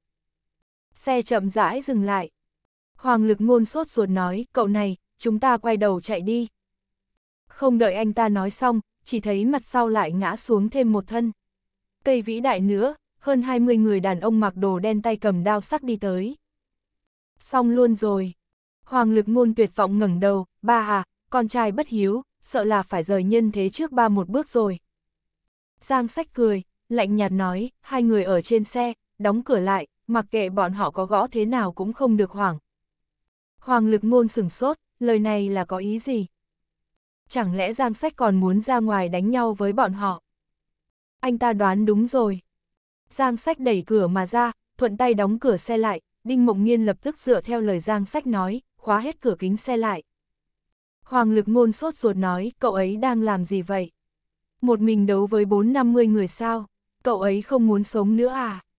Xe chậm rãi dừng lại. Hoàng lực ngôn sốt ruột nói, cậu này, chúng ta quay đầu chạy đi. Không đợi anh ta nói xong, chỉ thấy mặt sau lại ngã xuống thêm một thân. Cây vĩ đại nữa, hơn 20 người đàn ông mặc đồ đen tay cầm đao sắc đi tới. Xong luôn rồi. Hoàng lực ngôn tuyệt vọng ngẩng đầu, ba à, con trai bất hiếu, sợ là phải rời nhân thế trước ba một bước rồi. Giang sách cười, lạnh nhạt nói, hai người ở trên xe, đóng cửa lại, mặc kệ bọn họ có gõ thế nào cũng không được hoảng. Hoàng lực ngôn sửng sốt, lời này là có ý gì? chẳng lẽ Giang Sách còn muốn ra ngoài đánh nhau với bọn họ? Anh ta đoán đúng rồi. Giang Sách đẩy cửa mà ra, thuận tay đóng cửa xe lại, Đinh Mộng Nghiên lập tức dựa theo lời Giang Sách nói, khóa hết cửa kính xe lại. Hoàng lực ngôn sốt ruột nói, cậu ấy đang làm gì vậy? Một mình đấu với 450 người sao? Cậu ấy không muốn sống nữa à?